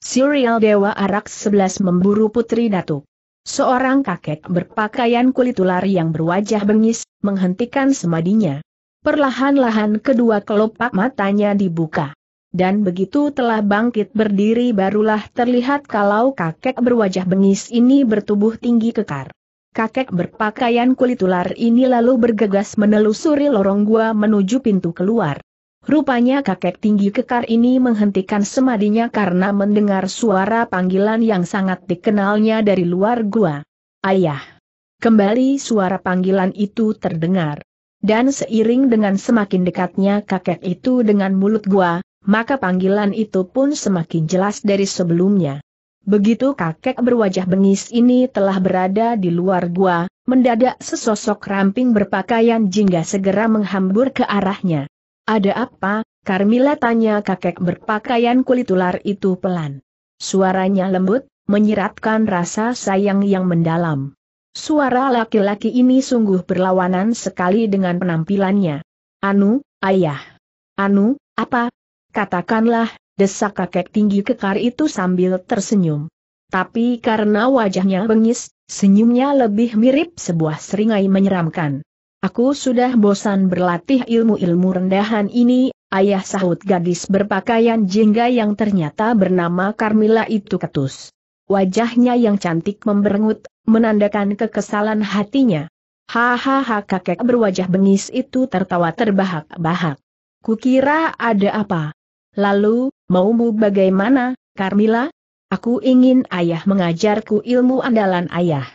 Serial Dewa Arak 11 memburu Putri Datuk. Seorang kakek berpakaian kulit ular yang berwajah bengis, menghentikan semadinya. Perlahan-lahan kedua kelopak matanya dibuka. Dan begitu telah bangkit berdiri barulah terlihat kalau kakek berwajah bengis ini bertubuh tinggi kekar. Kakek berpakaian kulit ular ini lalu bergegas menelusuri lorong gua menuju pintu keluar. Rupanya kakek tinggi kekar ini menghentikan semadinya karena mendengar suara panggilan yang sangat dikenalnya dari luar gua. Ayah. Kembali suara panggilan itu terdengar. Dan seiring dengan semakin dekatnya kakek itu dengan mulut gua, maka panggilan itu pun semakin jelas dari sebelumnya. Begitu kakek berwajah bengis ini telah berada di luar gua, mendadak sesosok ramping berpakaian jingga segera menghambur ke arahnya. Ada apa? Carmilla tanya kakek berpakaian kulit ular itu pelan. Suaranya lembut, menyiratkan rasa sayang yang mendalam. Suara laki-laki ini sungguh berlawanan sekali dengan penampilannya. Anu, ayah. Anu, apa? Katakanlah, desak kakek tinggi kekar itu sambil tersenyum. Tapi karena wajahnya bengis, senyumnya lebih mirip sebuah seringai menyeramkan. Aku sudah bosan berlatih ilmu-ilmu rendahan ini, ayah sahut gadis berpakaian jingga yang ternyata bernama Carmila itu ketus. Wajahnya yang cantik memberengut, menandakan kekesalan hatinya. Hahaha kakek berwajah bengis itu tertawa terbahak-bahak. Kukira ada apa? Lalu, maumu bagaimana, Carmila? Aku ingin ayah mengajarku ilmu andalan ayah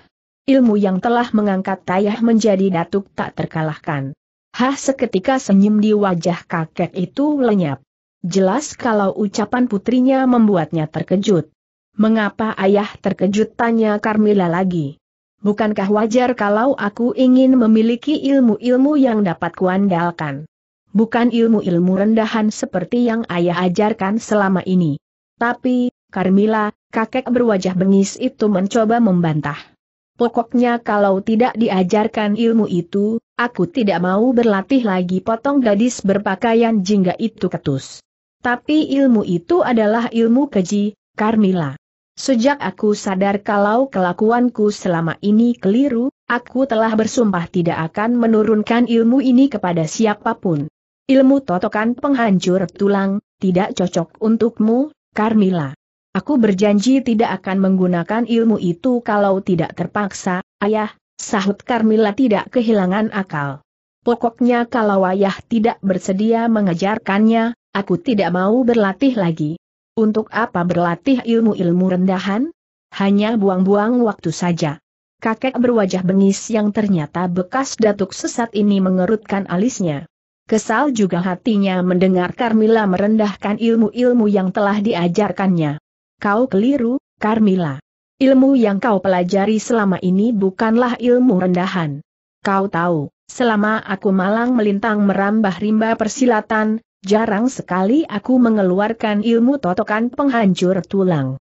ilmu yang telah mengangkat Tayah menjadi datuk tak terkalahkan. Hah seketika senyum di wajah kakek itu lenyap. Jelas kalau ucapan putrinya membuatnya terkejut. Mengapa ayah terkejut tanya Carmila lagi. Bukankah wajar kalau aku ingin memiliki ilmu-ilmu yang dapat kuandalkan? Bukan ilmu-ilmu rendahan seperti yang ayah ajarkan selama ini. Tapi, Carmila, kakek berwajah bengis itu mencoba membantah. Pokoknya kalau tidak diajarkan ilmu itu, aku tidak mau berlatih lagi potong gadis berpakaian jingga itu ketus. Tapi ilmu itu adalah ilmu keji, Carmila. Sejak aku sadar kalau kelakuanku selama ini keliru, aku telah bersumpah tidak akan menurunkan ilmu ini kepada siapapun. Ilmu totokan penghancur tulang, tidak cocok untukmu, Carmila. Aku berjanji tidak akan menggunakan ilmu itu kalau tidak terpaksa, ayah, sahut Carmilla tidak kehilangan akal. Pokoknya kalau ayah tidak bersedia mengajarkannya, aku tidak mau berlatih lagi. Untuk apa berlatih ilmu-ilmu rendahan? Hanya buang-buang waktu saja. Kakek berwajah bengis yang ternyata bekas datuk sesat ini mengerutkan alisnya. Kesal juga hatinya mendengar Carmilla merendahkan ilmu-ilmu yang telah diajarkannya. Kau keliru, Carmila. Ilmu yang kau pelajari selama ini bukanlah ilmu rendahan. Kau tahu, selama aku malang melintang merambah rimba persilatan, jarang sekali aku mengeluarkan ilmu totokan penghancur tulang.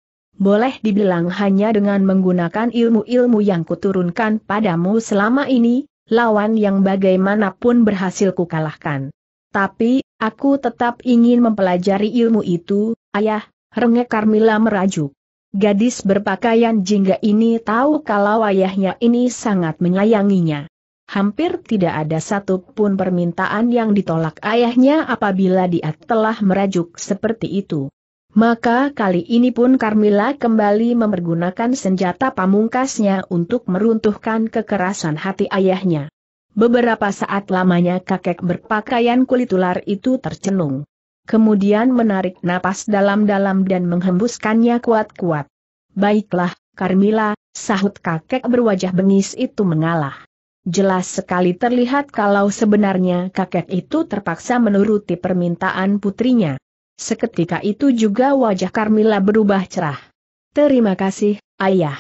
Boleh dibilang hanya dengan menggunakan ilmu-ilmu yang kuturunkan padamu selama ini, lawan yang bagaimanapun berhasil kukalahkan. Tapi, aku tetap ingin mempelajari ilmu itu, ayah, Rengek Carmila merajuk. Gadis berpakaian jingga ini tahu kalau ayahnya ini sangat menyayanginya. Hampir tidak ada satu pun permintaan yang ditolak ayahnya apabila dia telah merajuk seperti itu. Maka kali ini pun Carmila kembali memergunakan senjata pamungkasnya untuk meruntuhkan kekerasan hati ayahnya. Beberapa saat lamanya kakek berpakaian kulit ular itu tercenung kemudian menarik napas dalam-dalam dan menghembuskannya kuat-kuat. Baiklah, Carmila, sahut kakek berwajah bengis itu mengalah. Jelas sekali terlihat kalau sebenarnya kakek itu terpaksa menuruti permintaan putrinya. Seketika itu juga wajah Carmila berubah cerah. Terima kasih, ayah.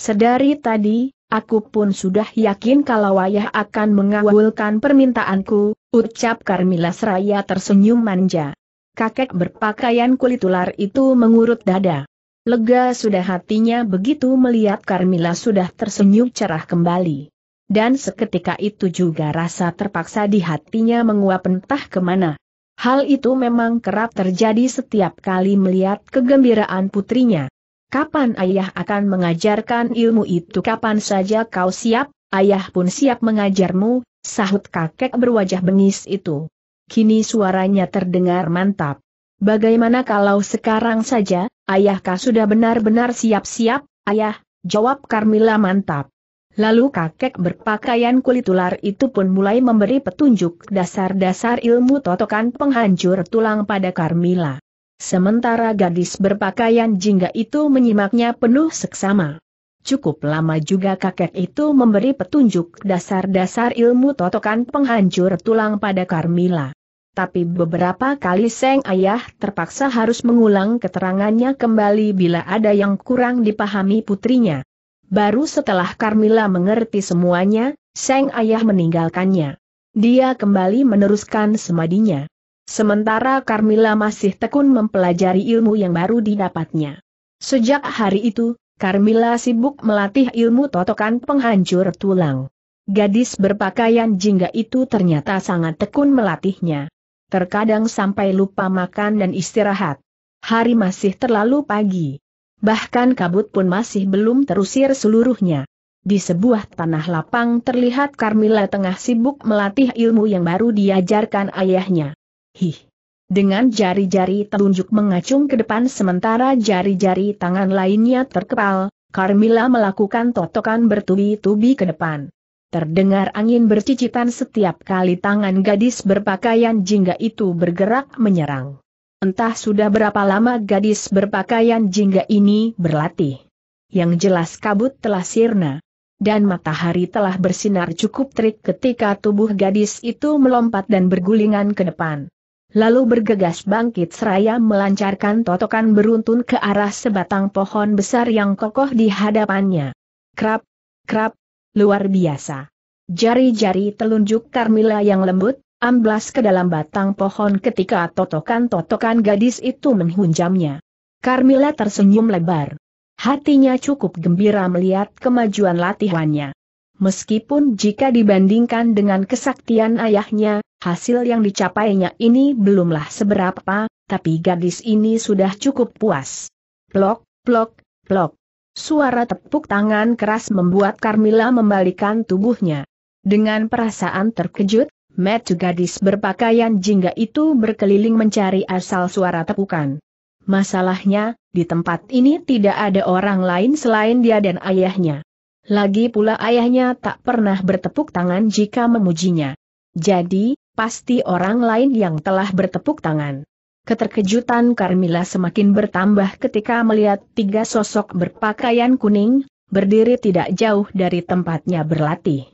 Sedari tadi, aku pun sudah yakin kalau ayah akan mengawulkan permintaanku, ucap Carmila seraya tersenyum manja kakek berpakaian kulit ular itu mengurut dada. Lega sudah hatinya begitu melihat Carmilla sudah tersenyum cerah kembali. Dan seketika itu juga rasa terpaksa di hatinya menguap entah kemana. Hal itu memang kerap terjadi setiap kali melihat kegembiraan putrinya. Kapan ayah akan mengajarkan ilmu itu kapan saja kau siap, ayah pun siap mengajarmu, sahut kakek berwajah bengis itu kini suaranya terdengar mantap. Bagaimana kalau sekarang saja, ayahkah sudah benar-benar siap-siap, ayah, jawab Carmilla mantap. Lalu kakek berpakaian kulit ular itu pun mulai memberi petunjuk dasar-dasar ilmu totokan penghancur tulang pada Carmilla. Sementara gadis berpakaian jingga itu menyimaknya penuh seksama. Cukup lama juga kakek itu memberi petunjuk dasar-dasar ilmu totokan penghancur tulang pada Carmilla. Tapi beberapa kali Seng Ayah terpaksa harus mengulang keterangannya kembali bila ada yang kurang dipahami putrinya. Baru setelah Carmila mengerti semuanya, Seng Ayah meninggalkannya. Dia kembali meneruskan semadinya. Sementara Carmila masih tekun mempelajari ilmu yang baru didapatnya. Sejak hari itu, Carmila sibuk melatih ilmu totokan penghancur tulang. Gadis berpakaian jingga itu ternyata sangat tekun melatihnya terkadang sampai lupa makan dan istirahat. Hari masih terlalu pagi. Bahkan kabut pun masih belum terusir seluruhnya. Di sebuah tanah lapang terlihat Carmila tengah sibuk melatih ilmu yang baru diajarkan ayahnya. Hih! Dengan jari-jari telunjuk mengacung ke depan sementara jari-jari tangan lainnya terkepal, Carmila melakukan totokan bertubi-tubi ke depan. Terdengar angin bercicitan setiap kali tangan gadis berpakaian jingga itu bergerak menyerang. Entah sudah berapa lama gadis berpakaian jingga ini berlatih. Yang jelas kabut telah sirna. Dan matahari telah bersinar cukup terik ketika tubuh gadis itu melompat dan bergulingan ke depan. Lalu bergegas bangkit seraya melancarkan totokan beruntun ke arah sebatang pohon besar yang kokoh di hadapannya. Krap, krap, luar biasa. Jari-jari telunjuk Carmilla yang lembut, amblas ke dalam batang pohon ketika totokan-totokan gadis itu menghunjamnya. Carmilla tersenyum lebar. Hatinya cukup gembira melihat kemajuan latihannya. Meskipun jika dibandingkan dengan kesaktian ayahnya, hasil yang dicapainya ini belumlah seberapa, tapi gadis ini sudah cukup puas. Plok, plok, plok. Suara tepuk tangan keras membuat Carmilla membalikan tubuhnya. Dengan perasaan terkejut, Metu gadis berpakaian jingga itu berkeliling mencari asal suara tepukan. Masalahnya, di tempat ini tidak ada orang lain selain dia dan ayahnya. Lagi pula ayahnya tak pernah bertepuk tangan jika memujinya. Jadi, pasti orang lain yang telah bertepuk tangan. Keterkejutan Carmila semakin bertambah ketika melihat tiga sosok berpakaian kuning, berdiri tidak jauh dari tempatnya berlatih.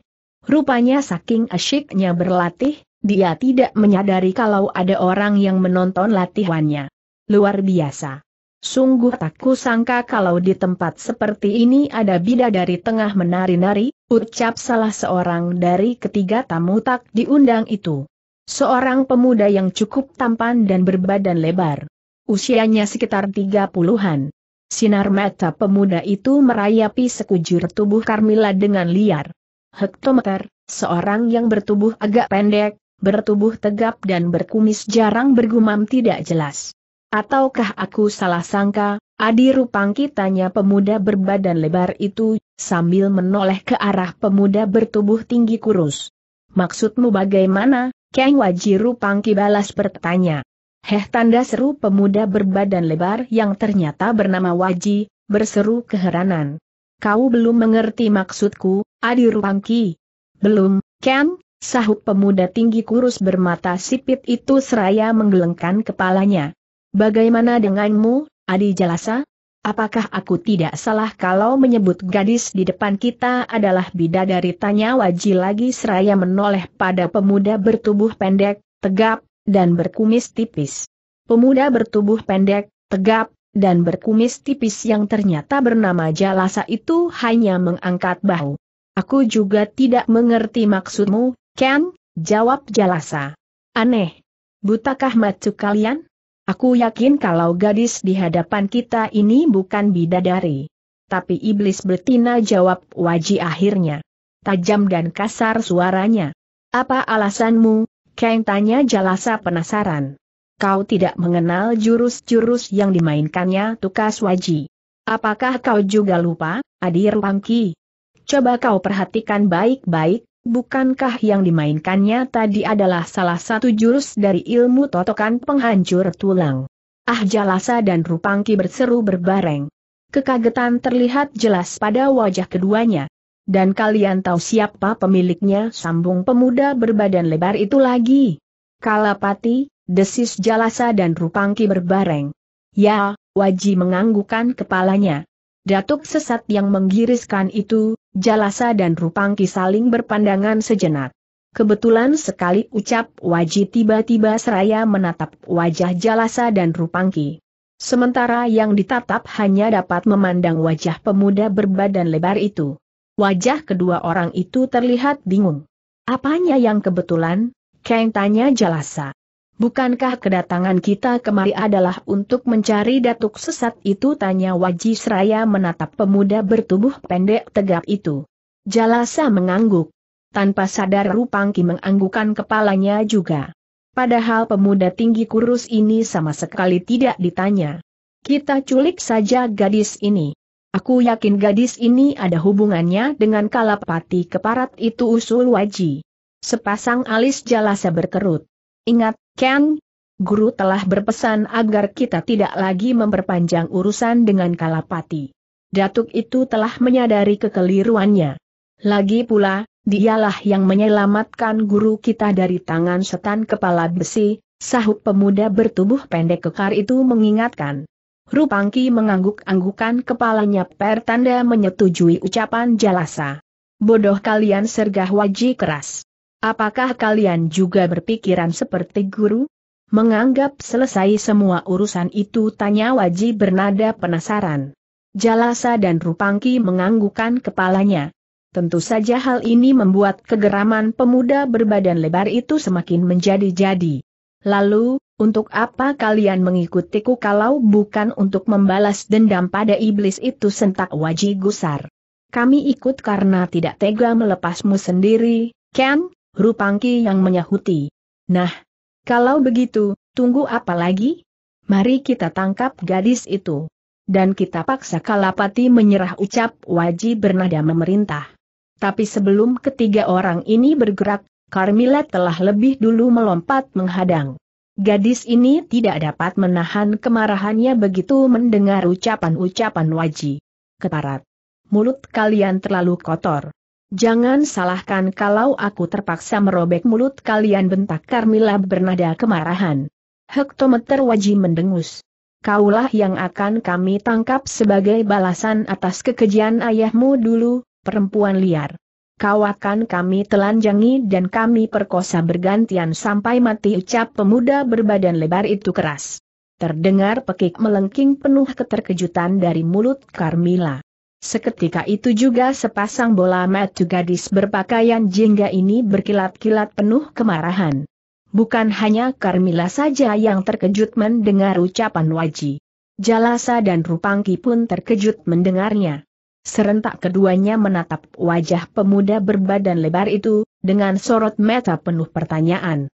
Rupanya saking asyiknya berlatih, dia tidak menyadari kalau ada orang yang menonton latihannya. Luar biasa. Sungguh tak kusangka kalau di tempat seperti ini ada bidadari tengah menari-nari, ucap salah seorang dari ketiga tamu tak diundang itu. Seorang pemuda yang cukup tampan dan berbadan lebar. Usianya sekitar tiga puluhan. Sinar mata pemuda itu merayapi sekujur tubuh Carmila dengan liar. Hektometer, seorang yang bertubuh agak pendek, bertubuh tegap dan berkumis jarang bergumam tidak jelas. Ataukah aku salah sangka, Adi Rupangki tanya pemuda berbadan lebar itu, sambil menoleh ke arah pemuda bertubuh tinggi kurus. Maksudmu bagaimana, Kang Wajiru Pangki balas bertanya. Heh tanda seru pemuda berbadan lebar yang ternyata bernama Waji, berseru keheranan. Kau belum mengerti maksudku, Adi Pangki? Belum, Ken, sahut pemuda tinggi kurus bermata sipit itu seraya menggelengkan kepalanya. Bagaimana denganmu, Adi Jalasa? Apakah aku tidak salah kalau menyebut gadis di depan kita adalah bidadari tanya Waji lagi seraya menoleh pada pemuda bertubuh pendek, tegap, dan berkumis tipis. Pemuda bertubuh pendek, tegap, dan berkumis tipis yang ternyata bernama Jalasa itu hanya mengangkat bahu. Aku juga tidak mengerti maksudmu, Ken, jawab Jalasa. Aneh. Butakah matu kalian? Aku yakin kalau gadis di hadapan kita ini bukan bidadari. Tapi iblis betina jawab Waji akhirnya. Tajam dan kasar suaranya. Apa alasanmu? Kang tanya Jalasa penasaran. Kau tidak mengenal jurus-jurus yang dimainkannya tukas Waji. Apakah kau juga lupa, Adir Pangki? Coba kau perhatikan baik-baik, Bukankah yang dimainkannya tadi adalah salah satu jurus dari ilmu totokan penghancur tulang? Ah Jalasa dan Rupangki berseru berbareng. Kekagetan terlihat jelas pada wajah keduanya. Dan kalian tahu siapa pemiliknya sambung pemuda berbadan lebar itu lagi? Kalapati, desis Jalasa dan Rupangki berbareng. Ya, Waji menganggukan kepalanya. Datuk sesat yang menggiriskan itu, Jalasa dan Rupangki saling berpandangan sejenak. Kebetulan sekali ucap Waji tiba-tiba seraya menatap wajah Jalasa dan Rupangki. Sementara yang ditatap hanya dapat memandang wajah pemuda berbadan lebar itu. Wajah kedua orang itu terlihat bingung. Apanya yang kebetulan? Kang tanya Jalasa. Bukankah kedatangan kita kemari adalah untuk mencari datuk sesat itu? Tanya Waji Seraya menatap pemuda bertubuh pendek tegap itu. Jalasa mengangguk. Tanpa sadar Rupangki menganggukan kepalanya juga. Padahal pemuda tinggi kurus ini sama sekali tidak ditanya. Kita culik saja gadis ini. Aku yakin gadis ini ada hubungannya dengan kalapati keparat itu usul waji. Sepasang alis jalasa berkerut. Ingat, Ken, guru telah berpesan agar kita tidak lagi memperpanjang urusan dengan Kalapati. Datuk itu telah menyadari kekeliruannya. Lagi pula, dialah yang menyelamatkan guru kita dari tangan setan kepala besi, sahut pemuda bertubuh pendek kekar itu mengingatkan. Rupangki mengangguk-anggukan kepalanya pertanda menyetujui ucapan Jalasa. Bodoh kalian sergah waji keras. Apakah kalian juga berpikiran seperti guru? Menganggap selesai semua urusan itu tanya Waji bernada penasaran. Jalasa dan Rupangki menganggukan kepalanya. Tentu saja hal ini membuat kegeraman pemuda berbadan lebar itu semakin menjadi-jadi. Lalu, untuk apa kalian mengikutiku kalau bukan untuk membalas dendam pada iblis itu sentak Waji gusar. Kami ikut karena tidak tega melepasmu sendiri, Ken, Rupangki yang menyahuti. Nah, kalau begitu, tunggu apa lagi? Mari kita tangkap gadis itu. Dan kita paksa Kalapati menyerah ucap wajib bernada memerintah. Tapi sebelum ketiga orang ini bergerak, Carmila telah lebih dulu melompat menghadang. Gadis ini tidak dapat menahan kemarahannya begitu mendengar ucapan-ucapan wajib. Keparat. Mulut kalian terlalu kotor. Jangan salahkan kalau aku terpaksa merobek mulut kalian bentak Carmilla bernada kemarahan. Hektometer wajib mendengus. Kaulah yang akan kami tangkap sebagai balasan atas kekejian ayahmu dulu, perempuan liar. Kau akan kami telanjangi dan kami perkosa bergantian sampai mati ucap pemuda berbadan lebar itu keras. Terdengar pekik melengking penuh keterkejutan dari mulut Carmilla. Seketika itu juga sepasang bola mata gadis berpakaian jingga ini berkilat-kilat penuh kemarahan. Bukan hanya Carmila saja yang terkejut mendengar ucapan Waji. Jalasa dan Rupangki pun terkejut mendengarnya. Serentak keduanya menatap wajah pemuda berbadan lebar itu, dengan sorot mata penuh pertanyaan.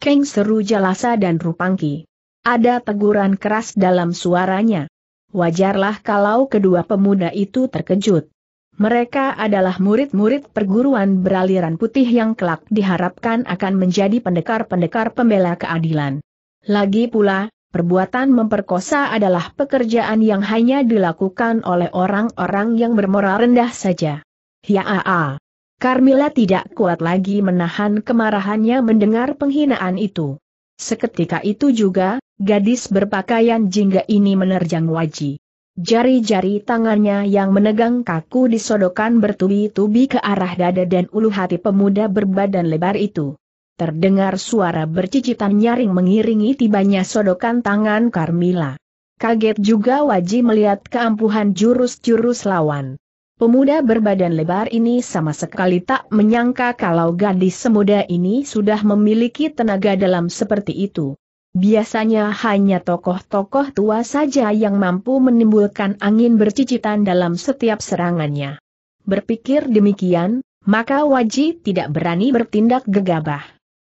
Keng seru Jalasa dan Rupangki. Ada teguran keras dalam suaranya wajarlah kalau kedua pemuda itu terkejut. Mereka adalah murid-murid perguruan beraliran putih yang kelak diharapkan akan menjadi pendekar-pendekar pembela keadilan. Lagi pula, perbuatan memperkosa adalah pekerjaan yang hanya dilakukan oleh orang-orang yang bermoral rendah saja. Ya, ah. ah. Carmilla tidak kuat lagi menahan kemarahannya mendengar penghinaan itu. Seketika itu juga, Gadis berpakaian jingga ini menerjang Waji. Jari-jari tangannya yang menegang kaku disodokan bertubi-tubi ke arah dada dan ulu hati pemuda berbadan lebar itu. Terdengar suara bercicitan nyaring mengiringi tibanya sodokan tangan Carmila. Kaget juga Waji melihat keampuhan jurus-jurus lawan. Pemuda berbadan lebar ini sama sekali tak menyangka kalau gadis semuda ini sudah memiliki tenaga dalam seperti itu. Biasanya hanya tokoh-tokoh tua saja yang mampu menimbulkan angin bercicitan dalam setiap serangannya. Berpikir demikian, maka Waji tidak berani bertindak gegabah.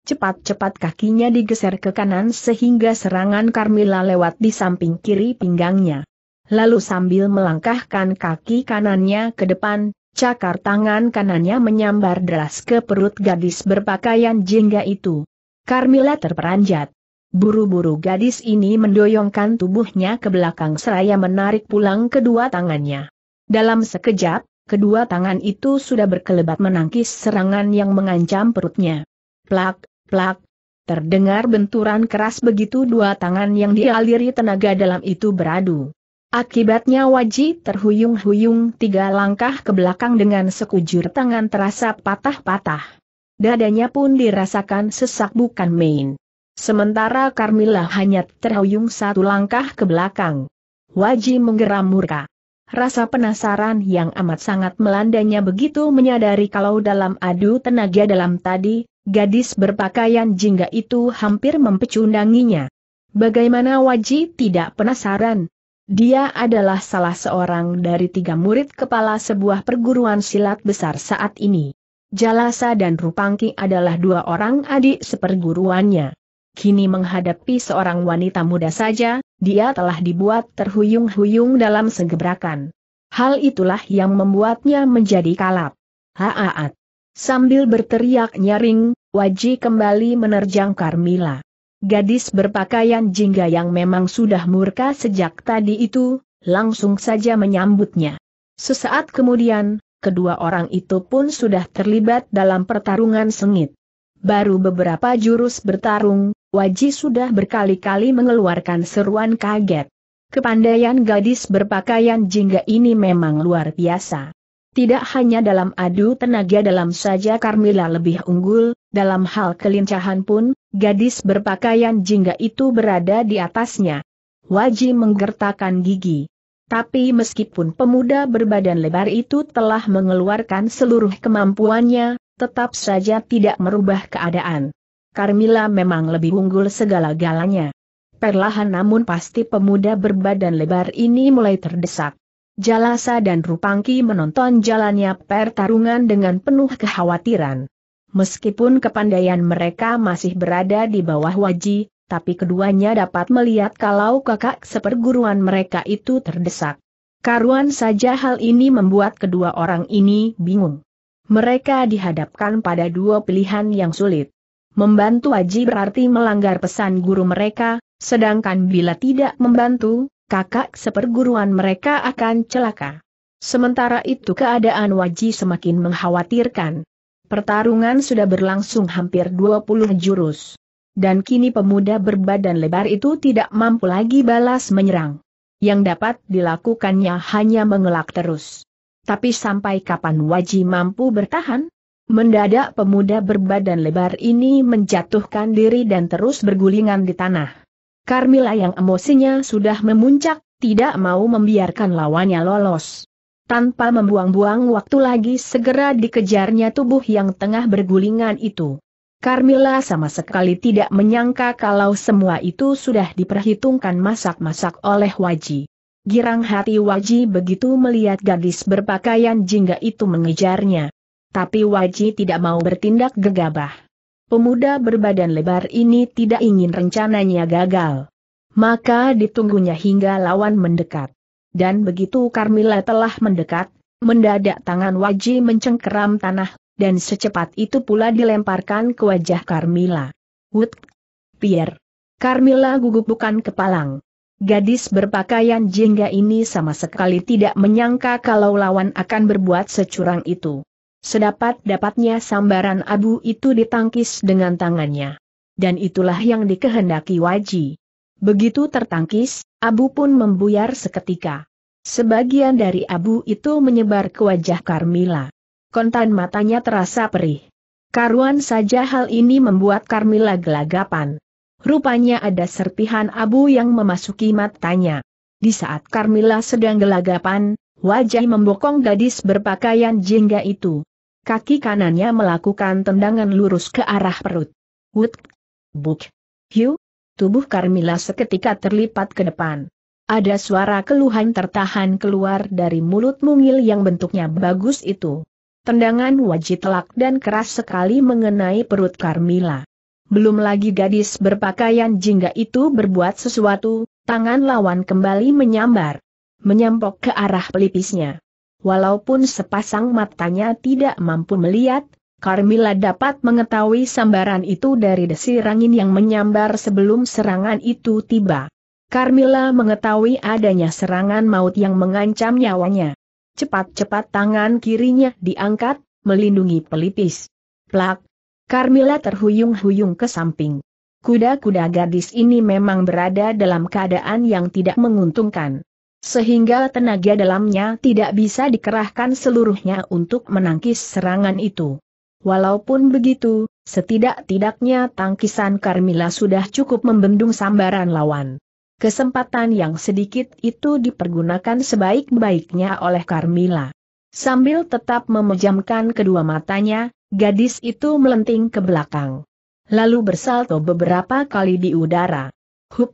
Cepat-cepat kakinya digeser ke kanan sehingga serangan Carmila lewat di samping kiri pinggangnya. Lalu sambil melangkahkan kaki kanannya ke depan, cakar tangan kanannya menyambar deras ke perut gadis berpakaian jingga itu. Carmila terperanjat. Buru-buru gadis ini mendoyongkan tubuhnya ke belakang seraya menarik pulang kedua tangannya. Dalam sekejap, kedua tangan itu sudah berkelebat menangkis serangan yang mengancam perutnya. Plak, plak, terdengar benturan keras begitu dua tangan yang dialiri tenaga dalam itu beradu. Akibatnya Waji terhuyung-huyung tiga langkah ke belakang dengan sekujur tangan terasa patah-patah. Dadanya pun dirasakan sesak bukan main. Sementara Carmilla hanya terhuyung satu langkah ke belakang. Waji menggeram murka. Rasa penasaran yang amat sangat melandanya begitu menyadari kalau dalam adu tenaga dalam tadi, gadis berpakaian jingga itu hampir mempecundanginya. Bagaimana Waji tidak penasaran? Dia adalah salah seorang dari tiga murid kepala sebuah perguruan silat besar saat ini. Jalasa dan Rupangki adalah dua orang adik seperguruannya kini menghadapi seorang wanita muda saja, dia telah dibuat terhuyung-huyung dalam segebrakan. Hal itulah yang membuatnya menjadi kalap. Haaat. Sambil berteriak nyaring, Waji kembali menerjang Carmila. Gadis berpakaian jingga yang memang sudah murka sejak tadi itu, langsung saja menyambutnya. Sesaat kemudian, kedua orang itu pun sudah terlibat dalam pertarungan sengit. Baru beberapa jurus bertarung, Waji sudah berkali-kali mengeluarkan seruan kaget. Kepandaian gadis berpakaian jingga ini memang luar biasa. Tidak hanya dalam adu tenaga dalam saja Carmila lebih unggul, dalam hal kelincahan pun, gadis berpakaian jingga itu berada di atasnya. Waji menggertakkan gigi. Tapi meskipun pemuda berbadan lebar itu telah mengeluarkan seluruh kemampuannya, tetap saja tidak merubah keadaan. Carmilla memang lebih unggul segala-galanya. Perlahan namun pasti pemuda berbadan lebar ini mulai terdesak. Jalasa dan Rupangki menonton jalannya pertarungan dengan penuh kekhawatiran. Meskipun kepandaian mereka masih berada di bawah waji, tapi keduanya dapat melihat kalau kakak seperguruan mereka itu terdesak. Karuan saja hal ini membuat kedua orang ini bingung. Mereka dihadapkan pada dua pilihan yang sulit. Membantu Aji berarti melanggar pesan guru mereka, sedangkan bila tidak membantu, kakak seperguruan mereka akan celaka. Sementara itu keadaan Waji semakin mengkhawatirkan. Pertarungan sudah berlangsung hampir 20 jurus. Dan kini pemuda berbadan lebar itu tidak mampu lagi balas menyerang. Yang dapat dilakukannya hanya mengelak terus. Tapi sampai kapan Waji mampu bertahan? Mendadak pemuda berbadan lebar ini menjatuhkan diri dan terus bergulingan di tanah. Carmila yang emosinya sudah memuncak, tidak mau membiarkan lawannya lolos. Tanpa membuang-buang waktu lagi segera dikejarnya tubuh yang tengah bergulingan itu. Carmila sama sekali tidak menyangka kalau semua itu sudah diperhitungkan masak-masak oleh Waji. Girang hati Waji begitu melihat gadis berpakaian jingga itu mengejarnya. Tapi Waji tidak mau bertindak gegabah. Pemuda berbadan lebar ini tidak ingin rencananya gagal. Maka ditunggunya hingga lawan mendekat. Dan begitu Carmilla telah mendekat, mendadak tangan Waji mencengkeram tanah, dan secepat itu pula dilemparkan ke wajah Carmilla. Wut! Pierre! Carmilla gugup bukan kepalang. Gadis berpakaian jingga ini sama sekali tidak menyangka kalau lawan akan berbuat securang itu. Sedapat-dapatnya sambaran abu itu ditangkis dengan tangannya. Dan itulah yang dikehendaki Waji. Begitu tertangkis, abu pun membuyar seketika. Sebagian dari abu itu menyebar ke wajah Carmila. Kontan matanya terasa perih. Karuan saja hal ini membuat Carmila gelagapan. Rupanya ada serpihan abu yang memasuki matanya. Di saat Carmila sedang gelagapan, wajah membokong gadis berpakaian jingga itu. Kaki kanannya melakukan tendangan lurus ke arah perut. Wut. Buk. Hiu. Tubuh Carmilla seketika terlipat ke depan. Ada suara keluhan tertahan keluar dari mulut mungil yang bentuknya bagus itu. Tendangan wajib telak dan keras sekali mengenai perut Carmilla. Belum lagi gadis berpakaian jingga itu berbuat sesuatu, tangan lawan kembali menyambar. Menyampok ke arah pelipisnya walaupun sepasang matanya tidak mampu melihat, Carmilla dapat mengetahui sambaran itu dari desir angin yang menyambar sebelum serangan itu tiba. Carmilla mengetahui adanya serangan maut yang mengancam nyawanya. Cepat-cepat tangan kirinya diangkat, melindungi pelipis. Plak! Carmilla terhuyung-huyung ke samping. Kuda-kuda gadis ini memang berada dalam keadaan yang tidak menguntungkan sehingga tenaga dalamnya tidak bisa dikerahkan seluruhnya untuk menangkis serangan itu. Walaupun begitu, setidak-tidaknya tangkisan Carmila sudah cukup membendung sambaran lawan. Kesempatan yang sedikit itu dipergunakan sebaik-baiknya oleh Carmila. Sambil tetap memejamkan kedua matanya, gadis itu melenting ke belakang. Lalu bersalto beberapa kali di udara. Hup!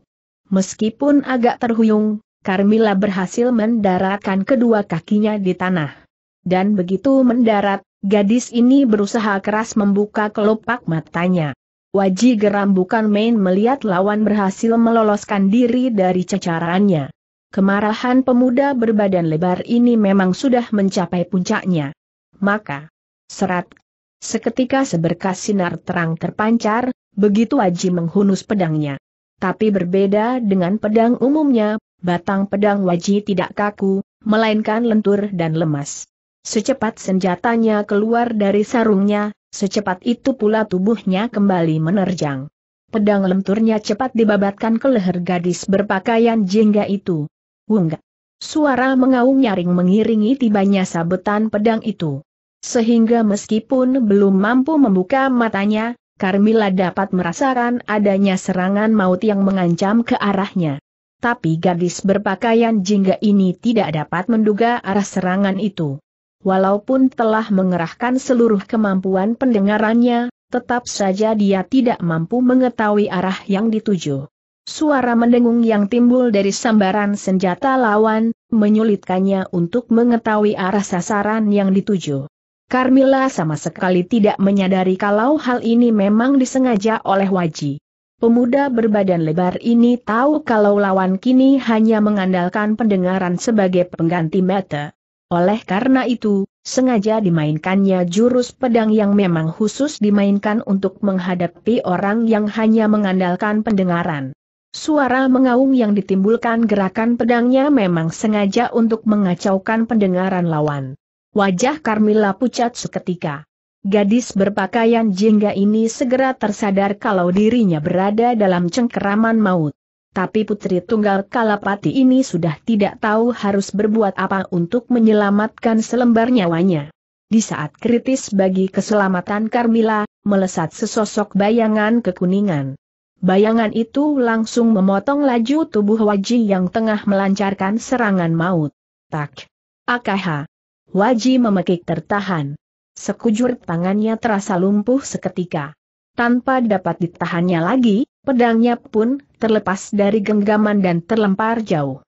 Meskipun agak terhuyung, Carmilla berhasil mendaratkan kedua kakinya di tanah. Dan begitu mendarat, gadis ini berusaha keras membuka kelopak matanya. Waji geram bukan main melihat lawan berhasil meloloskan diri dari cecarannya. Kemarahan pemuda berbadan lebar ini memang sudah mencapai puncaknya. Maka, serat Seketika seberkas sinar terang terpancar, begitu Waji menghunus pedangnya tapi berbeda dengan pedang umumnya, batang pedang waji tidak kaku, melainkan lentur dan lemas. Secepat senjatanya keluar dari sarungnya, secepat itu pula tubuhnya kembali menerjang. Pedang lenturnya cepat dibabatkan ke leher gadis berpakaian jingga itu. Wungga. Suara mengaung nyaring mengiringi tibanya sabetan pedang itu. Sehingga meskipun belum mampu membuka matanya, Carmilla dapat merasakan adanya serangan maut yang mengancam ke arahnya. Tapi gadis berpakaian jingga ini tidak dapat menduga arah serangan itu. Walaupun telah mengerahkan seluruh kemampuan pendengarannya, tetap saja dia tidak mampu mengetahui arah yang dituju. Suara mendengung yang timbul dari sambaran senjata lawan, menyulitkannya untuk mengetahui arah sasaran yang dituju. Carmilla sama sekali tidak menyadari kalau hal ini memang disengaja oleh Waji. Pemuda berbadan lebar ini tahu kalau lawan kini hanya mengandalkan pendengaran sebagai pengganti mata. Oleh karena itu, sengaja dimainkannya jurus pedang yang memang khusus dimainkan untuk menghadapi orang yang hanya mengandalkan pendengaran. Suara mengaung yang ditimbulkan gerakan pedangnya memang sengaja untuk mengacaukan pendengaran lawan. Wajah Carmilla pucat seketika. Gadis berpakaian jingga ini segera tersadar kalau dirinya berada dalam cengkeraman maut. Tapi putri tunggal Kalapati ini sudah tidak tahu harus berbuat apa untuk menyelamatkan selembar nyawanya. Di saat kritis bagi keselamatan Carmilla, melesat sesosok bayangan kekuningan. Bayangan itu langsung memotong laju tubuh Waji yang tengah melancarkan serangan maut. Tak. Akaha. Waji memekik tertahan. Sekujur tangannya terasa lumpuh seketika. Tanpa dapat ditahannya lagi, pedangnya pun terlepas dari genggaman dan terlempar jauh.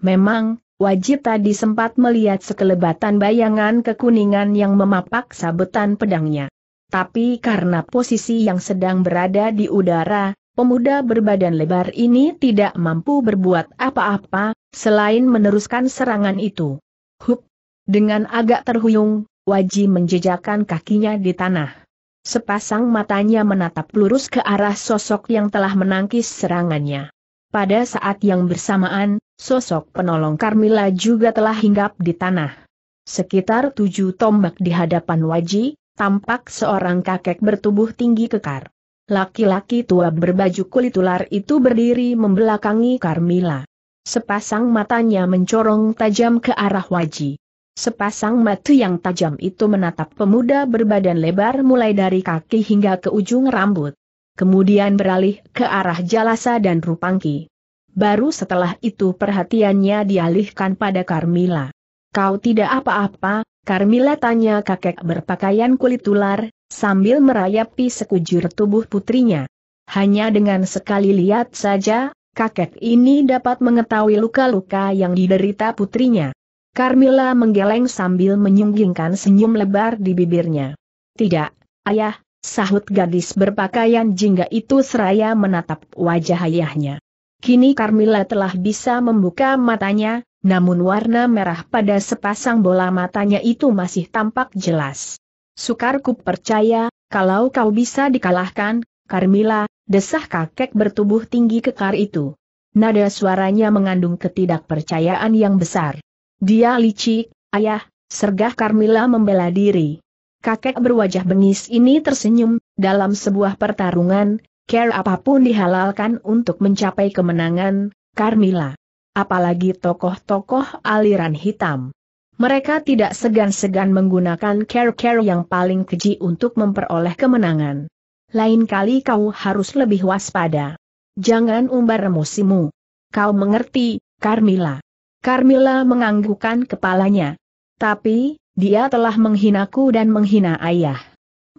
Memang, Wajib tadi sempat melihat sekelebatan bayangan kekuningan yang memapak sabetan pedangnya. Tapi karena posisi yang sedang berada di udara, pemuda berbadan lebar ini tidak mampu berbuat apa-apa, selain meneruskan serangan itu. Hup! Dengan agak terhuyung, Waji menjejakkan kakinya di tanah. Sepasang matanya menatap lurus ke arah sosok yang telah menangkis serangannya. Pada saat yang bersamaan, sosok penolong Carmila juga telah hinggap di tanah. Sekitar tujuh tombak di hadapan Waji, tampak seorang kakek bertubuh tinggi kekar. Laki-laki tua berbaju kulit ular itu berdiri membelakangi Carmila. Sepasang matanya mencorong tajam ke arah Waji. Sepasang mata yang tajam itu menatap pemuda berbadan lebar mulai dari kaki hingga ke ujung rambut. Kemudian beralih ke arah Jalasa dan Rupangki. Baru setelah itu perhatiannya dialihkan pada Carmila. Kau tidak apa-apa, Carmila tanya kakek berpakaian kulit ular, sambil merayapi sekujur tubuh putrinya. Hanya dengan sekali lihat saja, kakek ini dapat mengetahui luka-luka yang diderita putrinya. Karmila menggeleng sambil menyunggingkan senyum lebar di bibirnya. Tidak, ayah, sahut gadis berpakaian jingga itu seraya menatap wajah ayahnya. Kini Karmila telah bisa membuka matanya, namun warna merah pada sepasang bola matanya itu masih tampak jelas. Sukarku percaya, kalau kau bisa dikalahkan, Karmila, desah kakek bertubuh tinggi kekar itu. Nada suaranya mengandung ketidakpercayaan yang besar. Dia licik, ayah, sergah Carmila membela diri. Kakek berwajah bengis ini tersenyum, dalam sebuah pertarungan, care apapun dihalalkan untuk mencapai kemenangan, Carmila. Apalagi tokoh-tokoh aliran hitam. Mereka tidak segan-segan menggunakan care-care yang paling keji untuk memperoleh kemenangan. Lain kali kau harus lebih waspada. Jangan umbar emosimu. Kau mengerti, Carmila. Carmilla menganggukkan kepalanya. Tapi, dia telah menghinaku dan menghina ayah.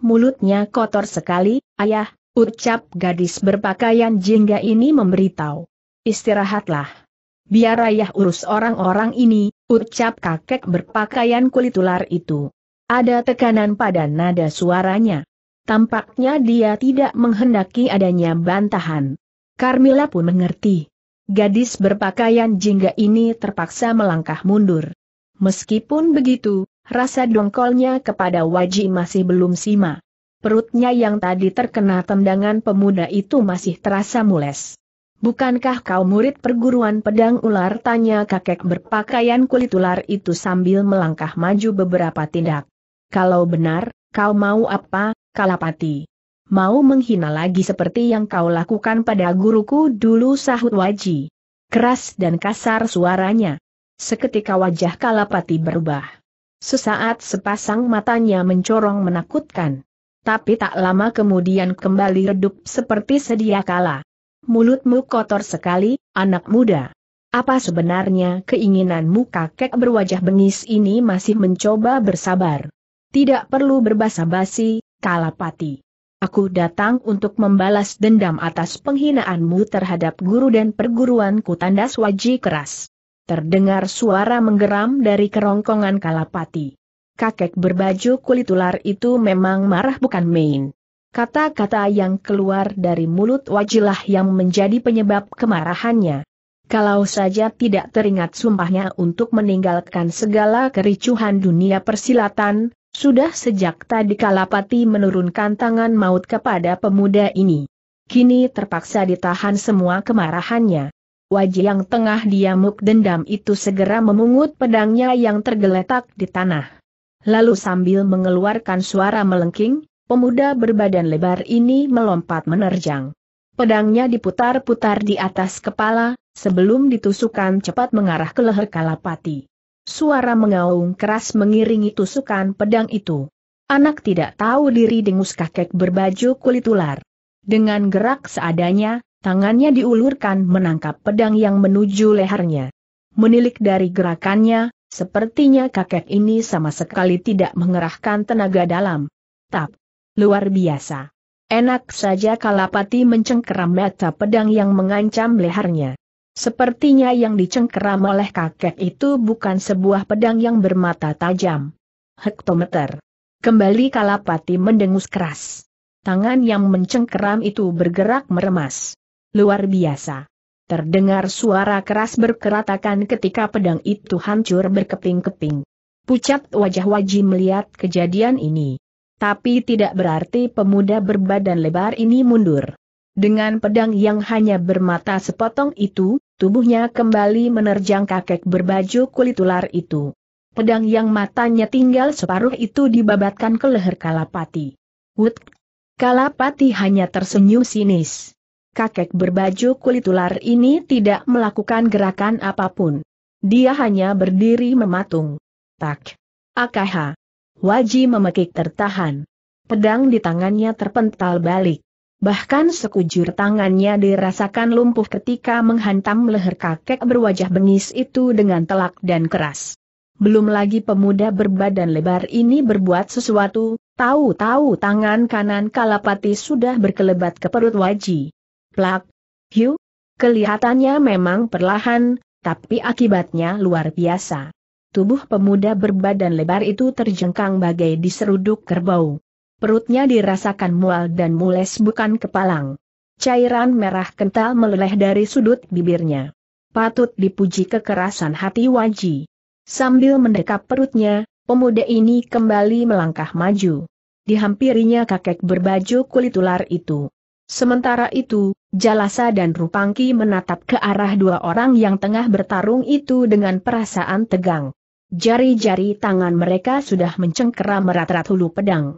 Mulutnya kotor sekali, ayah, ucap gadis berpakaian jingga ini memberitahu. Istirahatlah. Biar ayah urus orang-orang ini, ucap kakek berpakaian kulit ular itu. Ada tekanan pada nada suaranya. Tampaknya dia tidak menghendaki adanya bantahan. Carmilla pun mengerti. Gadis berpakaian jingga ini terpaksa melangkah mundur. Meskipun begitu, rasa dongkolnya kepada Waji masih belum sima. Perutnya yang tadi terkena tendangan pemuda itu masih terasa mules. Bukankah kau murid perguruan pedang ular? Tanya kakek berpakaian kulit ular itu sambil melangkah maju beberapa tindak. Kalau benar, kau mau apa, Kalapati? mau menghina lagi seperti yang kau lakukan pada guruku dulu sahut Waji. Keras dan kasar suaranya. Seketika wajah Kalapati berubah. Sesaat sepasang matanya mencorong menakutkan. Tapi tak lama kemudian kembali redup seperti sedia kala. Mulutmu kotor sekali, anak muda. Apa sebenarnya keinginanmu kakek berwajah bengis ini masih mencoba bersabar? Tidak perlu berbasa-basi, Kalapati. Aku datang untuk membalas dendam atas penghinaanmu terhadap guru dan perguruanku tandas waji keras. Terdengar suara menggeram dari kerongkongan kalapati. Kakek berbaju kulit ular itu memang marah bukan main. Kata-kata yang keluar dari mulut wajilah yang menjadi penyebab kemarahannya. Kalau saja tidak teringat sumpahnya untuk meninggalkan segala kericuhan dunia persilatan, sudah sejak tadi Kalapati menurunkan tangan maut kepada pemuda ini. Kini terpaksa ditahan semua kemarahannya. Wajah yang tengah diamuk dendam itu segera memungut pedangnya yang tergeletak di tanah. Lalu sambil mengeluarkan suara melengking, pemuda berbadan lebar ini melompat menerjang. Pedangnya diputar-putar di atas kepala, sebelum ditusukan cepat mengarah ke leher Kalapati suara mengaung keras mengiringi tusukan pedang itu. Anak tidak tahu diri dengus kakek berbaju kulit ular. Dengan gerak seadanya, tangannya diulurkan menangkap pedang yang menuju lehernya. Menilik dari gerakannya, sepertinya kakek ini sama sekali tidak mengerahkan tenaga dalam. Tap! Luar biasa! Enak saja Kalapati mencengkeram mata pedang yang mengancam lehernya. Sepertinya yang dicengkeram oleh kakek itu bukan sebuah pedang yang bermata tajam. Hektometer. Kembali Kalapati mendengus keras. Tangan yang mencengkeram itu bergerak meremas. Luar biasa. Terdengar suara keras berkeratakan ketika pedang itu hancur berkeping-keping. Pucat wajah Waji melihat kejadian ini. Tapi tidak berarti pemuda berbadan lebar ini mundur. Dengan pedang yang hanya bermata sepotong itu, tubuhnya kembali menerjang kakek berbaju kulit ular itu. Pedang yang matanya tinggal separuh itu dibabatkan ke leher Kalapati. Wut! Kalapati hanya tersenyum sinis. Kakek berbaju kulit ular ini tidak melakukan gerakan apapun. Dia hanya berdiri mematung. Tak! Akaha! Waji memekik tertahan. Pedang di tangannya terpental balik. Bahkan sekujur tangannya dirasakan lumpuh ketika menghantam leher kakek berwajah bengis itu dengan telak dan keras. Belum lagi pemuda berbadan lebar ini berbuat sesuatu, tahu-tahu tangan kanan Kalapati sudah berkelebat ke perut Waji. Plak, hiu, kelihatannya memang perlahan, tapi akibatnya luar biasa. Tubuh pemuda berbadan lebar itu terjengkang bagai diseruduk kerbau. Perutnya dirasakan mual dan mules bukan kepalang. Cairan merah kental meleleh dari sudut bibirnya. Patut dipuji kekerasan hati Waji. Sambil mendekap perutnya, pemuda ini kembali melangkah maju. Dihampirinya kakek berbaju kulit ular itu. Sementara itu, Jalasa dan Rupangki menatap ke arah dua orang yang tengah bertarung itu dengan perasaan tegang. Jari-jari tangan mereka sudah mencengkeram merat-rat hulu pedang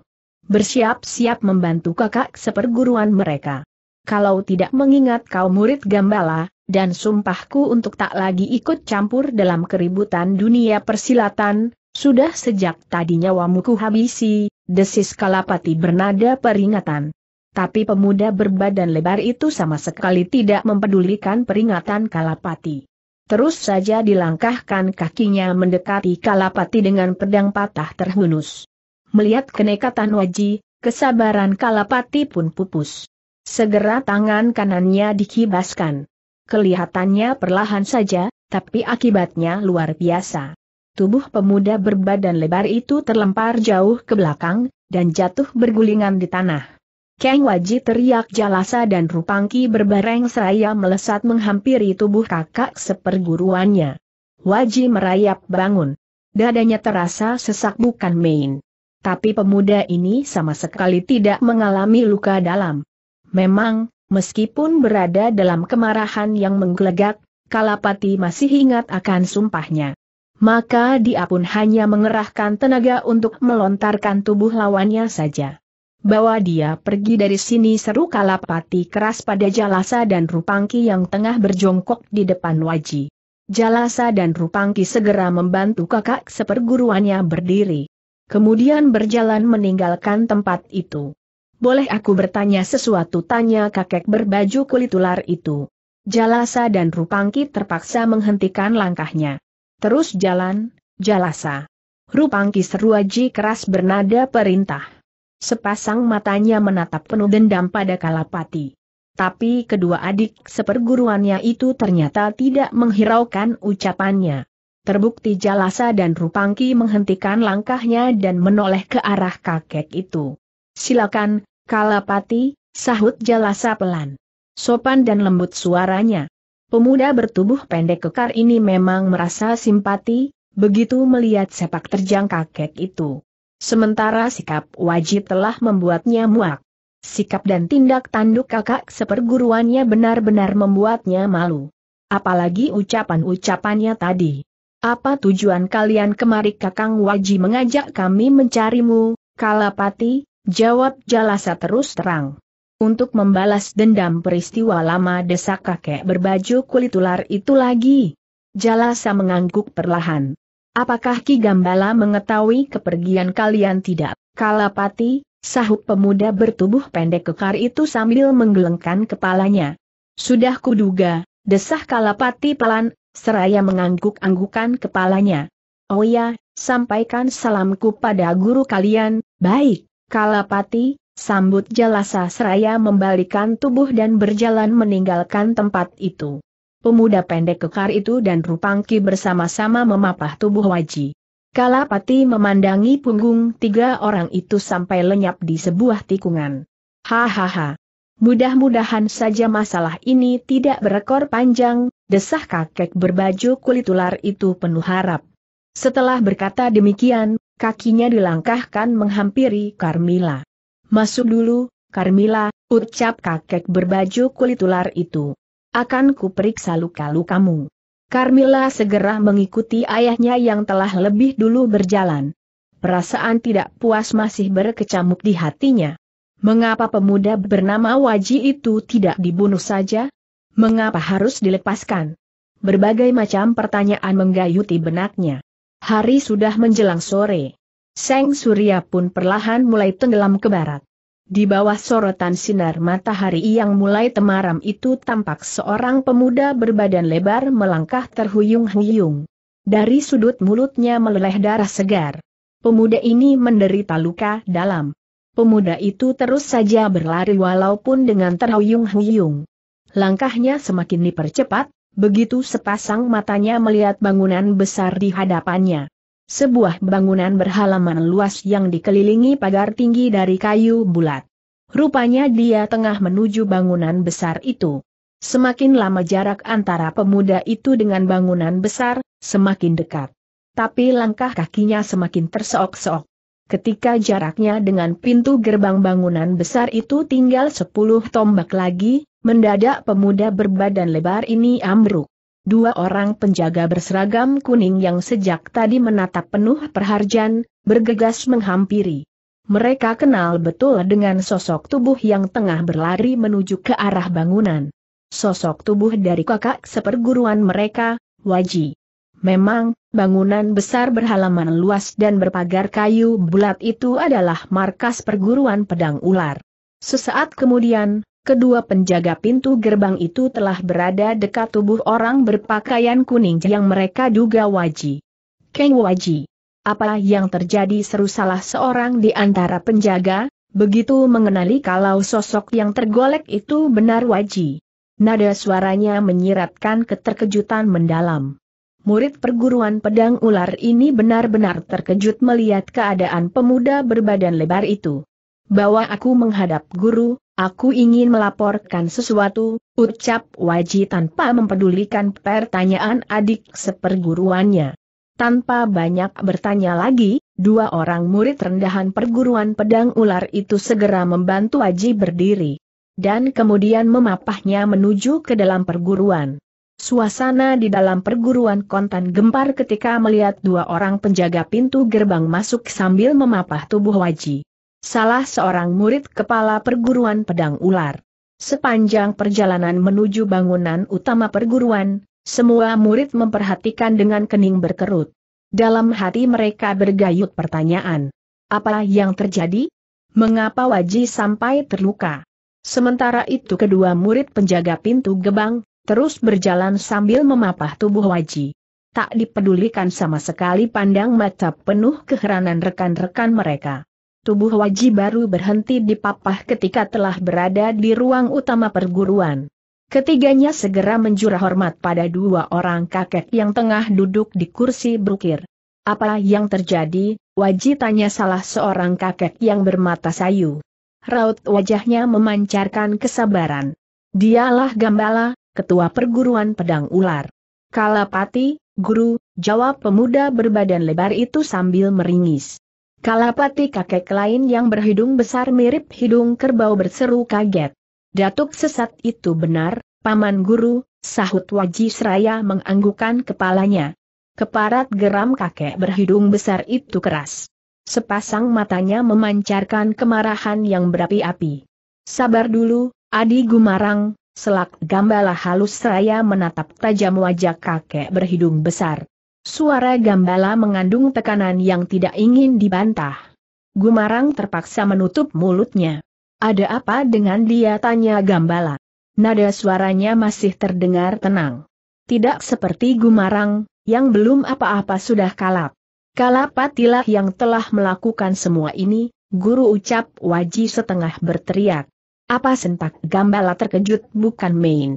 bersiap-siap membantu kakak seperguruan mereka. Kalau tidak mengingat kau murid Gambala, dan sumpahku untuk tak lagi ikut campur dalam keributan dunia persilatan, sudah sejak tadi nyawamu ku habisi, desis Kalapati bernada peringatan. Tapi pemuda berbadan lebar itu sama sekali tidak mempedulikan peringatan Kalapati. Terus saja dilangkahkan kakinya mendekati Kalapati dengan pedang patah terhunus. Melihat kenekatan Waji, kesabaran Kalapati pun pupus. Segera tangan kanannya dikibaskan. Kelihatannya perlahan saja, tapi akibatnya luar biasa. Tubuh pemuda berbadan lebar itu terlempar jauh ke belakang, dan jatuh bergulingan di tanah. Keng Waji teriak jalasa dan Rupangki berbareng seraya melesat menghampiri tubuh kakak seperguruannya. Waji merayap bangun. Dadanya terasa sesak bukan main. Tapi pemuda ini sama sekali tidak mengalami luka dalam. Memang, meskipun berada dalam kemarahan yang menggelegak, Kalapati masih ingat akan sumpahnya. Maka dia pun hanya mengerahkan tenaga untuk melontarkan tubuh lawannya saja. Bawa dia pergi dari sini seru Kalapati keras pada Jalasa dan Rupangki yang tengah berjongkok di depan Waji. Jalasa dan Rupangki segera membantu kakak seperguruannya berdiri kemudian berjalan meninggalkan tempat itu. Boleh aku bertanya sesuatu tanya kakek berbaju kulit ular itu. Jalasa dan Rupangki terpaksa menghentikan langkahnya. Terus jalan, Jalasa. Rupangki seruaji keras bernada perintah. Sepasang matanya menatap penuh dendam pada Kalapati. Tapi kedua adik seperguruannya itu ternyata tidak menghiraukan ucapannya terbukti Jalasa dan Rupangki menghentikan langkahnya dan menoleh ke arah kakek itu. Silakan, Kalapati, sahut Jalasa pelan. Sopan dan lembut suaranya. Pemuda bertubuh pendek kekar ini memang merasa simpati, begitu melihat sepak terjang kakek itu. Sementara sikap wajib telah membuatnya muak. Sikap dan tindak tanduk kakak seperguruannya benar-benar membuatnya malu. Apalagi ucapan-ucapannya tadi. Apa tujuan kalian kemari Kakang Waji mengajak kami mencarimu, Kalapati? Jawab Jalasa terus terang. Untuk membalas dendam peristiwa lama desa kakek berbaju kulit ular itu lagi. Jalasa mengangguk perlahan. Apakah Ki Gambala mengetahui kepergian kalian tidak? Kalapati, sahut pemuda bertubuh pendek kekar itu sambil menggelengkan kepalanya. Sudah kuduga, desah Kalapati pelan, seraya mengangguk-anggukan kepalanya. Oh ya, sampaikan salamku pada guru kalian, baik, Kalapati, sambut jelasa seraya membalikan tubuh dan berjalan meninggalkan tempat itu. Pemuda pendek kekar itu dan Rupangki bersama-sama memapah tubuh Waji. Kalapati memandangi punggung tiga orang itu sampai lenyap di sebuah tikungan. Hahaha. Mudah-mudahan saja masalah ini tidak berekor panjang, desah kakek berbaju kulit ular itu penuh harap. Setelah berkata demikian, kakinya dilangkahkan menghampiri Carmila. Masuk dulu, Carmila, ucap kakek berbaju kulit ular itu. Akan kuperiksa luka-lukamu. Carmila segera mengikuti ayahnya yang telah lebih dulu berjalan. Perasaan tidak puas masih berkecamuk di hatinya. Mengapa pemuda bernama Waji itu tidak dibunuh saja? Mengapa harus dilepaskan? Berbagai macam pertanyaan menggayuti benaknya. Hari sudah menjelang sore. Seng Surya pun perlahan mulai tenggelam ke barat. Di bawah sorotan sinar matahari yang mulai temaram itu tampak seorang pemuda berbadan lebar melangkah terhuyung-huyung. Dari sudut mulutnya meleleh darah segar. Pemuda ini menderita luka dalam. Pemuda itu terus saja berlari walaupun dengan terhuyung-huyung. Langkahnya semakin dipercepat, begitu sepasang matanya melihat bangunan besar di hadapannya. Sebuah bangunan berhalaman luas yang dikelilingi pagar tinggi dari kayu bulat. Rupanya dia tengah menuju bangunan besar itu. Semakin lama jarak antara pemuda itu dengan bangunan besar, semakin dekat. Tapi langkah kakinya semakin terseok-seok. Ketika jaraknya dengan pintu gerbang bangunan besar itu tinggal 10 tombak lagi, Mendadak pemuda berbadan lebar ini ambruk. Dua orang penjaga berseragam kuning yang sejak tadi menatap penuh perharjan, bergegas menghampiri. Mereka kenal betul dengan sosok tubuh yang tengah berlari menuju ke arah bangunan. Sosok tubuh dari kakak seperguruan mereka, Waji. Memang, bangunan besar berhalaman luas dan berpagar kayu bulat itu adalah markas perguruan pedang ular. Sesaat kemudian, Kedua penjaga pintu gerbang itu telah berada dekat tubuh orang berpakaian kuning yang mereka duga Waji. Keng Waji. Apa yang terjadi seru salah seorang di antara penjaga, begitu mengenali kalau sosok yang tergolek itu benar Waji. Nada suaranya menyiratkan keterkejutan mendalam. Murid perguruan pedang ular ini benar-benar terkejut melihat keadaan pemuda berbadan lebar itu. Bawa aku menghadap guru, Aku ingin melaporkan sesuatu, ucap Waji tanpa mempedulikan pertanyaan adik seperguruannya. Tanpa banyak bertanya lagi, dua orang murid rendahan perguruan pedang ular itu segera membantu Waji berdiri. Dan kemudian memapahnya menuju ke dalam perguruan. Suasana di dalam perguruan kontan gempar ketika melihat dua orang penjaga pintu gerbang masuk sambil memapah tubuh Waji salah seorang murid kepala perguruan pedang ular. Sepanjang perjalanan menuju bangunan utama perguruan, semua murid memperhatikan dengan kening berkerut. Dalam hati mereka bergayut pertanyaan. Apa yang terjadi? Mengapa Waji sampai terluka? Sementara itu kedua murid penjaga pintu gebang, terus berjalan sambil memapah tubuh Waji. Tak dipedulikan sama sekali pandang mata penuh keheranan rekan-rekan mereka tubuh Waji baru berhenti di papah ketika telah berada di ruang utama perguruan. Ketiganya segera menjurah hormat pada dua orang kakek yang tengah duduk di kursi berukir. Apa yang terjadi, Waji tanya salah seorang kakek yang bermata sayu. Raut wajahnya memancarkan kesabaran. Dialah Gambala, ketua perguruan pedang ular. Kalapati, guru, jawab pemuda berbadan lebar itu sambil meringis. Kalapati kakek lain yang berhidung besar mirip hidung kerbau berseru kaget. Datuk sesat itu benar, Paman Guru, sahut wajib seraya menganggukan kepalanya. Keparat geram kakek berhidung besar itu keras. Sepasang matanya memancarkan kemarahan yang berapi-api. Sabar dulu, Adi Gumarang, selak gambalah halus seraya menatap tajam wajah kakek berhidung besar. Suara gambala mengandung tekanan yang tidak ingin dibantah. Gumarang terpaksa menutup mulutnya. Ada apa dengan dia tanya gambala? Nada suaranya masih terdengar tenang. Tidak seperti Gumarang, yang belum apa-apa sudah kalap. Kalapatilah yang telah melakukan semua ini, guru ucap Waji setengah berteriak. Apa sentak gambala terkejut bukan main.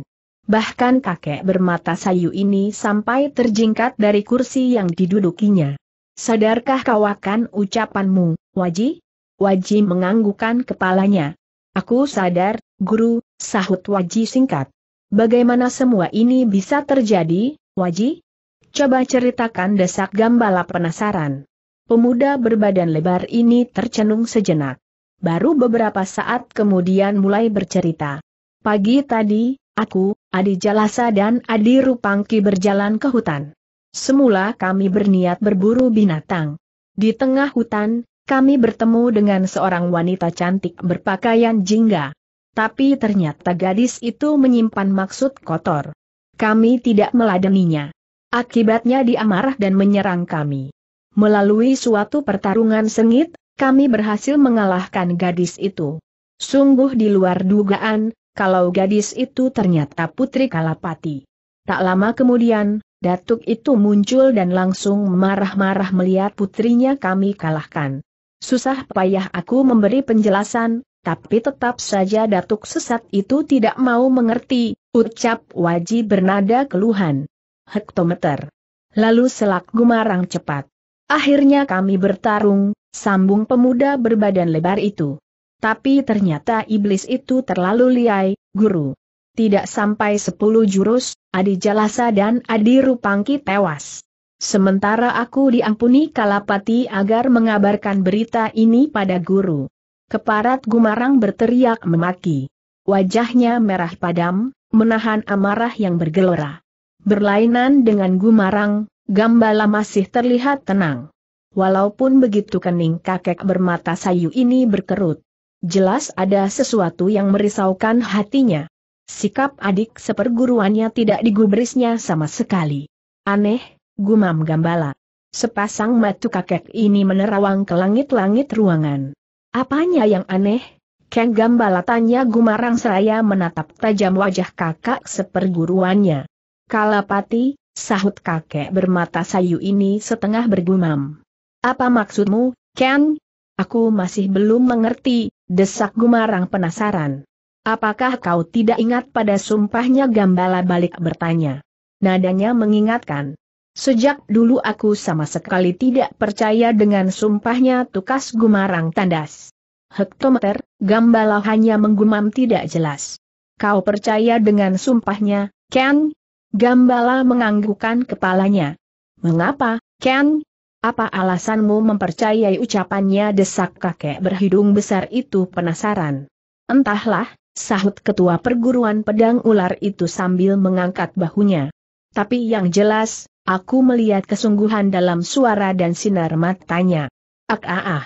Bahkan kakek bermata sayu ini sampai terjingkat dari kursi yang didudukinya. Sadarkah kau akan ucapanmu, Waji? Waji menganggukkan kepalanya. Aku sadar, guru, sahut Waji singkat. Bagaimana semua ini bisa terjadi, Waji? Coba ceritakan desak gambala penasaran. Pemuda berbadan lebar ini tercenung sejenak. Baru beberapa saat kemudian mulai bercerita. Pagi tadi, Aku, Adi Jalasa dan Adi Rupangki berjalan ke hutan. Semula kami berniat berburu binatang. Di tengah hutan, kami bertemu dengan seorang wanita cantik berpakaian jingga. Tapi ternyata gadis itu menyimpan maksud kotor. Kami tidak meladeninya. Akibatnya dia marah dan menyerang kami. Melalui suatu pertarungan sengit, kami berhasil mengalahkan gadis itu. Sungguh di luar dugaan, kalau gadis itu ternyata Putri Kalapati. Tak lama kemudian, Datuk itu muncul dan langsung marah-marah melihat putrinya kami kalahkan. Susah payah aku memberi penjelasan, tapi tetap saja Datuk sesat itu tidak mau mengerti, ucap wajib bernada keluhan. Hektometer. Lalu selak gumarang cepat. Akhirnya kami bertarung, sambung pemuda berbadan lebar itu. Tapi ternyata iblis itu terlalu liai, guru. Tidak sampai sepuluh jurus, Adi Jalasa dan Adi Rupangki tewas. Sementara aku diampuni Kalapati agar mengabarkan berita ini pada guru. Keparat Gumarang berteriak memaki. Wajahnya merah padam, menahan amarah yang bergelora. Berlainan dengan Gumarang, Gambala masih terlihat tenang. Walaupun begitu kening kakek bermata sayu ini berkerut. Jelas ada sesuatu yang merisaukan hatinya. Sikap adik seperguruannya tidak digubrisnya sama sekali. Aneh, gumam Gambala. Sepasang mata kakek ini menerawang ke langit-langit ruangan. Apanya yang aneh? Kang Gambala tanya Gumarang Seraya menatap tajam wajah kakak seperguruannya. Kalapati, sahut kakek bermata sayu ini setengah bergumam. Apa maksudmu, Ken? Aku masih belum mengerti, desak Gumarang penasaran. Apakah kau tidak ingat pada sumpahnya Gambala balik bertanya? Nadanya mengingatkan. Sejak dulu aku sama sekali tidak percaya dengan sumpahnya tukas Gumarang tandas. Hektometer, Gambala hanya menggumam tidak jelas. Kau percaya dengan sumpahnya, Ken? Gambala menganggukkan kepalanya. Mengapa, Ken? Apa alasanmu mempercayai ucapannya desak kakek berhidung besar itu penasaran? Entahlah, sahut ketua perguruan pedang ular itu sambil mengangkat bahunya. Tapi yang jelas, aku melihat kesungguhan dalam suara dan sinar matanya. Ak ah ah.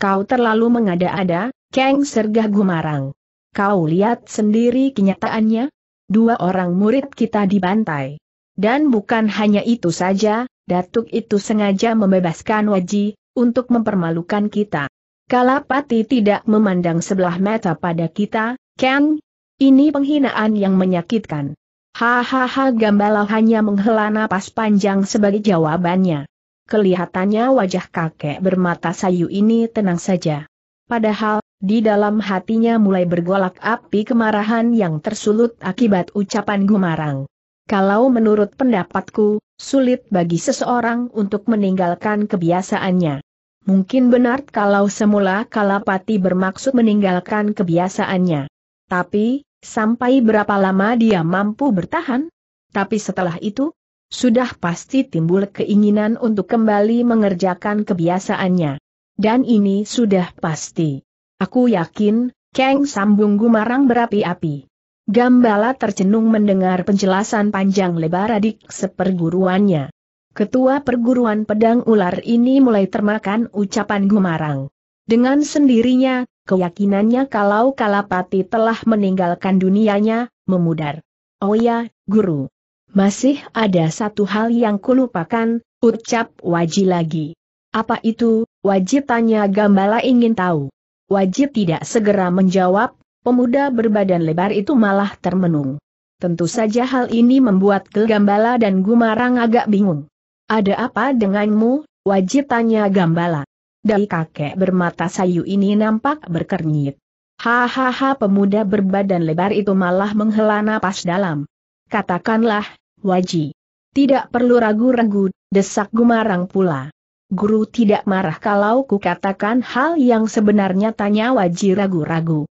Kau terlalu mengada-ada, keng Sergah Gumarang. Kau lihat sendiri kenyataannya? Dua orang murid kita dibantai. Dan bukan hanya itu saja, Datuk itu sengaja membebaskan Waji, untuk mempermalukan kita. Kalapati tidak memandang sebelah mata pada kita, Ken. Ini penghinaan yang menyakitkan. Hahaha Gambala hanya menghela napas panjang sebagai jawabannya. Kelihatannya wajah kakek bermata sayu ini tenang saja. Padahal, di dalam hatinya mulai bergolak api kemarahan yang tersulut akibat ucapan Gumarang. Kalau menurut pendapatku, sulit bagi seseorang untuk meninggalkan kebiasaannya. Mungkin benar kalau semula Kalapati bermaksud meninggalkan kebiasaannya. Tapi, sampai berapa lama dia mampu bertahan? Tapi setelah itu, sudah pasti timbul keinginan untuk kembali mengerjakan kebiasaannya. Dan ini sudah pasti. Aku yakin, Kang sambung gumarang berapi-api. Gambala tercenung mendengar penjelasan panjang lebar adik seperguruannya. Ketua perguruan pedang ular ini mulai termakan ucapan Gemarang. Dengan sendirinya, keyakinannya kalau Kalapati telah meninggalkan dunianya, memudar. Oh ya, guru. Masih ada satu hal yang kulupakan, ucap Wajib lagi. Apa itu, Wajib tanya Gambala ingin tahu. Wajib tidak segera menjawab, pemuda berbadan lebar itu malah termenung. Tentu saja hal ini membuat Gambala dan Gumarang agak bingung. Ada apa denganmu, wajib tanya Gambala. Dari kakek bermata sayu ini nampak berkernyit. Hahaha pemuda berbadan lebar itu malah menghela napas dalam. Katakanlah, Waji. Tidak perlu ragu-ragu, desak Gumarang pula. Guru tidak marah kalau kukatakan hal yang sebenarnya tanya Waji ragu-ragu.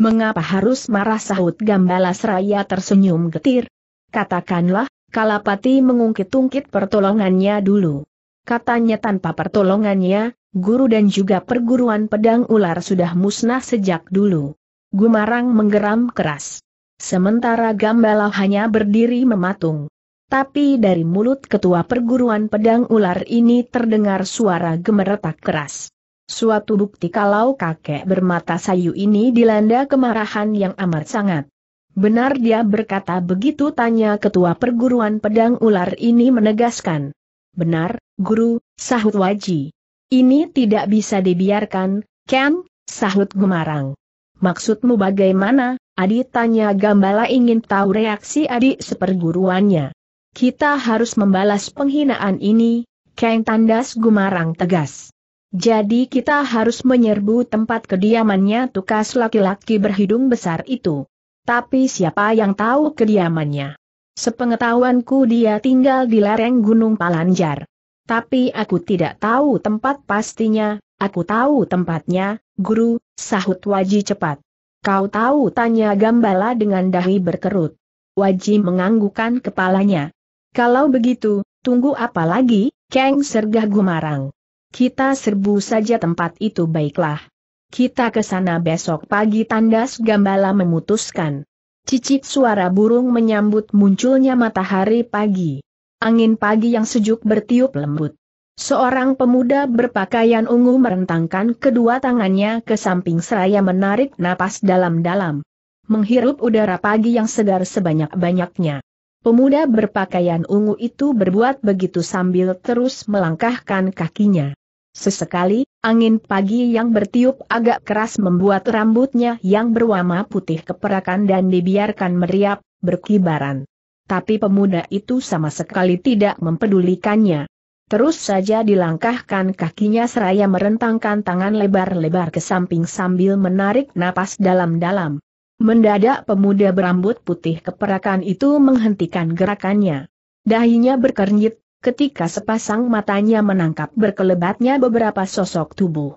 Mengapa harus marah sahut Gambalas Raya tersenyum getir? Katakanlah, Kalapati mengungkit-ungkit pertolongannya dulu. Katanya tanpa pertolongannya, guru dan juga perguruan pedang ular sudah musnah sejak dulu. Gumarang menggeram keras. Sementara Gambala hanya berdiri mematung. Tapi dari mulut ketua perguruan pedang ular ini terdengar suara gemeretak keras. Suatu bukti kalau kakek bermata sayu ini dilanda kemarahan yang amat sangat. Benar dia berkata begitu tanya ketua perguruan pedang ular ini menegaskan. Benar, guru, sahut waji. Ini tidak bisa dibiarkan, Ken, sahut gemarang. Maksudmu bagaimana, Adi tanya Gambala ingin tahu reaksi adik seperguruannya. Kita harus membalas penghinaan ini, Kang Tandas Gumarang tegas. Jadi kita harus menyerbu tempat kediamannya tukas laki-laki berhidung besar itu. Tapi siapa yang tahu kediamannya? Sepengetahuanku dia tinggal di lereng Gunung Palanjar. Tapi aku tidak tahu tempat pastinya, aku tahu tempatnya, guru, sahut Waji cepat. Kau tahu tanya Gambala dengan dahi berkerut. Waji menganggukan kepalanya. Kalau begitu, tunggu apa lagi, Kang Sergah Gumarang. Kita serbu saja tempat itu baiklah. Kita ke sana besok pagi tandas Gambala memutuskan. Cicit suara burung menyambut munculnya matahari pagi. Angin pagi yang sejuk bertiup lembut. Seorang pemuda berpakaian ungu merentangkan kedua tangannya ke samping seraya menarik napas dalam-dalam. Menghirup udara pagi yang segar sebanyak-banyaknya. Pemuda berpakaian ungu itu berbuat begitu sambil terus melangkahkan kakinya. Sesekali, angin pagi yang bertiup agak keras membuat rambutnya yang berwarna putih keperakan dan dibiarkan meriap, berkibaran. Tapi pemuda itu sama sekali tidak mempedulikannya. Terus saja dilangkahkan kakinya seraya merentangkan tangan lebar-lebar ke samping sambil menarik napas dalam-dalam. Mendadak pemuda berambut putih keperakan itu menghentikan gerakannya. Dahinya berkernyit, ketika sepasang matanya menangkap berkelebatnya beberapa sosok tubuh.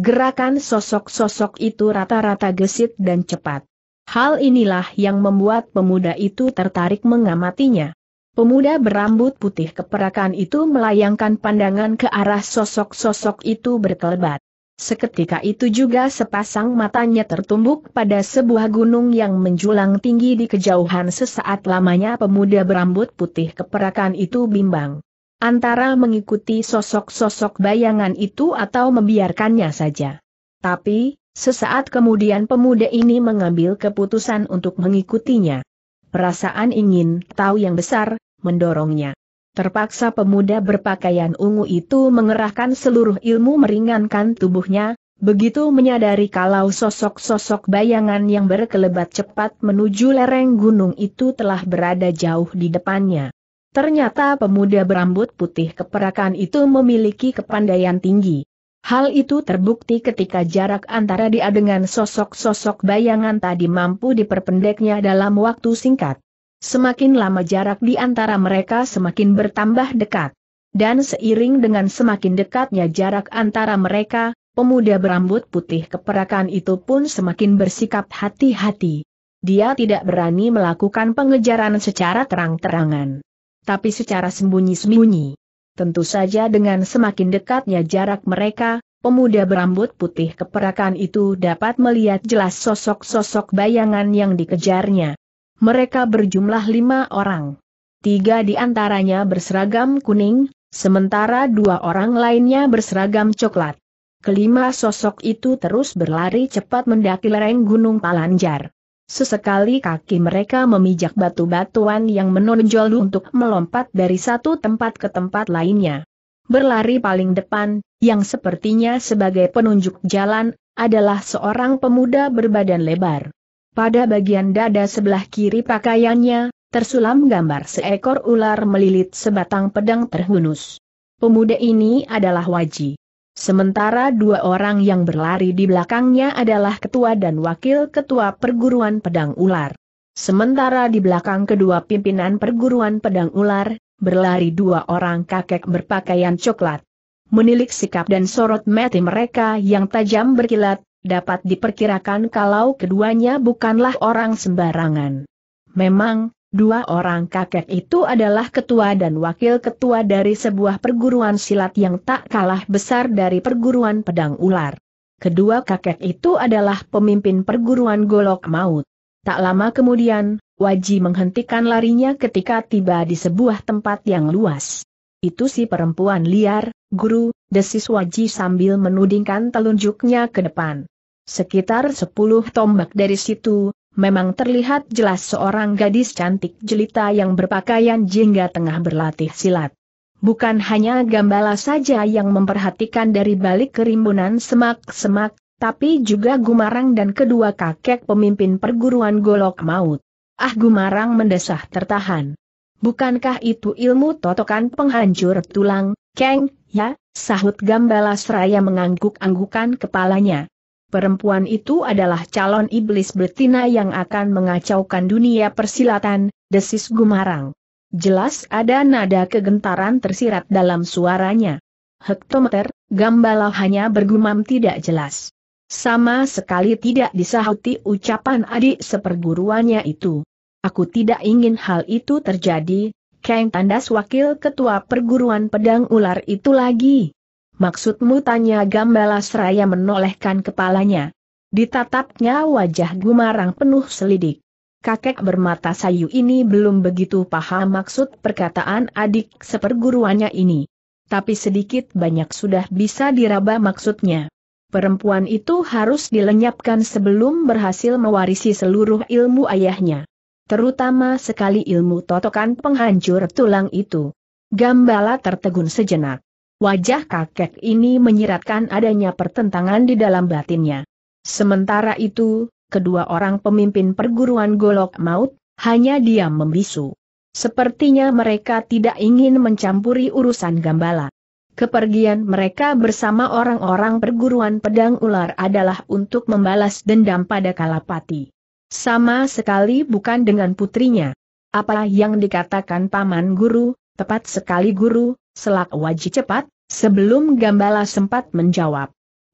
Gerakan sosok-sosok itu rata-rata gesit dan cepat. Hal inilah yang membuat pemuda itu tertarik mengamatinya. Pemuda berambut putih keperakan itu melayangkan pandangan ke arah sosok-sosok itu berkelebat. Seketika itu juga sepasang matanya tertumbuk pada sebuah gunung yang menjulang tinggi di kejauhan sesaat lamanya pemuda berambut putih keperakan itu bimbang. Antara mengikuti sosok-sosok bayangan itu atau membiarkannya saja. Tapi, sesaat kemudian pemuda ini mengambil keputusan untuk mengikutinya. Perasaan ingin tahu yang besar, mendorongnya. Terpaksa pemuda berpakaian ungu itu mengerahkan seluruh ilmu meringankan tubuhnya, begitu menyadari kalau sosok-sosok bayangan yang berkelebat cepat menuju lereng gunung itu telah berada jauh di depannya. Ternyata pemuda berambut putih keperakan itu memiliki kepandaian tinggi. Hal itu terbukti ketika jarak antara dia dengan sosok-sosok bayangan tadi mampu diperpendeknya dalam waktu singkat. Semakin lama jarak di antara mereka semakin bertambah dekat. Dan seiring dengan semakin dekatnya jarak antara mereka, pemuda berambut putih keperakan itu pun semakin bersikap hati-hati. Dia tidak berani melakukan pengejaran secara terang-terangan. Tapi secara sembunyi-sembunyi. Tentu saja dengan semakin dekatnya jarak mereka, pemuda berambut putih keperakan itu dapat melihat jelas sosok-sosok bayangan yang dikejarnya mereka berjumlah lima orang. Tiga di antaranya berseragam kuning, sementara dua orang lainnya berseragam coklat. Kelima sosok itu terus berlari cepat mendaki lereng Gunung Palanjar. Sesekali kaki mereka memijak batu-batuan yang menonjol untuk melompat dari satu tempat ke tempat lainnya. Berlari paling depan, yang sepertinya sebagai penunjuk jalan, adalah seorang pemuda berbadan lebar. Pada bagian dada sebelah kiri pakaiannya, tersulam gambar seekor ular melilit sebatang pedang terhunus. Pemuda ini adalah Waji. Sementara dua orang yang berlari di belakangnya adalah ketua dan wakil ketua perguruan pedang ular. Sementara di belakang kedua pimpinan perguruan pedang ular, berlari dua orang kakek berpakaian coklat. Menilik sikap dan sorot mati mereka yang tajam berkilat, dapat diperkirakan kalau keduanya bukanlah orang sembarangan. Memang, dua orang kakek itu adalah ketua dan wakil ketua dari sebuah perguruan silat yang tak kalah besar dari perguruan pedang ular. Kedua kakek itu adalah pemimpin perguruan golok maut. Tak lama kemudian, Waji menghentikan larinya ketika tiba di sebuah tempat yang luas. Itu si perempuan liar, guru, desis Waji sambil menudingkan telunjuknya ke depan. Sekitar sepuluh tombak dari situ, memang terlihat jelas seorang gadis cantik jelita yang berpakaian jingga tengah berlatih silat. Bukan hanya Gambala saja yang memperhatikan dari balik kerimbunan semak-semak, tapi juga Gumarang dan kedua kakek pemimpin perguruan Golok Maut. Ah Gumarang mendesah tertahan. Bukankah itu ilmu totokan penghancur tulang, Keng, ya? Sahut Gambala seraya mengangguk-anggukan kepalanya. Perempuan itu adalah calon iblis betina yang akan mengacaukan dunia persilatan, desis Gumarang. Jelas ada nada kegentaran tersirat dalam suaranya. Hektometer, gambala hanya bergumam tidak jelas. Sama sekali tidak disahuti ucapan adik seperguruannya itu. Aku tidak ingin hal itu terjadi, Kang Tandas Wakil Ketua Perguruan Pedang Ular itu lagi. Maksudmu tanya Gambala Seraya menolehkan kepalanya. Ditatapnya wajah Gumarang penuh selidik. Kakek bermata sayu ini belum begitu paham maksud perkataan adik seperguruannya ini. Tapi sedikit banyak sudah bisa diraba maksudnya. Perempuan itu harus dilenyapkan sebelum berhasil mewarisi seluruh ilmu ayahnya. Terutama sekali ilmu totokan penghancur tulang itu. Gambala tertegun sejenak. Wajah kakek ini menyiratkan adanya pertentangan di dalam batinnya. Sementara itu, kedua orang pemimpin perguruan Golok Maut, hanya diam membisu. Sepertinya mereka tidak ingin mencampuri urusan Gambala. Kepergian mereka bersama orang-orang perguruan pedang ular adalah untuk membalas dendam pada Kalapati. Sama sekali bukan dengan putrinya. Apa yang dikatakan Paman Guru, tepat sekali Guru, Selak wajib cepat, sebelum Gambala sempat menjawab.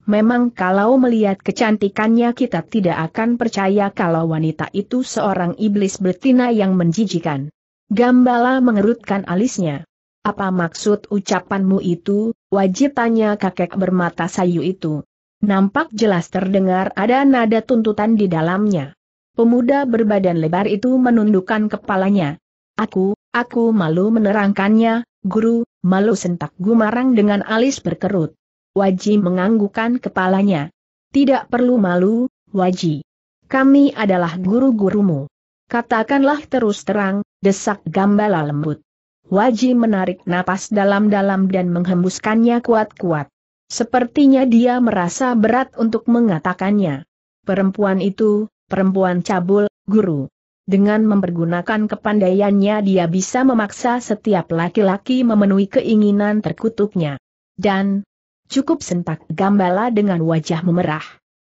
Memang kalau melihat kecantikannya kita tidak akan percaya kalau wanita itu seorang iblis betina yang menjijikan. Gambala mengerutkan alisnya. Apa maksud ucapanmu itu, wajib tanya kakek bermata sayu itu. Nampak jelas terdengar ada nada tuntutan di dalamnya. Pemuda berbadan lebar itu menundukkan kepalanya. Aku, aku malu menerangkannya, Guru, malu sentak Gumarang dengan alis berkerut. Waji menganggukan kepalanya. Tidak perlu malu, Waji. Kami adalah guru-gurumu. Katakanlah terus terang, desak Gambala lembut. Waji menarik napas dalam-dalam dan menghembuskannya kuat-kuat. Sepertinya dia merasa berat untuk mengatakannya. Perempuan itu, perempuan cabul, guru. Dengan mempergunakan kepandaiannya dia bisa memaksa setiap laki-laki memenuhi keinginan terkutuknya. Dan, cukup sentak Gambala dengan wajah memerah.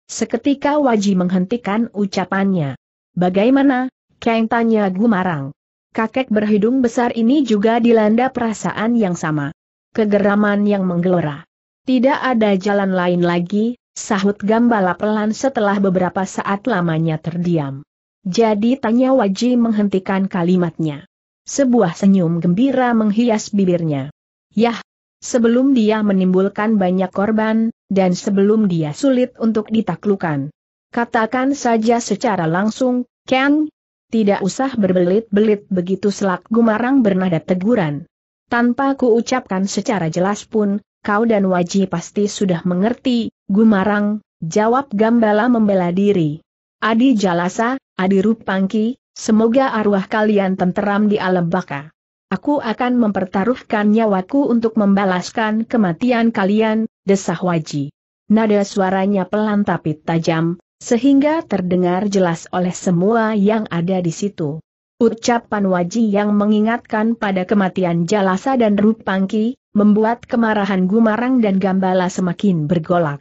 Seketika Waji menghentikan ucapannya. Bagaimana? Kang tanya Gumarang. Kakek berhidung besar ini juga dilanda perasaan yang sama. Kegeraman yang menggelora. Tidak ada jalan lain lagi, sahut Gambala pelan setelah beberapa saat lamanya terdiam. Jadi tanya Waji menghentikan kalimatnya. Sebuah senyum gembira menghias bibirnya. Yah, sebelum dia menimbulkan banyak korban, dan sebelum dia sulit untuk ditaklukan. Katakan saja secara langsung, Ken, tidak usah berbelit-belit begitu selak gumarang bernada teguran. Tanpa kuucapkan secara jelas pun, kau dan Waji pasti sudah mengerti, gumarang, jawab Gambala membela diri. Adi Jalasa, Adiru Pangki, semoga arwah kalian tenteram di alam baka. Aku akan mempertaruhkan nyawaku untuk membalaskan kematian kalian, desah Waji. Nada suaranya pelan tapi tajam, sehingga terdengar jelas oleh semua yang ada di situ. Ucapan Waji yang mengingatkan pada kematian Jalasa dan Rupangki, membuat kemarahan Gumarang dan Gambala semakin bergolak.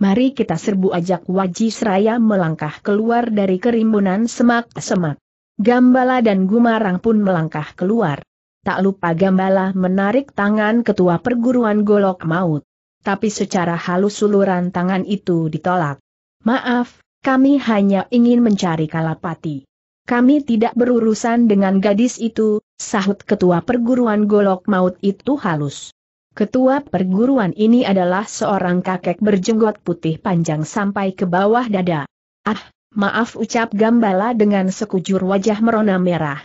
Mari kita serbu ajak wajib Raya melangkah keluar dari kerimbunan semak-semak. Gambala dan Gumarang pun melangkah keluar. Tak lupa Gambala menarik tangan ketua perguruan Golok Maut. Tapi secara halus suluran tangan itu ditolak. Maaf, kami hanya ingin mencari Kalapati. Kami tidak berurusan dengan gadis itu, sahut ketua perguruan Golok Maut itu halus. Ketua perguruan ini adalah seorang kakek berjenggot putih panjang sampai ke bawah dada. Ah, maaf ucap Gambala dengan sekujur wajah merona merah.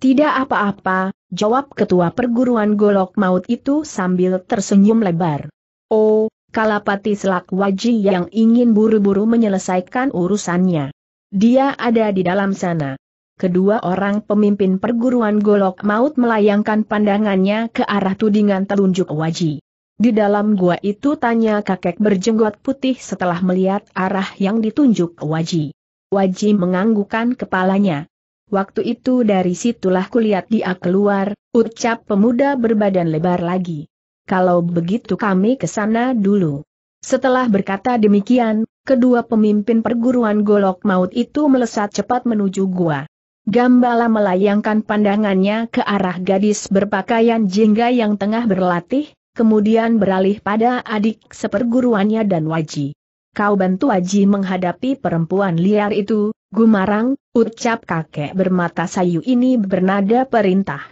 Tidak apa-apa, jawab ketua perguruan golok maut itu sambil tersenyum lebar. Oh, Kalapati Selak Waji yang ingin buru-buru menyelesaikan urusannya. Dia ada di dalam sana kedua orang pemimpin perguruan golok maut melayangkan pandangannya ke arah tudingan telunjuk Waji. Di dalam gua itu tanya kakek berjenggot putih setelah melihat arah yang ditunjuk Waji. Waji menganggukkan kepalanya. Waktu itu dari situlah kulihat dia keluar, ucap pemuda berbadan lebar lagi. Kalau begitu kami ke sana dulu. Setelah berkata demikian, kedua pemimpin perguruan golok maut itu melesat cepat menuju gua. Gambala melayangkan pandangannya ke arah gadis berpakaian jingga yang tengah berlatih, kemudian beralih pada adik seperguruannya dan Waji. Kau bantu Waji menghadapi perempuan liar itu, Gumarang, ucap kakek bermata sayu ini bernada perintah.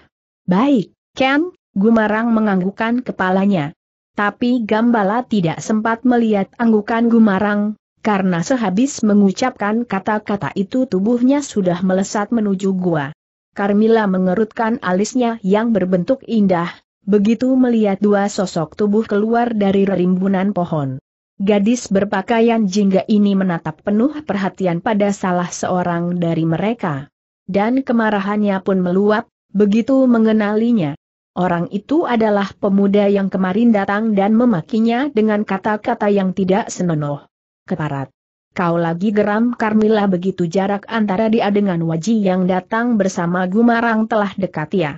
Baik, Ken, Gumarang menganggukkan kepalanya. Tapi Gambala tidak sempat melihat anggukan Gumarang, karena sehabis mengucapkan kata-kata itu tubuhnya sudah melesat menuju gua. Karmila mengerutkan alisnya yang berbentuk indah, begitu melihat dua sosok tubuh keluar dari rimbunan pohon. Gadis berpakaian jingga ini menatap penuh perhatian pada salah seorang dari mereka. Dan kemarahannya pun meluap, begitu mengenalinya. Orang itu adalah pemuda yang kemarin datang dan memakinya dengan kata-kata yang tidak senonoh keparat. Kau lagi geram Karmila begitu jarak antara dia dengan Waji yang datang bersama Gumarang telah dekat ya.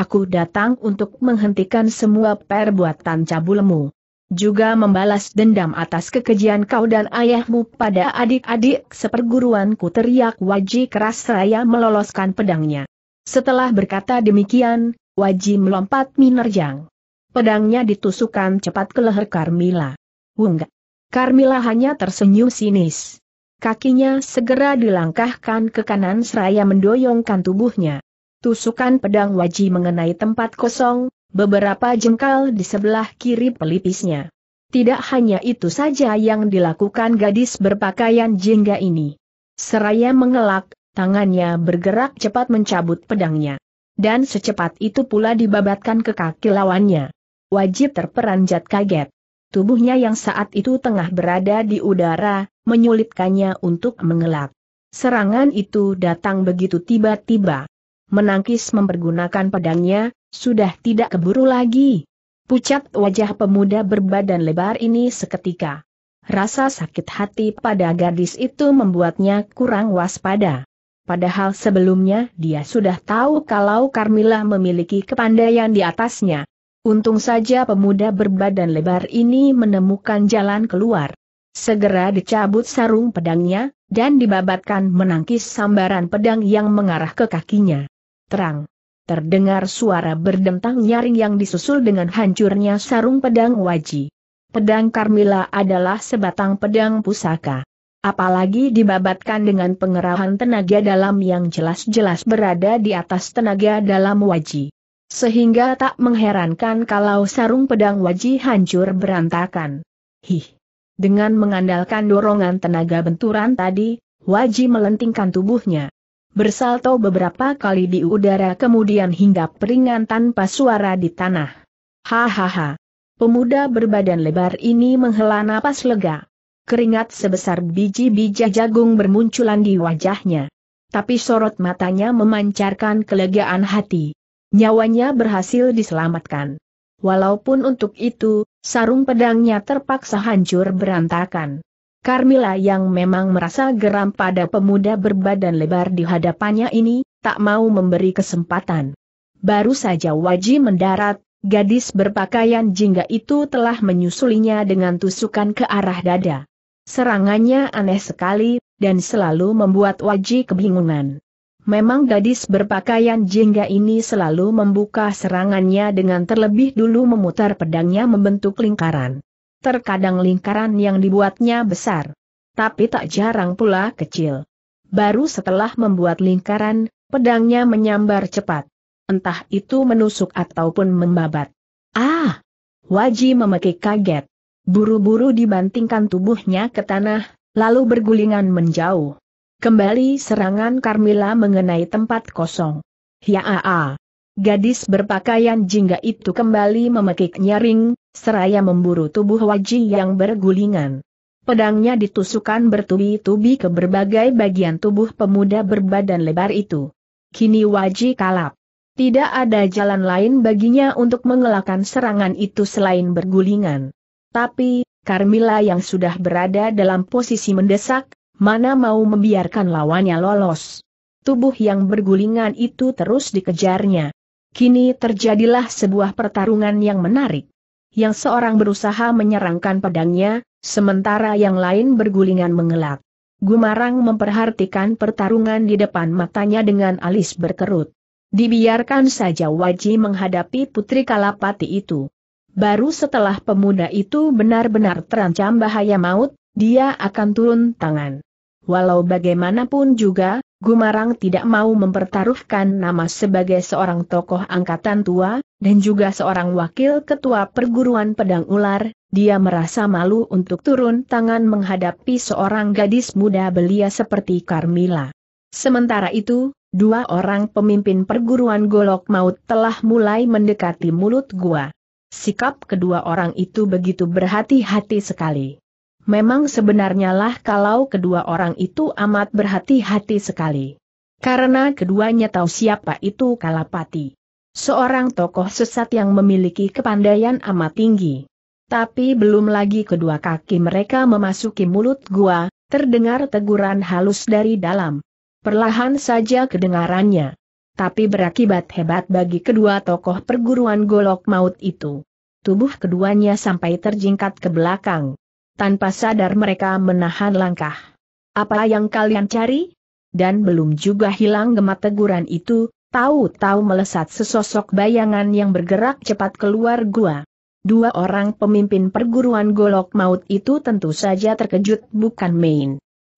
Aku datang untuk menghentikan semua perbuatan cabulmu. Juga membalas dendam atas kekejian kau dan ayahmu pada adik-adik seperguruanku teriak Waji keras seraya meloloskan pedangnya. Setelah berkata demikian, Waji melompat minerjang. Pedangnya ditusukkan cepat ke leher Karmila. Wungga. Karmila hanya tersenyum sinis. Kakinya segera dilangkahkan ke kanan seraya mendoyongkan tubuhnya. Tusukan pedang waji mengenai tempat kosong, beberapa jengkal di sebelah kiri pelipisnya. Tidak hanya itu saja yang dilakukan gadis berpakaian jingga ini. Seraya mengelak, tangannya bergerak cepat mencabut pedangnya. Dan secepat itu pula dibabatkan ke kaki lawannya. Wajib terperanjat kaget. Tubuhnya yang saat itu tengah berada di udara, menyulitkannya untuk mengelak. Serangan itu datang begitu tiba-tiba. Menangkis mempergunakan pedangnya, sudah tidak keburu lagi. Pucat wajah pemuda berbadan lebar ini seketika. Rasa sakit hati pada gadis itu membuatnya kurang waspada. Padahal sebelumnya dia sudah tahu kalau Carmilla memiliki kepandaian di atasnya. Untung saja pemuda berbadan lebar ini menemukan jalan keluar. Segera dicabut sarung pedangnya, dan dibabatkan menangkis sambaran pedang yang mengarah ke kakinya. Terang. Terdengar suara berdentang nyaring yang disusul dengan hancurnya sarung pedang waji. Pedang Carmila adalah sebatang pedang pusaka. Apalagi dibabatkan dengan pengerahan tenaga dalam yang jelas-jelas berada di atas tenaga dalam waji. Sehingga tak mengherankan kalau sarung pedang Waji hancur berantakan. Hih! Dengan mengandalkan dorongan tenaga benturan tadi, Waji melentingkan tubuhnya. Bersalto beberapa kali di udara kemudian hingga peringan tanpa suara di tanah. Hahaha. Pemuda berbadan lebar ini menghela napas lega. Keringat sebesar biji biji jagung bermunculan di wajahnya. Tapi sorot matanya memancarkan kelegaan hati. Nyawanya berhasil diselamatkan. Walaupun untuk itu, sarung pedangnya terpaksa hancur berantakan. Carmilla yang memang merasa geram pada pemuda berbadan lebar di hadapannya ini, tak mau memberi kesempatan. Baru saja Waji mendarat, gadis berpakaian jingga itu telah menyusulinya dengan tusukan ke arah dada. Serangannya aneh sekali, dan selalu membuat Waji kebingungan. Memang gadis berpakaian jingga ini selalu membuka serangannya dengan terlebih dulu memutar pedangnya membentuk lingkaran. Terkadang lingkaran yang dibuatnya besar, tapi tak jarang pula kecil. Baru setelah membuat lingkaran, pedangnya menyambar cepat. Entah itu menusuk ataupun membabat. Ah! Waji memekik kaget. Buru-buru dibantingkan tubuhnya ke tanah, lalu bergulingan menjauh. Kembali serangan Carmila mengenai tempat kosong. Hiaa. Ya, Gadis berpakaian jingga itu kembali memekik nyaring, seraya memburu tubuh Waji yang bergulingan. Pedangnya ditusukan bertubi-tubi ke berbagai bagian tubuh pemuda berbadan lebar itu. Kini Waji kalap. Tidak ada jalan lain baginya untuk mengelakkan serangan itu selain bergulingan. Tapi, Carmila yang sudah berada dalam posisi mendesak, mana mau membiarkan lawannya lolos. Tubuh yang bergulingan itu terus dikejarnya. Kini terjadilah sebuah pertarungan yang menarik. Yang seorang berusaha menyerangkan pedangnya, sementara yang lain bergulingan mengelak. Gumarang memperhatikan pertarungan di depan matanya dengan alis berkerut. Dibiarkan saja Waji menghadapi putri Kalapati itu. Baru setelah pemuda itu benar-benar terancam bahaya maut, dia akan turun tangan. Walau bagaimanapun juga, Gumarang tidak mau mempertaruhkan nama sebagai seorang tokoh angkatan tua, dan juga seorang wakil ketua perguruan pedang ular, dia merasa malu untuk turun tangan menghadapi seorang gadis muda belia seperti Carmila. Sementara itu, dua orang pemimpin perguruan golok maut telah mulai mendekati mulut gua. Sikap kedua orang itu begitu berhati-hati sekali. Memang sebenarnya lah kalau kedua orang itu amat berhati-hati sekali. Karena keduanya tahu siapa itu Kalapati. Seorang tokoh sesat yang memiliki kepandaian amat tinggi. Tapi belum lagi kedua kaki mereka memasuki mulut gua, terdengar teguran halus dari dalam. Perlahan saja kedengarannya. Tapi berakibat hebat bagi kedua tokoh perguruan golok maut itu. Tubuh keduanya sampai terjingkat ke belakang tanpa sadar mereka menahan langkah. Apa yang kalian cari? Dan belum juga hilang gemat teguran itu, tahu-tahu melesat sesosok bayangan yang bergerak cepat keluar gua. Dua orang pemimpin perguruan golok maut itu tentu saja terkejut bukan main.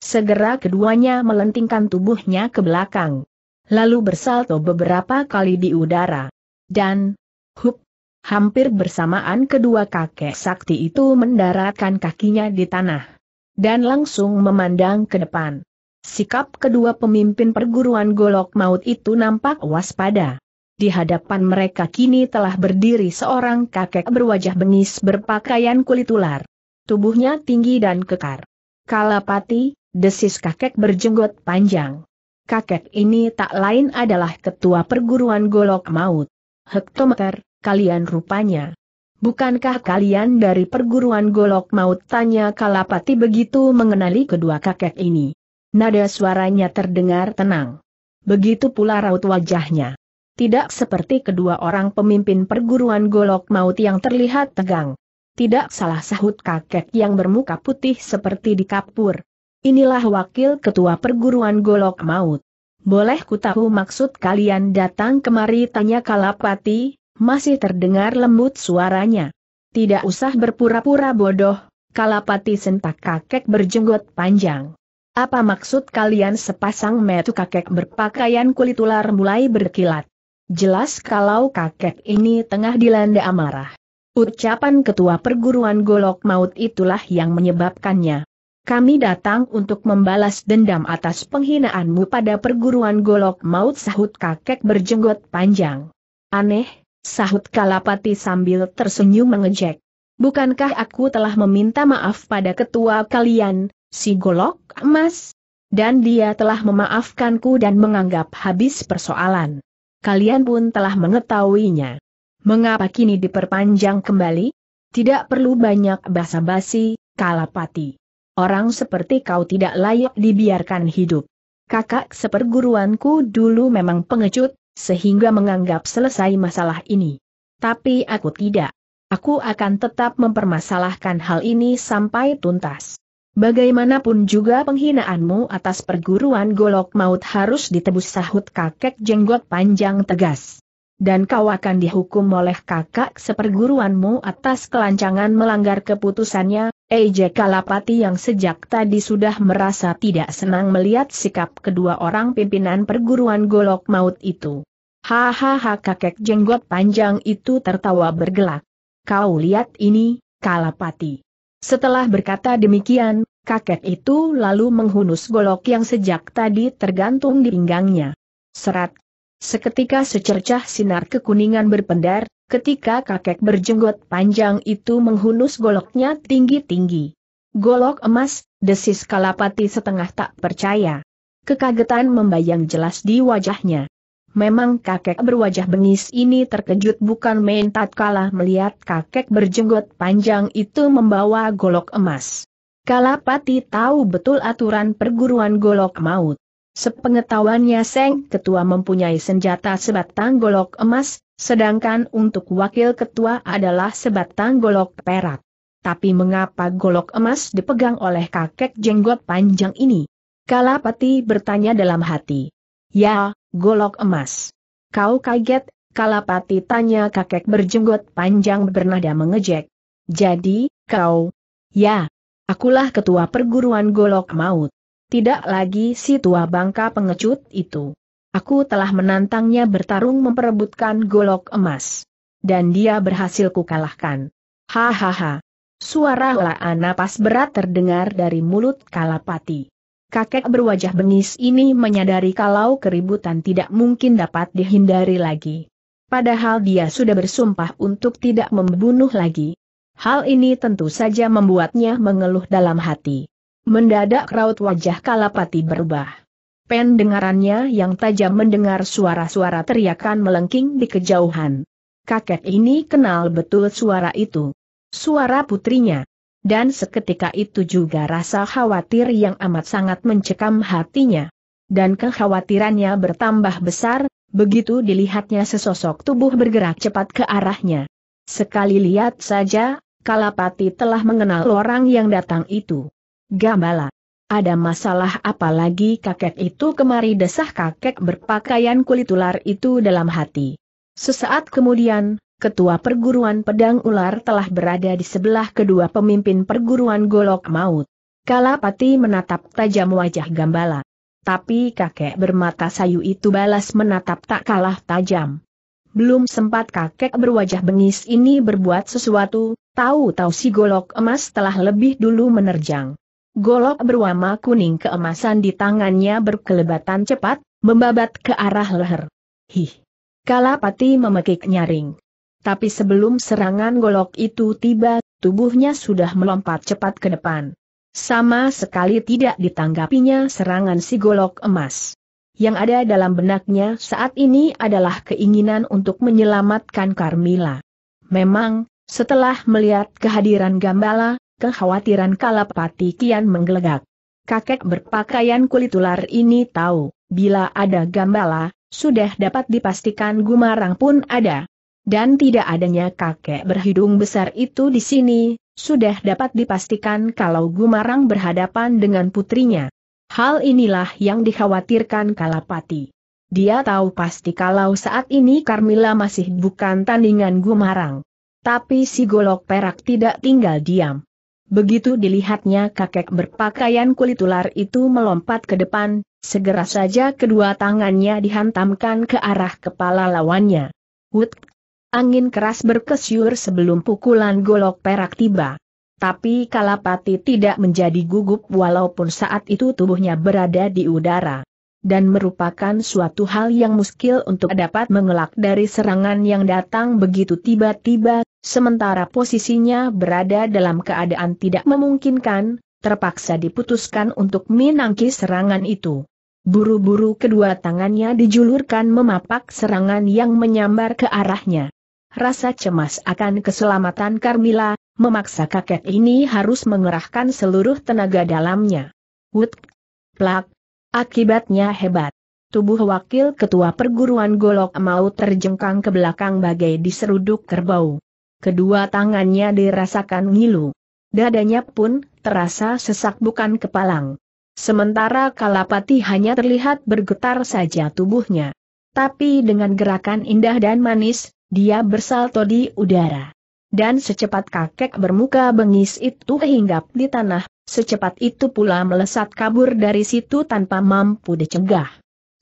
Segera keduanya melentingkan tubuhnya ke belakang. Lalu bersalto beberapa kali di udara. Dan, hup, Hampir bersamaan kedua kakek sakti itu mendaratkan kakinya di tanah. Dan langsung memandang ke depan. Sikap kedua pemimpin perguruan golok maut itu nampak waspada. Di hadapan mereka kini telah berdiri seorang kakek berwajah bengis berpakaian kulit ular. Tubuhnya tinggi dan kekar. Kalapati, desis kakek berjenggot panjang. Kakek ini tak lain adalah ketua perguruan golok maut. Hektometer, kalian rupanya. Bukankah kalian dari perguruan golok maut tanya Kalapati begitu mengenali kedua kakek ini? Nada suaranya terdengar tenang. Begitu pula raut wajahnya. Tidak seperti kedua orang pemimpin perguruan golok maut yang terlihat tegang. Tidak salah sahut kakek yang bermuka putih seperti di kapur. Inilah wakil ketua perguruan golok maut. Boleh ku tahu maksud kalian datang kemari tanya Kalapati, masih terdengar lembut suaranya. Tidak usah berpura-pura bodoh, Kalapati sentak kakek berjenggot panjang. Apa maksud kalian sepasang metu kakek berpakaian kulit ular mulai berkilat? Jelas kalau kakek ini tengah dilanda amarah. Ucapan ketua perguruan golok maut itulah yang menyebabkannya. Kami datang untuk membalas dendam atas penghinaanmu pada perguruan golok maut sahut kakek berjenggot panjang. Aneh, sahut Kalapati sambil tersenyum mengejek. Bukankah aku telah meminta maaf pada ketua kalian, si golok emas? Dan dia telah memaafkanku dan menganggap habis persoalan. Kalian pun telah mengetahuinya. Mengapa kini diperpanjang kembali? Tidak perlu banyak basa-basi, Kalapati. Orang seperti kau tidak layak dibiarkan hidup. Kakak seperguruanku dulu memang pengecut, sehingga menganggap selesai masalah ini. Tapi aku tidak. Aku akan tetap mempermasalahkan hal ini sampai tuntas. Bagaimanapun juga penghinaanmu atas perguruan golok maut harus ditebus sahut kakek jenggot panjang tegas dan kau akan dihukum oleh kakak seperguruanmu atas kelancangan melanggar keputusannya, EJ Kalapati yang sejak tadi sudah merasa tidak senang melihat sikap kedua orang pimpinan perguruan golok maut itu. Hahaha kakek jenggot panjang itu tertawa bergelak. Kau lihat ini, Kalapati. Setelah berkata demikian, kakek itu lalu menghunus golok yang sejak tadi tergantung di pinggangnya. Serat Seketika secercah sinar kekuningan berpendar, ketika kakek berjenggot panjang itu menghunus goloknya tinggi-tinggi. Golok emas, desis kalapati setengah tak percaya. Kekagetan membayang jelas di wajahnya. Memang kakek berwajah bengis ini terkejut bukan main kalah melihat kakek berjenggot panjang itu membawa golok emas. Kalapati tahu betul aturan perguruan golok maut. Sepengetahuannya Seng Ketua mempunyai senjata sebatang golok emas, sedangkan untuk Wakil Ketua adalah sebatang golok perak. Tapi mengapa golok emas dipegang oleh kakek jenggot panjang ini? Kalapati bertanya dalam hati. Ya, golok emas. Kau kaget, Kalapati tanya kakek berjenggot panjang bernada mengejek. Jadi, kau? Ya, akulah ketua perguruan golok maut tidak lagi si tua bangka pengecut itu. Aku telah menantangnya bertarung memperebutkan golok emas. Dan dia berhasil kukalahkan. Hahaha. Suara helaan napas berat terdengar dari mulut Kalapati. Kakek berwajah bengis ini menyadari kalau keributan tidak mungkin dapat dihindari lagi. Padahal dia sudah bersumpah untuk tidak membunuh lagi. Hal ini tentu saja membuatnya mengeluh dalam hati. Mendadak raut wajah Kalapati berubah. Pendengarannya yang tajam mendengar suara-suara teriakan melengking di kejauhan. Kakek ini kenal betul suara itu. Suara putrinya. Dan seketika itu juga rasa khawatir yang amat sangat mencekam hatinya. Dan kekhawatirannya bertambah besar, begitu dilihatnya sesosok tubuh bergerak cepat ke arahnya. Sekali lihat saja, Kalapati telah mengenal orang yang datang itu. Gambala. Ada masalah apa lagi kakek itu kemari desah kakek berpakaian kulit ular itu dalam hati. Sesaat kemudian, ketua perguruan pedang ular telah berada di sebelah kedua pemimpin perguruan golok maut. Kalapati menatap tajam wajah Gambala. Tapi kakek bermata sayu itu balas menatap tak kalah tajam. Belum sempat kakek berwajah bengis ini berbuat sesuatu, tahu-tahu si golok emas telah lebih dulu menerjang. Golok berwarna kuning keemasan di tangannya berkelebatan cepat, membabat ke arah leher. Hih! Kalapati memekik nyaring. Tapi sebelum serangan golok itu tiba, tubuhnya sudah melompat cepat ke depan. Sama sekali tidak ditanggapinya serangan si golok emas. Yang ada dalam benaknya saat ini adalah keinginan untuk menyelamatkan Carmila. Memang, setelah melihat kehadiran Gambala, kekhawatiran Kalapati kian menggelegak. Kakek berpakaian kulit ular ini tahu, bila ada gambala, sudah dapat dipastikan Gumarang pun ada. Dan tidak adanya kakek berhidung besar itu di sini, sudah dapat dipastikan kalau Gumarang berhadapan dengan putrinya. Hal inilah yang dikhawatirkan Kalapati. Dia tahu pasti kalau saat ini Carmila masih bukan tandingan Gumarang. Tapi si golok perak tidak tinggal diam. Begitu dilihatnya kakek berpakaian kulit ular itu melompat ke depan, segera saja kedua tangannya dihantamkan ke arah kepala lawannya. Wut! Angin keras berkesyur sebelum pukulan golok perak tiba. Tapi Kalapati tidak menjadi gugup walaupun saat itu tubuhnya berada di udara. Dan merupakan suatu hal yang muskil untuk dapat mengelak dari serangan yang datang begitu tiba-tiba Sementara posisinya berada dalam keadaan tidak memungkinkan, terpaksa diputuskan untuk menangkis serangan itu. Buru-buru kedua tangannya dijulurkan memapak serangan yang menyambar ke arahnya. Rasa cemas akan keselamatan Carmila, memaksa kakek ini harus mengerahkan seluruh tenaga dalamnya. Wut, plak, akibatnya hebat. Tubuh wakil ketua perguruan Golok mau terjengkang ke belakang bagai diseruduk kerbau. Kedua tangannya dirasakan ngilu. Dadanya pun terasa sesak bukan kepalang. Sementara Kalapati hanya terlihat bergetar saja tubuhnya. Tapi dengan gerakan indah dan manis, dia bersalto di udara. Dan secepat kakek bermuka bengis itu hinggap di tanah, secepat itu pula melesat kabur dari situ tanpa mampu dicegah.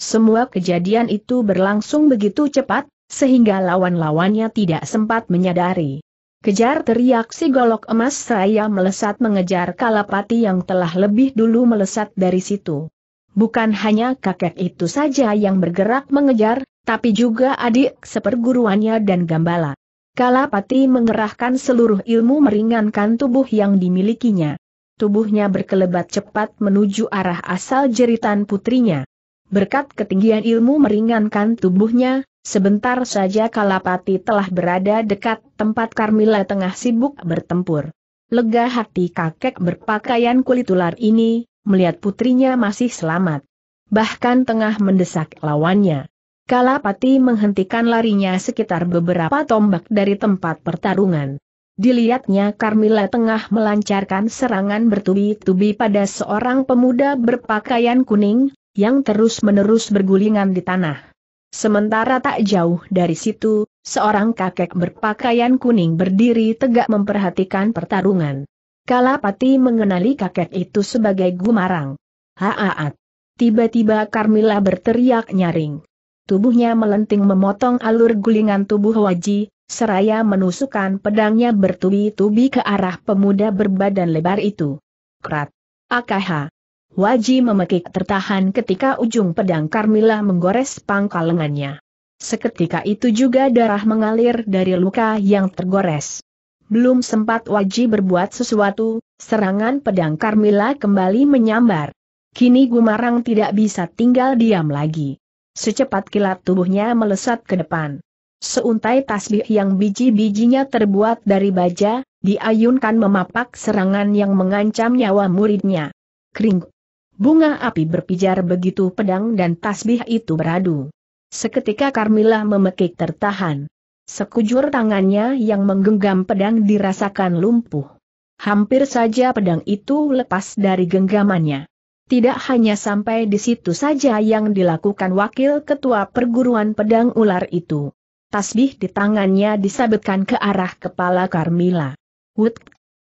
Semua kejadian itu berlangsung begitu cepat, sehingga lawan-lawannya tidak sempat menyadari. Kejar teriak si golok emas seraya melesat mengejar kalapati yang telah lebih dulu melesat dari situ. Bukan hanya kakek itu saja yang bergerak mengejar, tapi juga adik seperguruannya dan gambala. Kalapati mengerahkan seluruh ilmu meringankan tubuh yang dimilikinya. Tubuhnya berkelebat cepat menuju arah asal jeritan putrinya. Berkat ketinggian ilmu meringankan tubuhnya, Sebentar saja Kalapati telah berada dekat tempat Carmila tengah sibuk bertempur. Lega hati kakek berpakaian kulit ular ini, melihat putrinya masih selamat. Bahkan tengah mendesak lawannya. Kalapati menghentikan larinya sekitar beberapa tombak dari tempat pertarungan. Dilihatnya Carmila tengah melancarkan serangan bertubi-tubi pada seorang pemuda berpakaian kuning, yang terus-menerus bergulingan di tanah. Sementara tak jauh dari situ, seorang kakek berpakaian kuning berdiri tegak memperhatikan pertarungan. Kalapati mengenali kakek itu sebagai Gumarang. Haaat. Tiba-tiba Carmila berteriak nyaring. Tubuhnya melenting memotong alur gulingan tubuh Waji, seraya menusukkan pedangnya bertubi-tubi ke arah pemuda berbadan lebar itu. Krat. Akaha. Waji memekik tertahan ketika ujung pedang Carmilla menggores pangkal lengannya. Seketika itu juga darah mengalir dari luka yang tergores. Belum sempat Waji berbuat sesuatu, serangan pedang Carmilla kembali menyambar. Kini Gumarang tidak bisa tinggal diam lagi. Secepat kilat tubuhnya melesat ke depan. Seuntai tasbih yang biji-bijinya terbuat dari baja, diayunkan memapak serangan yang mengancam nyawa muridnya. Kring Bunga api berpijar begitu pedang dan tasbih itu beradu. Seketika Carmilla memekik tertahan. Sekujur tangannya yang menggenggam pedang dirasakan lumpuh. Hampir saja pedang itu lepas dari genggamannya. Tidak hanya sampai di situ saja yang dilakukan wakil ketua perguruan pedang ular itu. Tasbih di tangannya disabetkan ke arah kepala Carmilla. Wut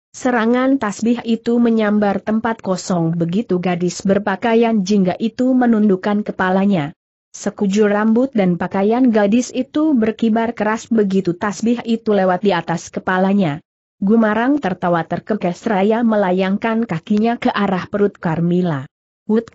Serangan tasbih itu menyambar tempat kosong begitu gadis berpakaian jingga itu menundukkan kepalanya. Sekujur rambut dan pakaian gadis itu berkibar keras begitu tasbih itu lewat di atas kepalanya. Gumarang tertawa terkekeh seraya melayangkan kakinya ke arah perut Carmila. Wut!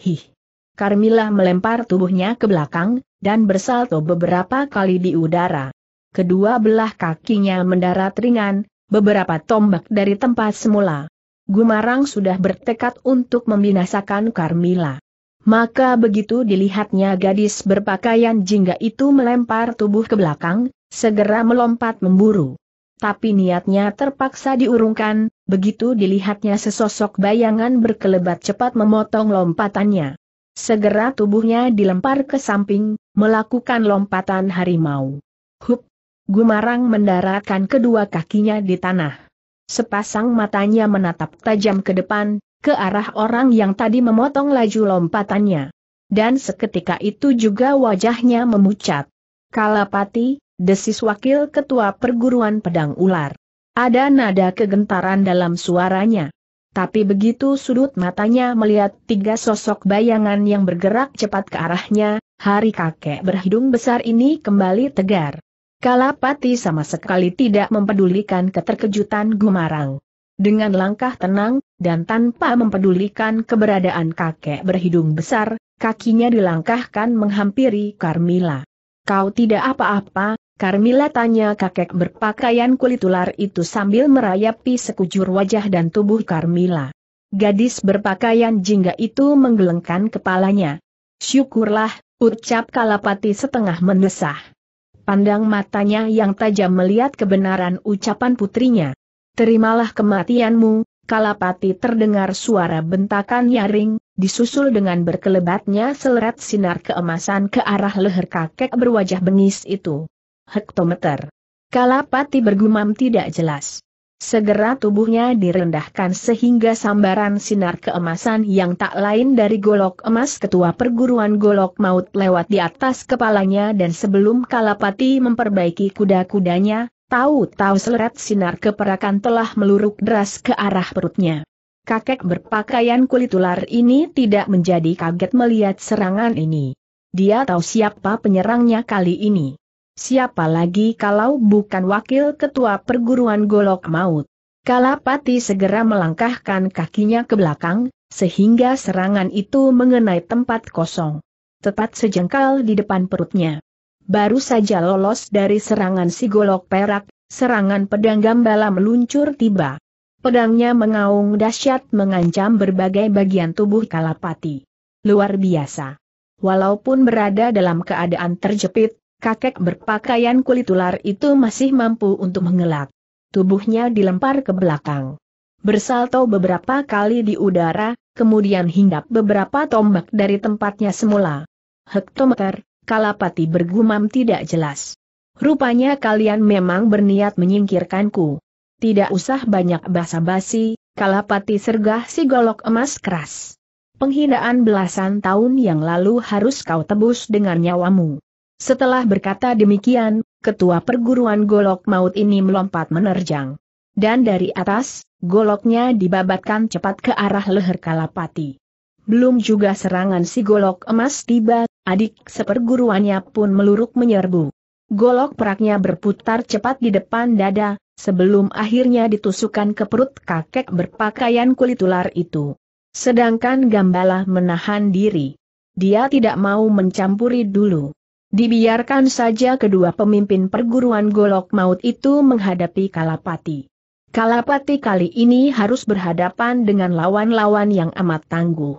Hih! Carmila melempar tubuhnya ke belakang, dan bersalto beberapa kali di udara. Kedua belah kakinya mendarat ringan, beberapa tombak dari tempat semula. Gumarang sudah bertekad untuk membinasakan Carmila. Maka begitu dilihatnya gadis berpakaian jingga itu melempar tubuh ke belakang, segera melompat memburu. Tapi niatnya terpaksa diurungkan, begitu dilihatnya sesosok bayangan berkelebat cepat memotong lompatannya. Segera tubuhnya dilempar ke samping, melakukan lompatan harimau. Hup! Gumarang mendaratkan kedua kakinya di tanah. Sepasang matanya menatap tajam ke depan, ke arah orang yang tadi memotong laju lompatannya. Dan seketika itu juga wajahnya memucat. Kalapati, desis wakil ketua perguruan pedang ular. Ada nada kegentaran dalam suaranya. Tapi begitu sudut matanya melihat tiga sosok bayangan yang bergerak cepat ke arahnya, hari kakek berhidung besar ini kembali tegar. Kalapati sama sekali tidak mempedulikan keterkejutan Gumarang. Dengan langkah tenang, dan tanpa mempedulikan keberadaan kakek berhidung besar, kakinya dilangkahkan menghampiri Carmila. Kau tidak apa-apa, Carmila tanya kakek berpakaian kulit ular itu sambil merayapi sekujur wajah dan tubuh Carmila. Gadis berpakaian jingga itu menggelengkan kepalanya. Syukurlah, ucap Kalapati setengah mendesah pandang matanya yang tajam melihat kebenaran ucapan putrinya. Terimalah kematianmu, Kalapati terdengar suara bentakan nyaring, disusul dengan berkelebatnya seleret sinar keemasan ke arah leher kakek berwajah bengis itu. Hektometer. Kalapati bergumam tidak jelas. Segera tubuhnya direndahkan sehingga sambaran sinar keemasan yang tak lain dari golok emas ketua perguruan golok maut lewat di atas kepalanya dan sebelum Kalapati memperbaiki kuda-kudanya, tahu-tahu seleret sinar keperakan telah meluruk deras ke arah perutnya. Kakek berpakaian kulit ular ini tidak menjadi kaget melihat serangan ini. Dia tahu siapa penyerangnya kali ini siapa lagi kalau bukan wakil ketua perguruan Golok Maut. Kalapati segera melangkahkan kakinya ke belakang, sehingga serangan itu mengenai tempat kosong. Tepat sejengkal di depan perutnya. Baru saja lolos dari serangan si Golok Perak, serangan pedang Gambala meluncur tiba. Pedangnya mengaung dahsyat mengancam berbagai bagian tubuh Kalapati. Luar biasa. Walaupun berada dalam keadaan terjepit, kakek berpakaian kulit ular itu masih mampu untuk mengelak. Tubuhnya dilempar ke belakang. Bersalto beberapa kali di udara, kemudian hinggap beberapa tombak dari tempatnya semula. Hektometer, Kalapati bergumam tidak jelas. Rupanya kalian memang berniat menyingkirkanku. Tidak usah banyak basa-basi, Kalapati sergah si golok emas keras. Penghinaan belasan tahun yang lalu harus kau tebus dengan nyawamu. Setelah berkata demikian, ketua perguruan golok maut ini melompat menerjang. Dan dari atas, goloknya dibabatkan cepat ke arah leher Kalapati. Belum juga serangan si golok emas tiba, adik seperguruannya pun meluruk menyerbu. Golok peraknya berputar cepat di depan dada, sebelum akhirnya ditusukkan ke perut kakek berpakaian kulit ular itu. Sedangkan Gambala menahan diri. Dia tidak mau mencampuri dulu. Dibiarkan saja kedua pemimpin perguruan golok maut itu menghadapi Kalapati. Kalapati kali ini harus berhadapan dengan lawan-lawan yang amat tangguh.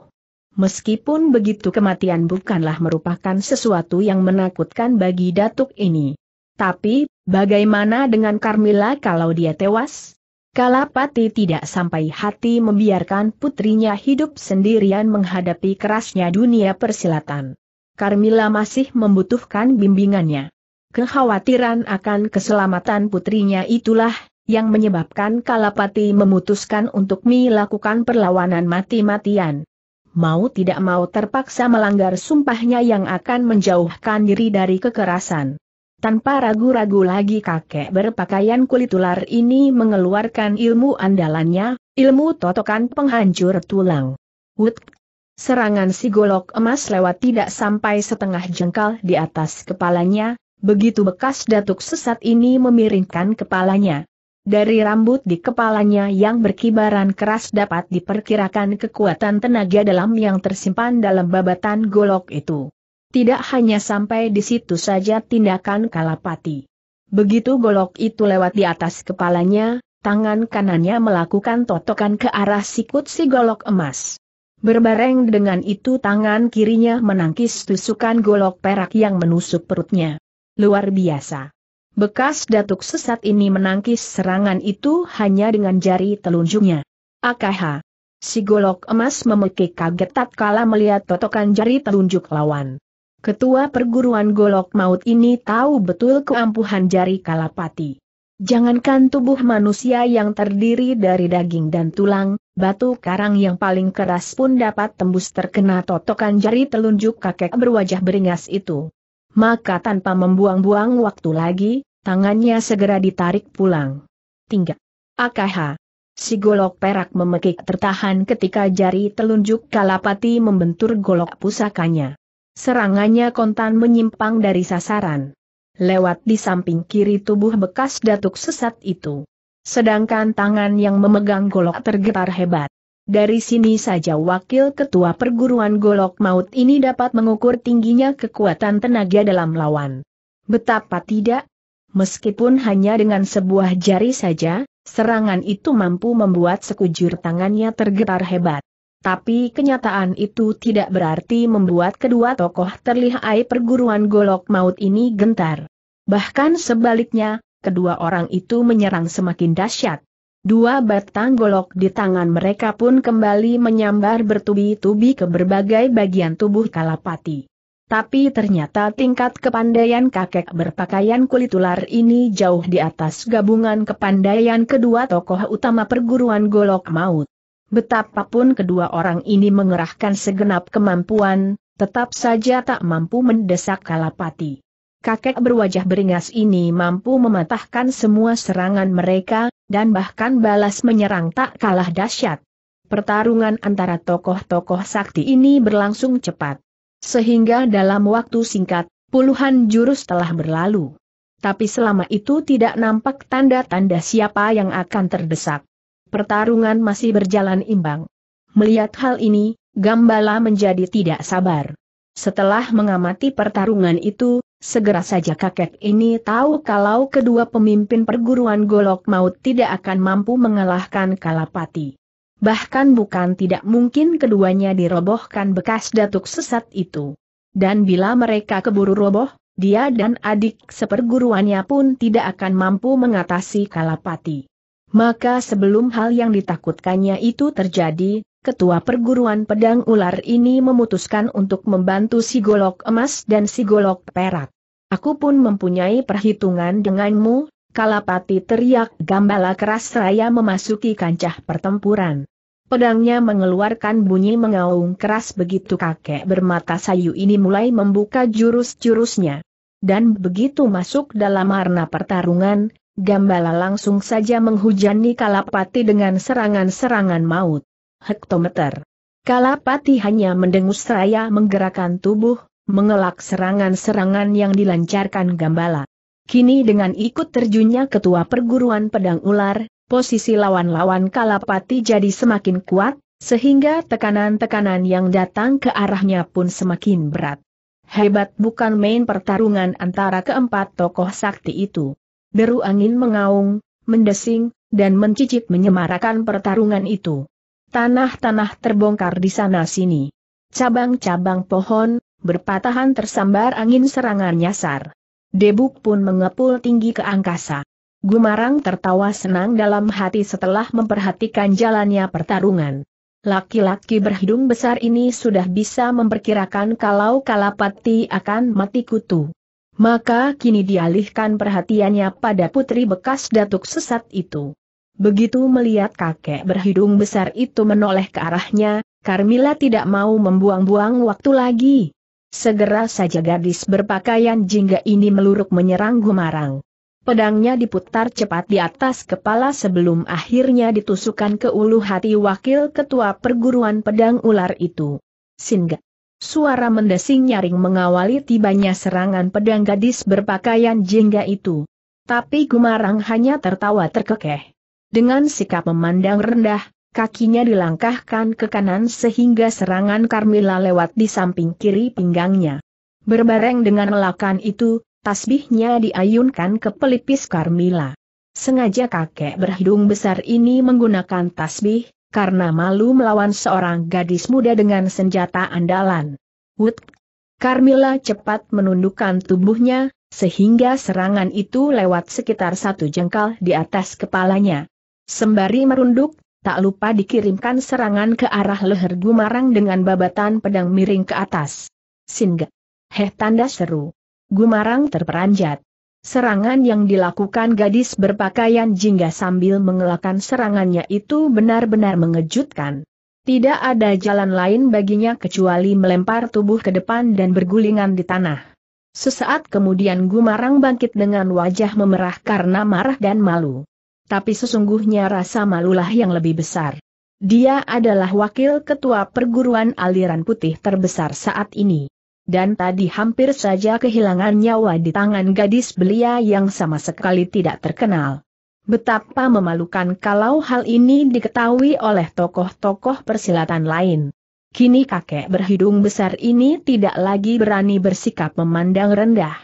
Meskipun begitu kematian bukanlah merupakan sesuatu yang menakutkan bagi Datuk ini. Tapi, bagaimana dengan Carmilla kalau dia tewas? Kalapati tidak sampai hati membiarkan putrinya hidup sendirian menghadapi kerasnya dunia persilatan. Carmila masih membutuhkan bimbingannya. Kekhawatiran akan keselamatan putrinya itulah yang menyebabkan Kalapati memutuskan untuk melakukan perlawanan mati-matian. Mau tidak mau terpaksa melanggar sumpahnya yang akan menjauhkan diri dari kekerasan. Tanpa ragu-ragu lagi kakek berpakaian kulit ular ini mengeluarkan ilmu andalannya, ilmu totokan penghancur tulang. Wut Serangan si golok emas lewat tidak sampai setengah jengkal di atas kepalanya, begitu bekas datuk sesat ini memiringkan kepalanya. Dari rambut di kepalanya yang berkibaran keras dapat diperkirakan kekuatan tenaga dalam yang tersimpan dalam babatan golok itu. Tidak hanya sampai di situ saja tindakan kalapati. Begitu golok itu lewat di atas kepalanya, tangan kanannya melakukan totokan ke arah sikut si golok emas. Berbareng dengan itu tangan kirinya menangkis tusukan golok perak yang menusuk perutnya. Luar biasa. Bekas datuk sesat ini menangkis serangan itu hanya dengan jari telunjuknya. Akaha. Si golok emas memekik kaget tatkala melihat totokan jari telunjuk lawan. Ketua perguruan golok maut ini tahu betul keampuhan jari kalapati. Jangankan tubuh manusia yang terdiri dari daging dan tulang, batu karang yang paling keras pun dapat tembus terkena totokan jari telunjuk kakek berwajah beringas itu. Maka tanpa membuang-buang waktu lagi, tangannya segera ditarik pulang. Tinggal. AKH. Si golok perak memekik tertahan ketika jari telunjuk Kalapati membentur golok pusakanya. Serangannya kontan menyimpang dari sasaran lewat di samping kiri tubuh bekas datuk sesat itu. Sedangkan tangan yang memegang golok tergetar hebat. Dari sini saja wakil ketua perguruan golok maut ini dapat mengukur tingginya kekuatan tenaga dalam lawan. Betapa tidak? Meskipun hanya dengan sebuah jari saja, serangan itu mampu membuat sekujur tangannya tergetar hebat. Tapi kenyataan itu tidak berarti membuat kedua tokoh terlihai perguruan golok maut ini gentar. Bahkan sebaliknya, kedua orang itu menyerang semakin dahsyat. Dua batang golok di tangan mereka pun kembali menyambar bertubi-tubi ke berbagai bagian tubuh Kalapati. Tapi ternyata tingkat kepandaian kakek berpakaian kulit ular ini jauh di atas gabungan kepandaian kedua tokoh utama perguruan golok maut. Betapapun kedua orang ini mengerahkan segenap kemampuan, tetap saja tak mampu mendesak Kalapati. Kakek berwajah beringas ini mampu mematahkan semua serangan mereka, dan bahkan balas menyerang tak kalah dahsyat. Pertarungan antara tokoh-tokoh sakti ini berlangsung cepat. Sehingga dalam waktu singkat, puluhan jurus telah berlalu. Tapi selama itu tidak nampak tanda-tanda siapa yang akan terdesak pertarungan masih berjalan imbang. Melihat hal ini, Gambala menjadi tidak sabar. Setelah mengamati pertarungan itu, segera saja kakek ini tahu kalau kedua pemimpin perguruan Golok Maut tidak akan mampu mengalahkan Kalapati. Bahkan bukan tidak mungkin keduanya dirobohkan bekas datuk sesat itu. Dan bila mereka keburu roboh, dia dan adik seperguruannya pun tidak akan mampu mengatasi Kalapati. Maka sebelum hal yang ditakutkannya itu terjadi, ketua perguruan pedang ular ini memutuskan untuk membantu si golok emas dan si golok perak. Aku pun mempunyai perhitungan denganmu, Kalapati teriak gambala keras raya memasuki kancah pertempuran. Pedangnya mengeluarkan bunyi mengaung keras begitu kakek bermata sayu ini mulai membuka jurus-jurusnya. Dan begitu masuk dalam arena pertarungan, Gambala langsung saja menghujani Kalapati dengan serangan-serangan maut. Hektometer. Kalapati hanya mendengus seraya menggerakkan tubuh, mengelak serangan-serangan yang dilancarkan Gambala. Kini dengan ikut terjunnya ketua perguruan pedang ular, posisi lawan-lawan Kalapati jadi semakin kuat, sehingga tekanan-tekanan yang datang ke arahnya pun semakin berat. Hebat bukan main pertarungan antara keempat tokoh sakti itu deru angin mengaung, mendesing, dan mencicit menyemarakan pertarungan itu. Tanah-tanah terbongkar di sana-sini. Cabang-cabang pohon, berpatahan tersambar angin serangan nyasar. Debuk pun mengepul tinggi ke angkasa. Gumarang tertawa senang dalam hati setelah memperhatikan jalannya pertarungan. Laki-laki berhidung besar ini sudah bisa memperkirakan kalau Kalapati akan mati kutu maka kini dialihkan perhatiannya pada putri bekas datuk sesat itu. Begitu melihat kakek berhidung besar itu menoleh ke arahnya, Carmila tidak mau membuang-buang waktu lagi. Segera saja gadis berpakaian jingga ini meluruk menyerang Gumarang. Pedangnya diputar cepat di atas kepala sebelum akhirnya ditusukkan ke ulu hati wakil ketua perguruan pedang ular itu. Singgah. Suara mendesing nyaring mengawali tibanya serangan pedang gadis berpakaian jingga itu. Tapi Gumarang hanya tertawa terkekeh. Dengan sikap memandang rendah, kakinya dilangkahkan ke kanan sehingga serangan Carmila lewat di samping kiri pinggangnya. Berbareng dengan lelakan itu, tasbihnya diayunkan ke pelipis Carmila. Sengaja kakek berhidung besar ini menggunakan tasbih, karena malu melawan seorang gadis muda dengan senjata andalan. Wood! Carmilla cepat menundukkan tubuhnya, sehingga serangan itu lewat sekitar satu jengkal di atas kepalanya. Sembari merunduk, tak lupa dikirimkan serangan ke arah leher Gumarang dengan babatan pedang miring ke atas. Singa, Heh tanda seru. Gumarang terperanjat. Serangan yang dilakukan gadis berpakaian jingga sambil mengelakkan serangannya itu benar-benar mengejutkan. Tidak ada jalan lain baginya kecuali melempar tubuh ke depan dan bergulingan di tanah. Sesaat kemudian Gumarang bangkit dengan wajah memerah karena marah dan malu. Tapi sesungguhnya rasa malulah yang lebih besar. Dia adalah wakil ketua perguruan aliran putih terbesar saat ini dan tadi hampir saja kehilangan nyawa di tangan gadis belia yang sama sekali tidak terkenal. Betapa memalukan kalau hal ini diketahui oleh tokoh-tokoh persilatan lain. Kini kakek berhidung besar ini tidak lagi berani bersikap memandang rendah.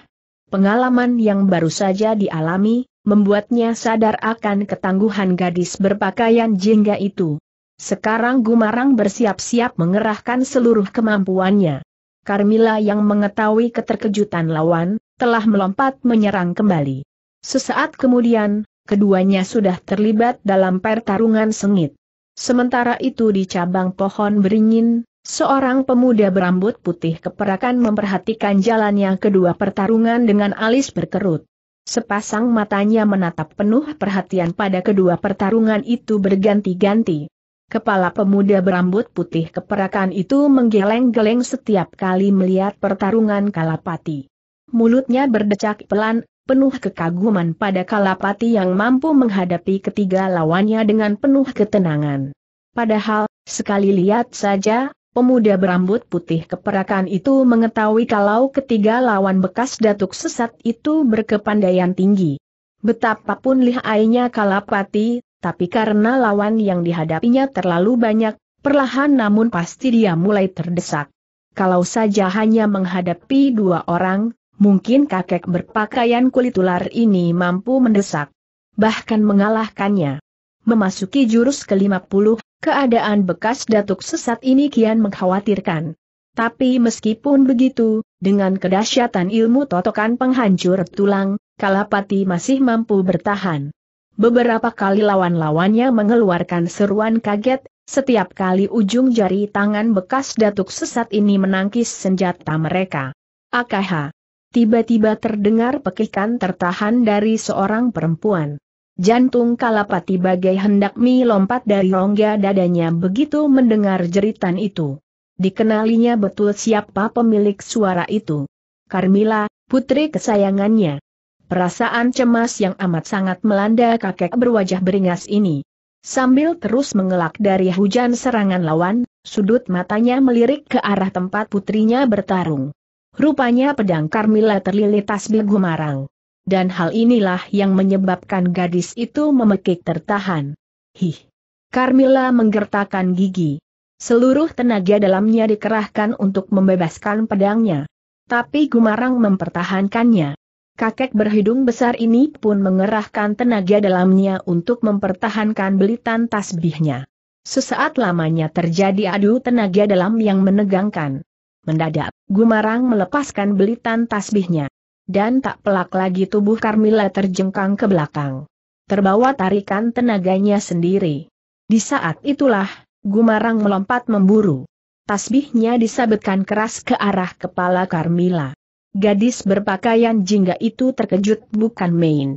Pengalaman yang baru saja dialami, membuatnya sadar akan ketangguhan gadis berpakaian jingga itu. Sekarang Gumarang bersiap-siap mengerahkan seluruh kemampuannya. Carmilla yang mengetahui keterkejutan lawan, telah melompat menyerang kembali. Sesaat kemudian, keduanya sudah terlibat dalam pertarungan sengit. Sementara itu di cabang pohon beringin, seorang pemuda berambut putih keperakan memperhatikan jalannya kedua pertarungan dengan alis berkerut. Sepasang matanya menatap penuh perhatian pada kedua pertarungan itu berganti-ganti. Kepala pemuda berambut putih keperakan itu menggeleng-geleng setiap kali melihat pertarungan Kalapati. Mulutnya berdecak pelan, penuh kekaguman pada Kalapati yang mampu menghadapi ketiga lawannya dengan penuh ketenangan. Padahal, sekali lihat saja, pemuda berambut putih keperakan itu mengetahui kalau ketiga lawan bekas datuk sesat itu berkepandaian tinggi. Betapapun lihainya Kalapati, tapi karena lawan yang dihadapinya terlalu banyak, perlahan namun pasti dia mulai terdesak. Kalau saja hanya menghadapi dua orang, mungkin kakek berpakaian kulit ular ini mampu mendesak. Bahkan mengalahkannya. Memasuki jurus ke-50, keadaan bekas datuk sesat ini kian mengkhawatirkan. Tapi meskipun begitu, dengan kedahsyatan ilmu totokan penghancur tulang, Kalapati masih mampu bertahan. Beberapa kali lawan-lawannya mengeluarkan seruan kaget, setiap kali ujung jari tangan bekas datuk sesat ini menangkis senjata mereka. Akh, Tiba-tiba terdengar pekikan tertahan dari seorang perempuan. Jantung kalapati bagai hendak melompat dari rongga dadanya begitu mendengar jeritan itu. Dikenalinya betul siapa pemilik suara itu. Carmila, putri kesayangannya. Perasaan cemas yang amat sangat melanda kakek berwajah beringas ini. Sambil terus mengelak dari hujan serangan lawan, sudut matanya melirik ke arah tempat putrinya bertarung. Rupanya pedang Carmila terlilit tasbih Gumarang. Dan hal inilah yang menyebabkan gadis itu memekik tertahan. Hih! Carmila menggertakkan gigi. Seluruh tenaga dalamnya dikerahkan untuk membebaskan pedangnya. Tapi Gumarang mempertahankannya kakek berhidung besar ini pun mengerahkan tenaga dalamnya untuk mempertahankan belitan tasbihnya. Sesaat lamanya terjadi adu tenaga dalam yang menegangkan. Mendadak, Gumarang melepaskan belitan tasbihnya. Dan tak pelak lagi tubuh Carmila terjengkang ke belakang. Terbawa tarikan tenaganya sendiri. Di saat itulah, Gumarang melompat memburu. Tasbihnya disabetkan keras ke arah kepala Carmila. Gadis berpakaian jingga itu terkejut bukan main.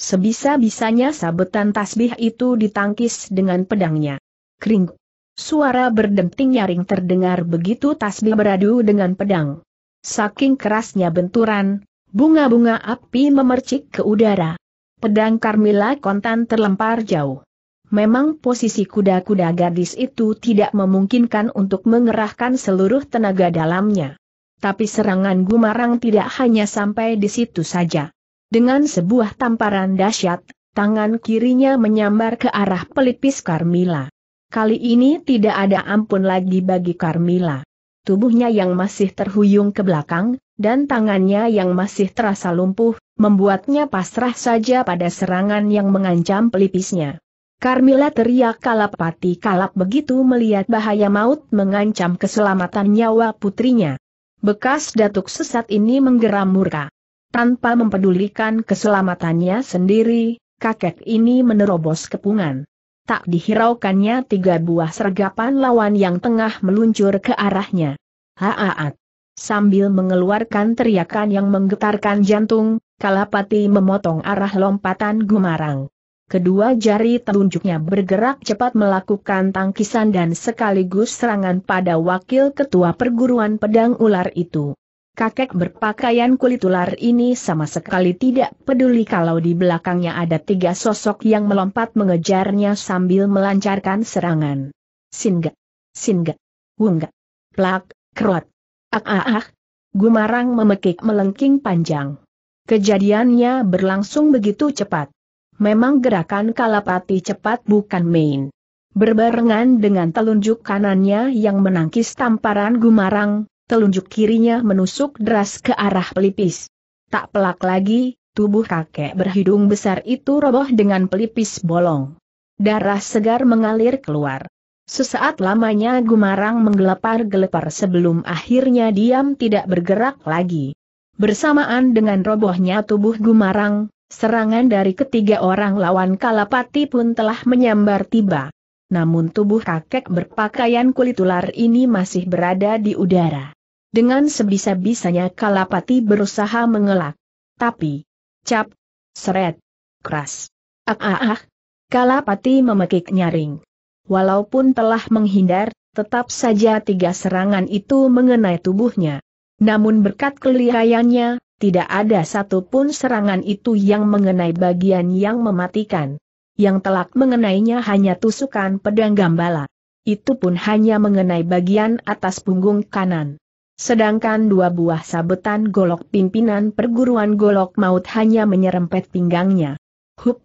Sebisa-bisanya sabetan tasbih itu ditangkis dengan pedangnya. Kring. Suara berdenting nyaring terdengar begitu tasbih beradu dengan pedang. Saking kerasnya benturan, bunga-bunga api memercik ke udara. Pedang Carmila kontan terlempar jauh. Memang posisi kuda-kuda gadis itu tidak memungkinkan untuk mengerahkan seluruh tenaga dalamnya. Tapi serangan Gumarang tidak hanya sampai di situ saja. Dengan sebuah tamparan dahsyat, tangan kirinya menyambar ke arah pelipis Carmila. Kali ini tidak ada ampun lagi bagi Carmila. Tubuhnya yang masih terhuyung ke belakang, dan tangannya yang masih terasa lumpuh, membuatnya pasrah saja pada serangan yang mengancam pelipisnya. Carmila teriak kalap pati kalap begitu melihat bahaya maut mengancam keselamatan nyawa putrinya bekas datuk sesat ini menggeram murka. Tanpa mempedulikan keselamatannya sendiri, kakek ini menerobos kepungan. Tak dihiraukannya tiga buah sergapan lawan yang tengah meluncur ke arahnya. Haaat! Sambil mengeluarkan teriakan yang menggetarkan jantung, Kalapati memotong arah lompatan Gumarang kedua jari telunjuknya bergerak cepat melakukan tangkisan dan sekaligus serangan pada wakil ketua perguruan pedang ular itu. Kakek berpakaian kulit ular ini sama sekali tidak peduli kalau di belakangnya ada tiga sosok yang melompat mengejarnya sambil melancarkan serangan. Singa, singa, wungga, plak, krod, ak ah, ah, gumarang memekik melengking panjang. Kejadiannya berlangsung begitu cepat. Memang gerakan Kalapati cepat bukan main. Berbarengan dengan telunjuk kanannya yang menangkis tamparan gumarang, telunjuk kirinya menusuk deras ke arah pelipis. Tak pelak lagi, tubuh kakek berhidung besar itu roboh dengan pelipis bolong. Darah segar mengalir keluar. Sesaat lamanya gumarang menggelepar-gelepar sebelum akhirnya diam tidak bergerak lagi. Bersamaan dengan robohnya tubuh gumarang, Serangan dari ketiga orang lawan Kalapati pun telah menyambar tiba. Namun tubuh kakek berpakaian kulit ular ini masih berada di udara. Dengan sebisa-bisanya Kalapati berusaha mengelak. Tapi, cap, seret, keras. Ah ah ah, Kalapati memekik nyaring. Walaupun telah menghindar, tetap saja tiga serangan itu mengenai tubuhnya. Namun berkat kelihayannya, tidak ada satupun serangan itu yang mengenai bagian yang mematikan. Yang telak mengenainya hanya tusukan pedang gambala. Itu pun hanya mengenai bagian atas punggung kanan. Sedangkan dua buah sabetan golok pimpinan perguruan golok maut hanya menyerempet pinggangnya. Hup!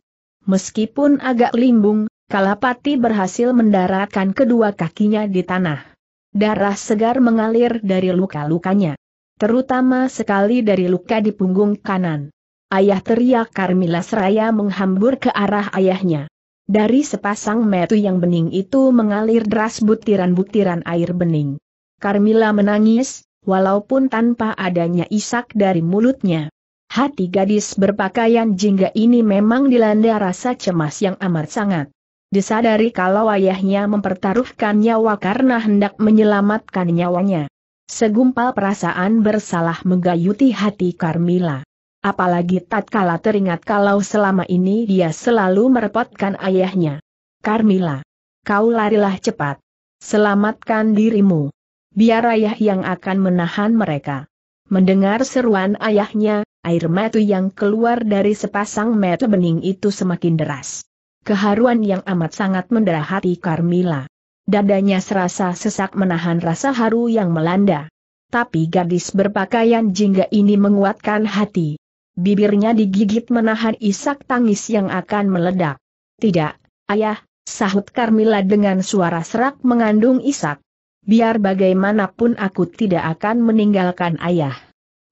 Meskipun agak limbung, Kalapati berhasil mendaratkan kedua kakinya di tanah. Darah segar mengalir dari luka-lukanya terutama sekali dari luka di punggung kanan. Ayah teriak Carmila seraya menghambur ke arah ayahnya. Dari sepasang metu yang bening itu mengalir deras butiran-butiran air bening. Carmila menangis, walaupun tanpa adanya isak dari mulutnya. Hati gadis berpakaian jingga ini memang dilanda rasa cemas yang amat sangat. Disadari kalau ayahnya mempertaruhkan nyawa karena hendak menyelamatkan nyawanya. Segumpal perasaan bersalah menggayuti hati Carmila. Apalagi tatkala teringat kalau selama ini dia selalu merepotkan ayahnya. Carmila, kau larilah cepat. Selamatkan dirimu. Biar ayah yang akan menahan mereka. Mendengar seruan ayahnya, air mata yang keluar dari sepasang mata bening itu semakin deras. Keharuan yang amat sangat mendera hati Carmila dadanya serasa sesak menahan rasa haru yang melanda. Tapi gadis berpakaian jingga ini menguatkan hati. Bibirnya digigit menahan isak tangis yang akan meledak. Tidak, ayah, sahut Carmila dengan suara serak mengandung isak. Biar bagaimanapun aku tidak akan meninggalkan ayah.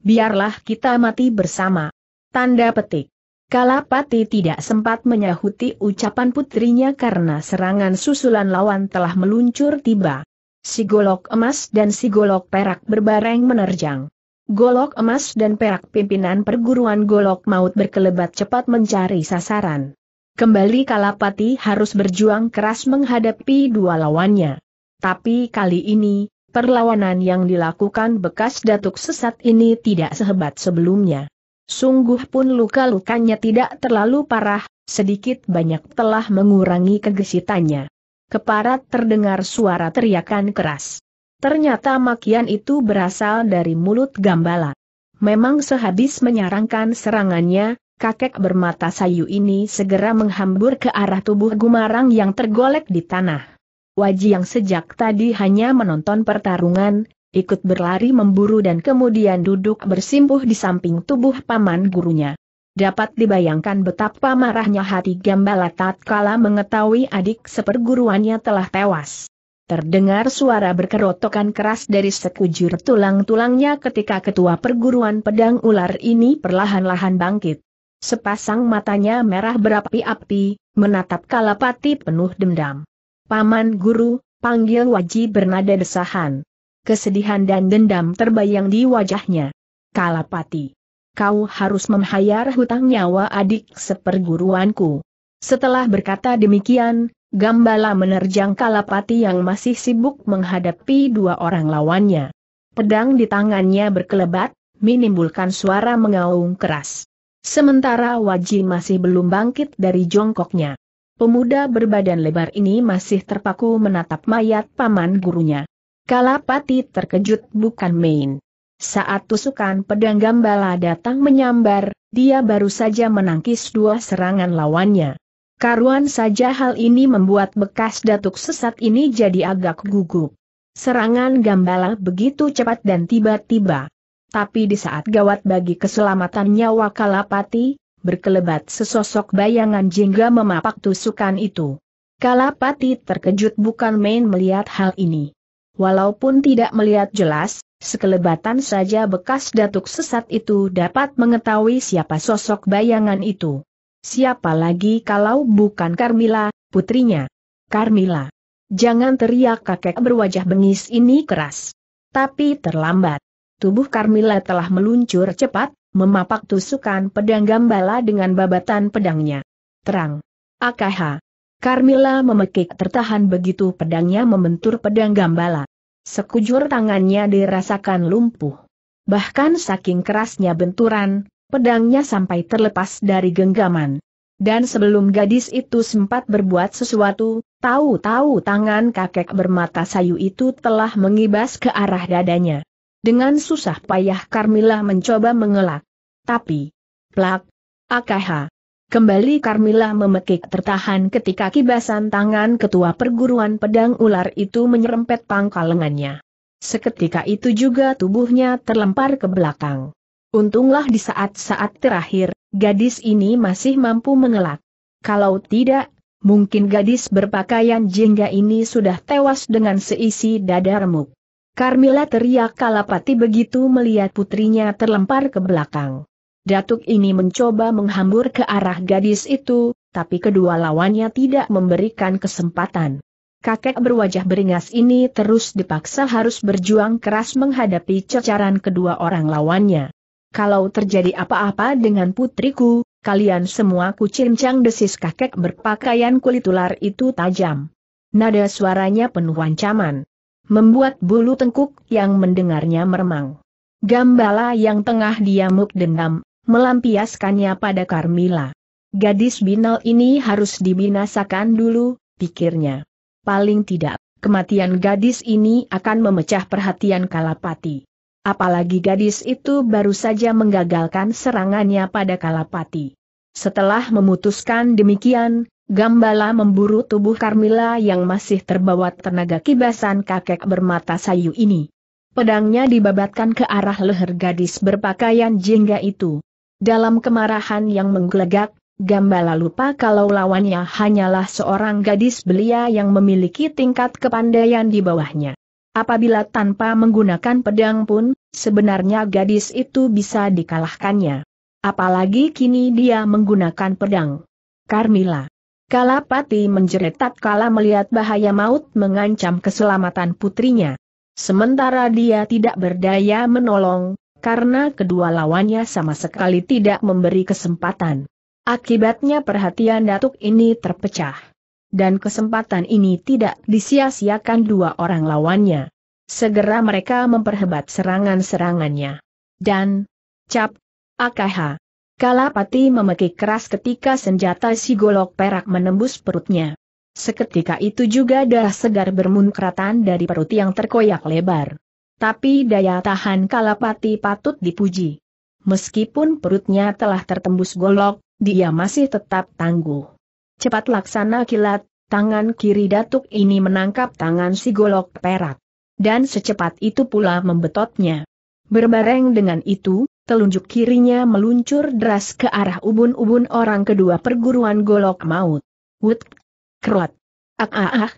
Biarlah kita mati bersama. Tanda petik. Kalapati tidak sempat menyahuti ucapan putrinya karena serangan susulan lawan telah meluncur tiba. Si golok emas dan si golok perak berbareng menerjang. Golok emas dan perak pimpinan perguruan golok maut berkelebat cepat mencari sasaran. Kembali Kalapati harus berjuang keras menghadapi dua lawannya. Tapi kali ini, perlawanan yang dilakukan bekas datuk sesat ini tidak sehebat sebelumnya. Sungguh pun luka-lukanya tidak terlalu parah, sedikit banyak telah mengurangi kegesitannya. Keparat terdengar suara teriakan keras. Ternyata makian itu berasal dari mulut Gambala. Memang sehabis menyarankan serangannya, kakek bermata sayu ini segera menghambur ke arah tubuh Gumarang yang tergolek di tanah. Waji yang sejak tadi hanya menonton pertarungan, ikut berlari memburu dan kemudian duduk bersimpuh di samping tubuh paman gurunya. Dapat dibayangkan betapa marahnya hati Gambala tatkala mengetahui adik seperguruannya telah tewas. Terdengar suara berkerotokan keras dari sekujur tulang-tulangnya ketika ketua perguruan pedang ular ini perlahan-lahan bangkit. Sepasang matanya merah berapi-api, menatap kalapati penuh dendam. Paman guru, panggil wajib bernada desahan kesedihan dan dendam terbayang di wajahnya. Kalapati. Kau harus membayar hutang nyawa adik seperguruanku. Setelah berkata demikian, Gambala menerjang Kalapati yang masih sibuk menghadapi dua orang lawannya. Pedang di tangannya berkelebat, menimbulkan suara mengaung keras. Sementara Waji masih belum bangkit dari jongkoknya. Pemuda berbadan lebar ini masih terpaku menatap mayat paman gurunya. Kalapati terkejut bukan main. Saat tusukan pedang Gambala datang menyambar, dia baru saja menangkis dua serangan lawannya. Karuan saja hal ini membuat bekas datuk sesat ini jadi agak gugup. Serangan Gambala begitu cepat dan tiba-tiba. Tapi di saat gawat bagi keselamatan nyawa Kalapati, berkelebat sesosok bayangan jingga memapak tusukan itu. Kalapati terkejut bukan main melihat hal ini. Walaupun tidak melihat jelas, sekelebatan saja bekas datuk sesat itu dapat mengetahui siapa sosok bayangan itu. Siapa lagi kalau bukan Carmila, putrinya. Carmila. Jangan teriak kakek berwajah bengis ini keras. Tapi terlambat. Tubuh Carmila telah meluncur cepat, memapak tusukan pedang gambala dengan babatan pedangnya. Terang. Akaha. Carmila memekik tertahan begitu pedangnya membentur pedang gambala sekujur tangannya dirasakan lumpuh. Bahkan saking kerasnya benturan, pedangnya sampai terlepas dari genggaman. Dan sebelum gadis itu sempat berbuat sesuatu, tahu-tahu tangan kakek bermata sayu itu telah mengibas ke arah dadanya. Dengan susah payah Carmilla mencoba mengelak. Tapi, plak, akaha, Kembali Carmila memekik tertahan ketika kibasan tangan ketua perguruan pedang ular itu menyerempet pangkal lengannya. Seketika itu juga tubuhnya terlempar ke belakang. Untunglah di saat-saat terakhir, gadis ini masih mampu mengelak. Kalau tidak, mungkin gadis berpakaian jingga ini sudah tewas dengan seisi dada remuk. Carmila teriak kalapati begitu melihat putrinya terlempar ke belakang. Datuk ini mencoba menghambur ke arah gadis itu, tapi kedua lawannya tidak memberikan kesempatan. Kakek berwajah beringas ini terus dipaksa harus berjuang keras menghadapi cecaran kedua orang lawannya. Kalau terjadi apa-apa dengan putriku, kalian semua kucincang desis kakek berpakaian kulit ular itu tajam. Nada suaranya penuh ancaman. Membuat bulu tengkuk yang mendengarnya meremang. Gambala yang tengah diamuk dendam, melampiaskannya pada Carmila. Gadis binal ini harus dibinasakan dulu, pikirnya. Paling tidak, kematian gadis ini akan memecah perhatian Kalapati. Apalagi gadis itu baru saja menggagalkan serangannya pada Kalapati. Setelah memutuskan demikian, Gambala memburu tubuh Carmila yang masih terbawa tenaga kibasan kakek bermata sayu ini. Pedangnya dibabatkan ke arah leher gadis berpakaian jingga itu. Dalam kemarahan yang menggelegak, Gambala lupa kalau lawannya hanyalah seorang gadis belia yang memiliki tingkat kepandaian di bawahnya. Apabila tanpa menggunakan pedang pun, sebenarnya gadis itu bisa dikalahkannya. Apalagi kini dia menggunakan pedang. Carmila. Kalapati menjeretat kala melihat bahaya maut mengancam keselamatan putrinya. Sementara dia tidak berdaya menolong, karena kedua lawannya sama sekali tidak memberi kesempatan. Akibatnya perhatian Datuk ini terpecah. Dan kesempatan ini tidak disia-siakan dua orang lawannya. Segera mereka memperhebat serangan-serangannya. Dan, cap, akaha. Kalapati memekik keras ketika senjata si golok perak menembus perutnya. Seketika itu juga darah segar bermunkratan dari perut yang terkoyak lebar. Tapi daya tahan Kalapati patut dipuji. Meskipun perutnya telah tertembus golok, dia masih tetap tangguh. Cepat laksana kilat, tangan kiri datuk ini menangkap tangan si golok perak. Dan secepat itu pula membetotnya. Berbareng dengan itu, telunjuk kirinya meluncur deras ke arah ubun-ubun orang kedua perguruan golok maut. Wut! Kerot! ak ah, ah ah!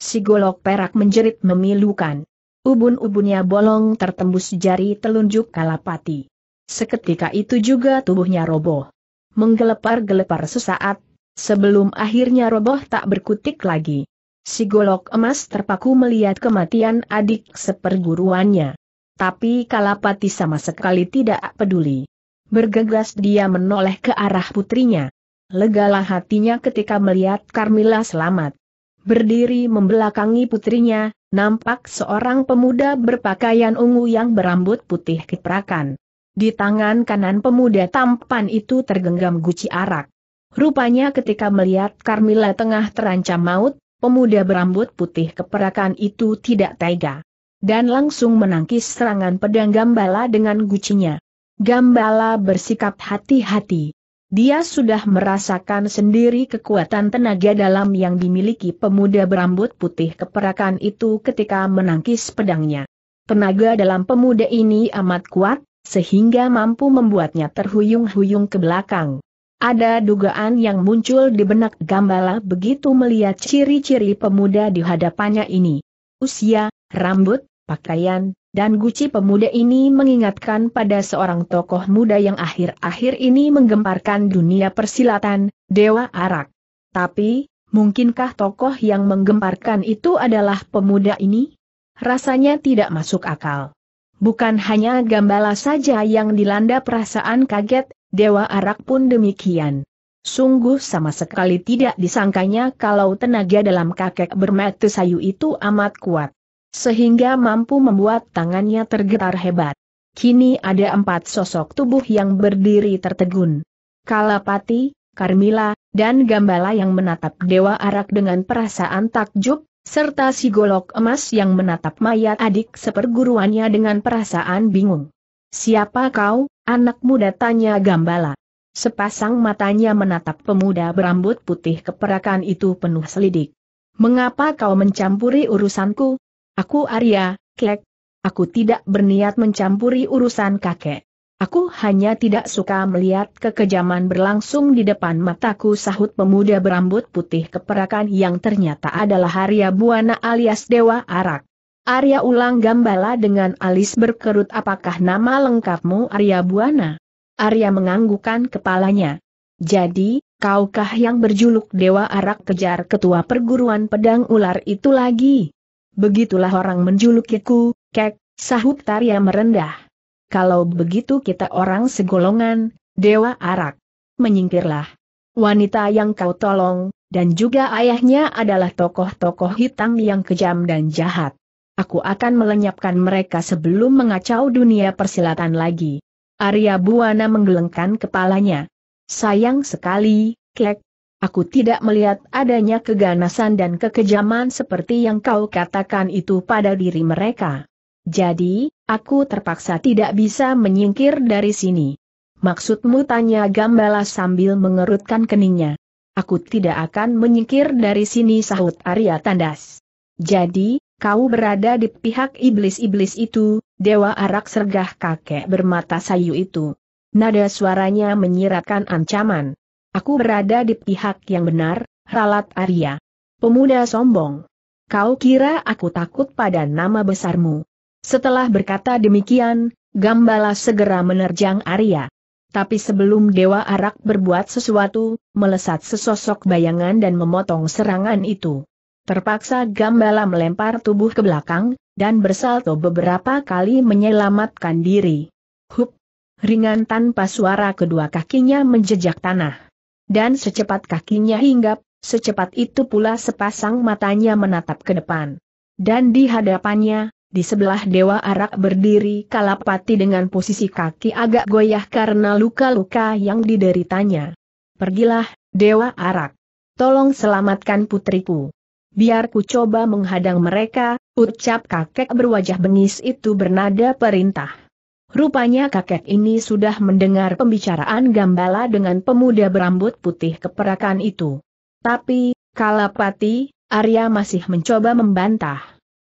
Si golok perak menjerit memilukan. Ubun-ubunnya bolong tertembus jari telunjuk kalapati. Seketika itu juga tubuhnya roboh. Menggelepar-gelepar sesaat, sebelum akhirnya roboh tak berkutik lagi. Si golok emas terpaku melihat kematian adik seperguruannya. Tapi kalapati sama sekali tidak peduli. Bergegas dia menoleh ke arah putrinya. Legalah hatinya ketika melihat Carmilla selamat. Berdiri membelakangi putrinya, nampak seorang pemuda berpakaian ungu yang berambut putih kiprakan. Di tangan kanan pemuda tampan itu tergenggam guci arak. Rupanya ketika melihat Carmilla tengah terancam maut, pemuda berambut putih keperakan itu tidak tega. Dan langsung menangkis serangan pedang Gambala dengan gucinya. Gambala bersikap hati-hati. Dia sudah merasakan sendiri kekuatan tenaga dalam yang dimiliki pemuda berambut putih keperakan itu ketika menangkis pedangnya. Tenaga dalam pemuda ini amat kuat, sehingga mampu membuatnya terhuyung-huyung ke belakang. Ada dugaan yang muncul di benak Gambala begitu melihat ciri-ciri pemuda di hadapannya ini. Usia, rambut, pakaian, dan Guci pemuda ini mengingatkan pada seorang tokoh muda yang akhir-akhir ini menggemparkan dunia persilatan, Dewa Arak. Tapi, mungkinkah tokoh yang menggemparkan itu adalah pemuda ini? Rasanya tidak masuk akal. Bukan hanya Gambala saja yang dilanda perasaan kaget, Dewa Arak pun demikian. Sungguh sama sekali tidak disangkanya kalau tenaga dalam kakek bermata sayu itu amat kuat sehingga mampu membuat tangannya tergetar hebat. Kini ada empat sosok tubuh yang berdiri tertegun. Kalapati, Karmila, dan Gambala yang menatap Dewa Arak dengan perasaan takjub, serta si golok emas yang menatap mayat adik seperguruannya dengan perasaan bingung. Siapa kau, anak muda tanya Gambala. Sepasang matanya menatap pemuda berambut putih keperakan itu penuh selidik. Mengapa kau mencampuri urusanku, Aku Arya, Klek. Aku tidak berniat mencampuri urusan kakek. Aku hanya tidak suka melihat kekejaman berlangsung di depan mataku sahut pemuda berambut putih keperakan yang ternyata adalah Arya Buana alias Dewa Arak. Arya ulang gambala dengan alis berkerut apakah nama lengkapmu Arya Buana? Arya menganggukkan kepalanya. Jadi, kaukah yang berjuluk Dewa Arak kejar ketua perguruan pedang ular itu lagi? Begitulah orang menjulukiku, kek, sahut Tarya merendah. Kalau begitu kita orang segolongan, Dewa Arak. Menyingkirlah. Wanita yang kau tolong, dan juga ayahnya adalah tokoh-tokoh hitam yang kejam dan jahat. Aku akan melenyapkan mereka sebelum mengacau dunia persilatan lagi. Arya Buana menggelengkan kepalanya. Sayang sekali, kek. Aku tidak melihat adanya keganasan dan kekejaman seperti yang kau katakan itu pada diri mereka. Jadi, aku terpaksa tidak bisa menyingkir dari sini. Maksudmu tanya Gambala sambil mengerutkan keningnya. Aku tidak akan menyingkir dari sini sahut Arya Tandas. Jadi, kau berada di pihak iblis-iblis itu, Dewa Arak Sergah kakek bermata sayu itu. Nada suaranya menyiratkan ancaman. Aku berada di pihak yang benar, ralat Arya. Pemuda sombong. Kau kira aku takut pada nama besarmu. Setelah berkata demikian, Gambala segera menerjang Arya. Tapi sebelum Dewa Arak berbuat sesuatu, melesat sesosok bayangan dan memotong serangan itu. Terpaksa Gambala melempar tubuh ke belakang, dan bersalto beberapa kali menyelamatkan diri. Hup! Ringan tanpa suara kedua kakinya menjejak tanah dan secepat kakinya hinggap, secepat itu pula sepasang matanya menatap ke depan. Dan di hadapannya, di sebelah Dewa Arak berdiri Kalapati dengan posisi kaki agak goyah karena luka-luka yang dideritanya. Pergilah, Dewa Arak. Tolong selamatkan putriku. Biar ku coba menghadang mereka, ucap kakek berwajah bengis itu bernada perintah. Rupanya kakek ini sudah mendengar pembicaraan Gambala dengan pemuda berambut putih keperakan itu. Tapi, Kalapati, Arya masih mencoba membantah.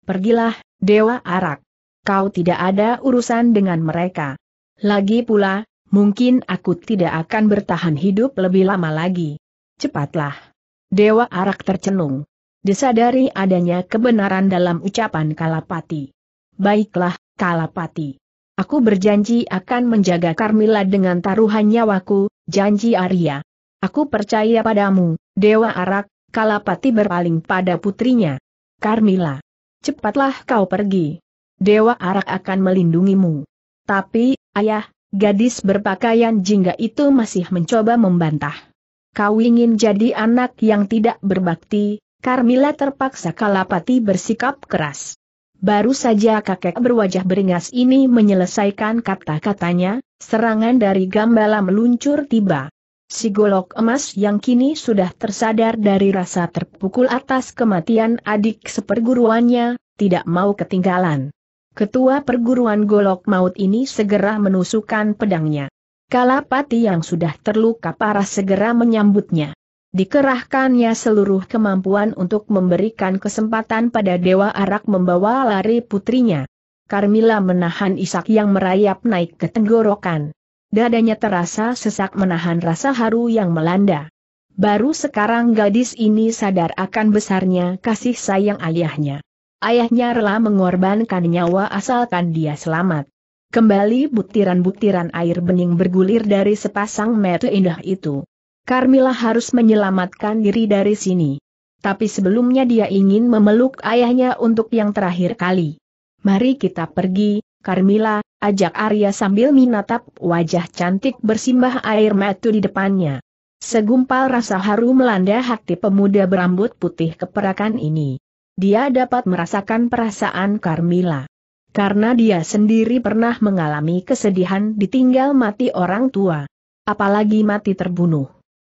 Pergilah, Dewa Arak. Kau tidak ada urusan dengan mereka. Lagi pula, mungkin aku tidak akan bertahan hidup lebih lama lagi. Cepatlah. Dewa Arak tercenung. Disadari adanya kebenaran dalam ucapan Kalapati. Baiklah, Kalapati. Aku berjanji akan menjaga Carmilla dengan taruhan nyawaku, janji Arya. Aku percaya padamu, Dewa Arak, Kalapati berpaling pada putrinya. Carmilla, cepatlah kau pergi. Dewa Arak akan melindungimu. Tapi, ayah, gadis berpakaian jingga itu masih mencoba membantah. Kau ingin jadi anak yang tidak berbakti, Carmilla terpaksa Kalapati bersikap keras. Baru saja kakek berwajah beringas ini menyelesaikan kata-katanya, serangan dari Gambala meluncur tiba. Si golok emas yang kini sudah tersadar dari rasa terpukul atas kematian adik seperguruannya, tidak mau ketinggalan. Ketua perguruan golok maut ini segera menusukkan pedangnya. Kalapati yang sudah terluka parah segera menyambutnya dikerahkannya seluruh kemampuan untuk memberikan kesempatan pada Dewa Arak membawa lari putrinya. Karmila menahan isak yang merayap naik ke tenggorokan. Dadanya terasa sesak menahan rasa haru yang melanda. Baru sekarang gadis ini sadar akan besarnya kasih sayang ayahnya. Ayahnya rela mengorbankan nyawa asalkan dia selamat. Kembali butiran-butiran air bening bergulir dari sepasang mata indah itu. Karmila harus menyelamatkan diri dari sini. Tapi sebelumnya dia ingin memeluk ayahnya untuk yang terakhir kali. Mari kita pergi, Karmila, ajak Arya sambil menatap wajah cantik bersimbah air mata di depannya. Segumpal rasa haru melanda hati pemuda berambut putih keperakan ini. Dia dapat merasakan perasaan Karmila. karena dia sendiri pernah mengalami kesedihan ditinggal mati orang tua. Apalagi mati terbunuh.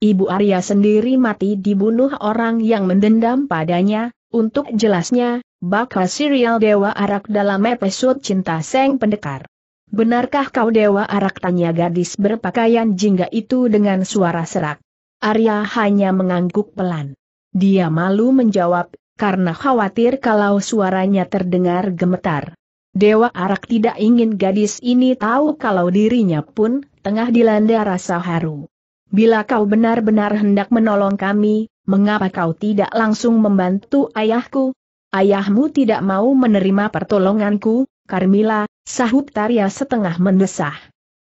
Ibu Arya sendiri mati dibunuh orang yang mendendam padanya, untuk jelasnya, bakal serial Dewa Arak dalam episode Cinta Seng Pendekar. Benarkah kau Dewa Arak tanya gadis berpakaian jingga itu dengan suara serak. Arya hanya mengangguk pelan. Dia malu menjawab, karena khawatir kalau suaranya terdengar gemetar. Dewa Arak tidak ingin gadis ini tahu kalau dirinya pun tengah dilanda rasa haru. Bila kau benar-benar hendak menolong kami, mengapa kau tidak langsung membantu ayahku? Ayahmu tidak mau menerima pertolonganku, Carmila, sahut Tarya setengah mendesah.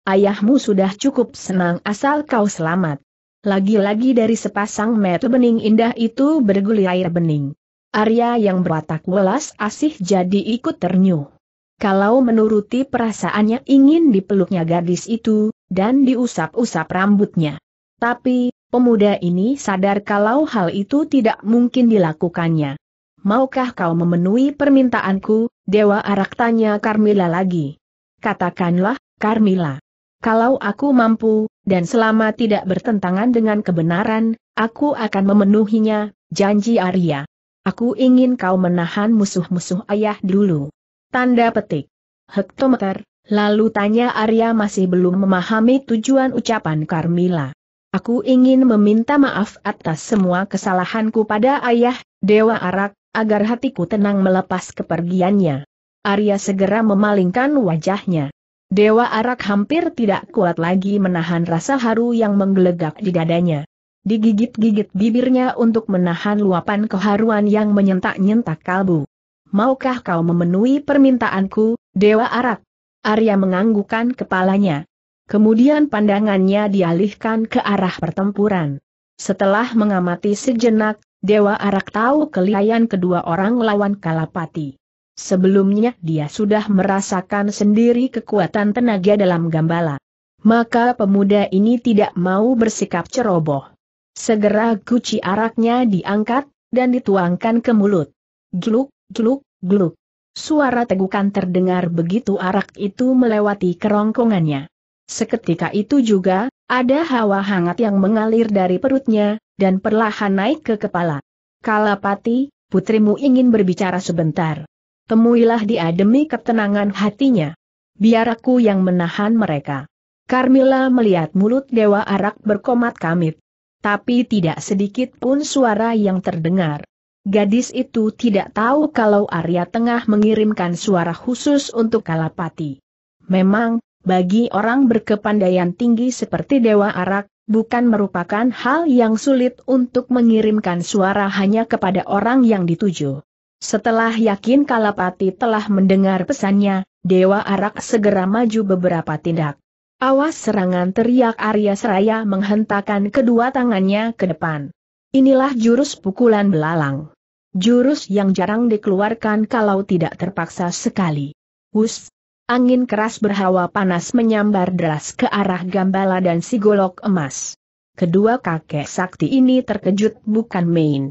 Ayahmu sudah cukup senang asal kau selamat. Lagi-lagi dari sepasang mata bening indah itu bergulir air bening. Arya yang berwatak welas asih jadi ikut ternyuh. Kalau menuruti perasaannya ingin dipeluknya gadis itu, dan diusap-usap rambutnya. Tapi, pemuda ini sadar kalau hal itu tidak mungkin dilakukannya. Maukah kau memenuhi permintaanku, Dewa Arak tanya Carmila lagi. Katakanlah, Carmila. Kalau aku mampu, dan selama tidak bertentangan dengan kebenaran, aku akan memenuhinya, janji Arya. Aku ingin kau menahan musuh-musuh ayah dulu. Tanda petik. Hektometer, lalu tanya Arya masih belum memahami tujuan ucapan Carmila. Aku ingin meminta maaf atas semua kesalahanku pada ayah, Dewa Arak, agar hatiku tenang melepas kepergiannya. Arya segera memalingkan wajahnya. Dewa Arak hampir tidak kuat lagi menahan rasa haru yang menggelegak di dadanya. Digigit-gigit bibirnya untuk menahan luapan keharuan yang menyentak-nyentak kalbu. Maukah kau memenuhi permintaanku, Dewa Arak? Arya menganggukan kepalanya. Kemudian pandangannya dialihkan ke arah pertempuran. Setelah mengamati sejenak, Dewa Arak tahu kelihayan kedua orang lawan Kalapati. Sebelumnya dia sudah merasakan sendiri kekuatan tenaga dalam gambala. Maka pemuda ini tidak mau bersikap ceroboh. Segera guci araknya diangkat, dan dituangkan ke mulut. Gluk, gluk, gluk. Suara tegukan terdengar begitu arak itu melewati kerongkongannya. Seketika itu juga, ada hawa hangat yang mengalir dari perutnya, dan perlahan naik ke kepala. Kalapati, putrimu ingin berbicara sebentar. Temuilah dia demi ketenangan hatinya. Biar aku yang menahan mereka. Carmilla melihat mulut Dewa Arak berkomat kamit. Tapi tidak sedikit pun suara yang terdengar. Gadis itu tidak tahu kalau Arya tengah mengirimkan suara khusus untuk Kalapati. Memang, bagi orang berkepandaian tinggi seperti Dewa Arak, bukan merupakan hal yang sulit untuk mengirimkan suara hanya kepada orang yang dituju. Setelah yakin Kalapati telah mendengar pesannya, Dewa Arak segera maju beberapa tindak. Awas serangan teriak Arya Seraya menghentakkan kedua tangannya ke depan. Inilah jurus pukulan belalang. Jurus yang jarang dikeluarkan kalau tidak terpaksa sekali. Wus, Angin keras berhawa panas menyambar deras ke arah gambala dan si golok emas. Kedua kakek sakti ini terkejut bukan main.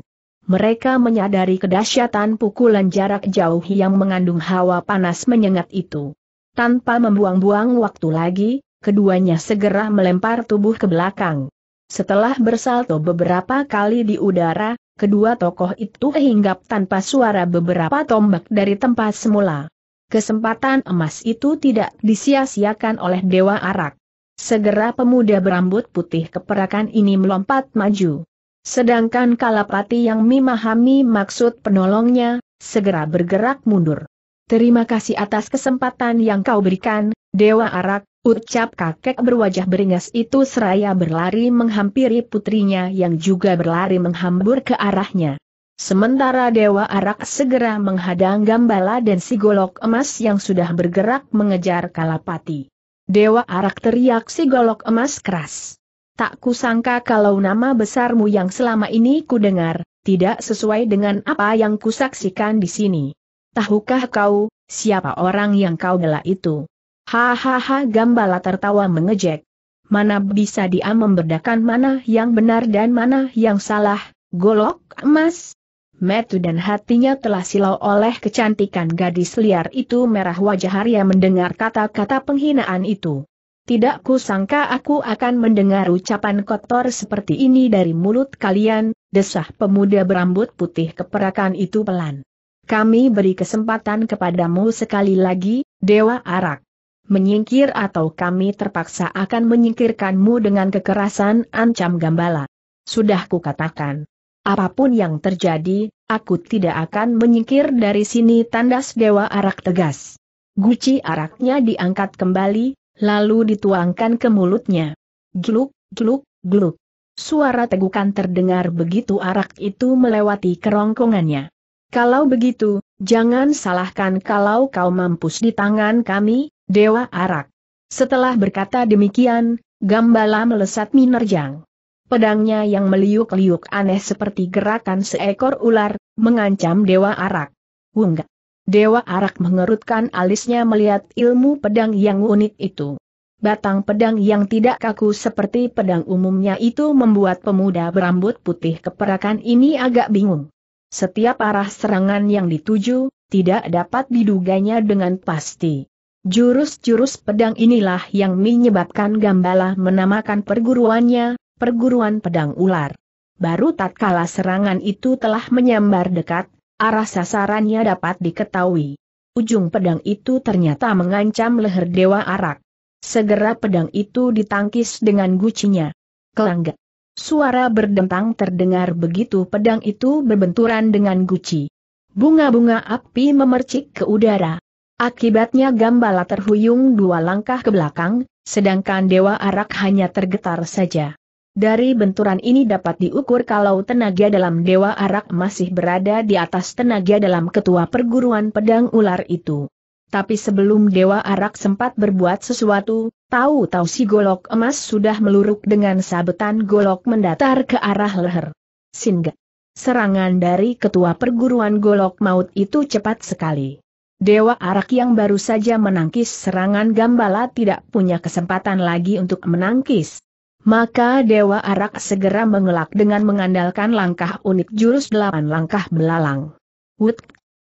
Mereka menyadari kedahsyatan pukulan jarak jauh yang mengandung hawa panas menyengat itu. Tanpa membuang-buang waktu lagi, keduanya segera melempar tubuh ke belakang. Setelah bersalto beberapa kali di udara, kedua tokoh itu hinggap tanpa suara beberapa tombak dari tempat semula. Kesempatan emas itu tidak disia-siakan oleh Dewa Arak. Segera pemuda berambut putih keperakan ini melompat maju. Sedangkan Kalapati yang memahami maksud penolongnya, segera bergerak mundur. Terima kasih atas kesempatan yang kau berikan, Dewa Arak, ucap kakek berwajah beringas itu seraya berlari menghampiri putrinya yang juga berlari menghambur ke arahnya. Sementara Dewa Arak segera menghadang Gambala dan si golok emas yang sudah bergerak mengejar Kalapati. Dewa Arak teriak si golok emas keras. Tak kusangka kalau nama besarmu yang selama ini kudengar, tidak sesuai dengan apa yang kusaksikan di sini. Tahukah kau, siapa orang yang kau bela itu? Hahaha Gambala tertawa mengejek. Mana bisa dia membedakan mana yang benar dan mana yang salah, golok emas, metu dan hatinya telah silau oleh kecantikan gadis liar itu merah wajah Arya mendengar kata-kata penghinaan itu. Tidak kusangka aku akan mendengar ucapan kotor seperti ini dari mulut kalian, desah pemuda berambut putih keperakan itu pelan. Kami beri kesempatan kepadamu sekali lagi, Dewa Arak. Menyingkir atau kami terpaksa akan menyingkirkanmu dengan kekerasan ancam Gambala. Sudah kukatakan, Apapun yang terjadi, aku tidak akan menyingkir dari sini tandas Dewa Arak tegas. Guci araknya diangkat kembali, lalu dituangkan ke mulutnya. Gluk, gluk, gluk. Suara tegukan terdengar begitu arak itu melewati kerongkongannya. Kalau begitu, jangan salahkan kalau kau mampus di tangan kami, Dewa Arak. Setelah berkata demikian, Gambala melesat minerjang. Pedangnya yang meliuk-liuk aneh seperti gerakan seekor ular, mengancam Dewa Arak. Wungga. Dewa Arak mengerutkan alisnya melihat ilmu pedang yang unik itu. Batang pedang yang tidak kaku seperti pedang umumnya itu membuat pemuda berambut putih keperakan ini agak bingung. Setiap arah serangan yang dituju, tidak dapat diduganya dengan pasti. Jurus-jurus pedang inilah yang menyebabkan Gambala menamakan perguruannya, perguruan pedang ular. Baru tatkala serangan itu telah menyambar dekat, arah sasarannya dapat diketahui. Ujung pedang itu ternyata mengancam leher Dewa Arak. Segera pedang itu ditangkis dengan gucinya. Kelangga. Suara berdentang terdengar begitu pedang itu berbenturan dengan guci. Bunga-bunga api memercik ke udara. Akibatnya Gambala terhuyung dua langkah ke belakang, sedangkan Dewa Arak hanya tergetar saja. Dari benturan ini dapat diukur kalau tenaga dalam Dewa Arak masih berada di atas tenaga dalam ketua perguruan pedang ular itu. Tapi sebelum Dewa Arak sempat berbuat sesuatu, tahu-tahu si golok emas sudah meluruk dengan sabetan golok mendatar ke arah leher. Singgah. Serangan dari ketua perguruan golok maut itu cepat sekali. Dewa Arak yang baru saja menangkis serangan Gambala tidak punya kesempatan lagi untuk menangkis. Maka Dewa Arak segera mengelak dengan mengandalkan langkah unik jurus delapan langkah belalang. Wut!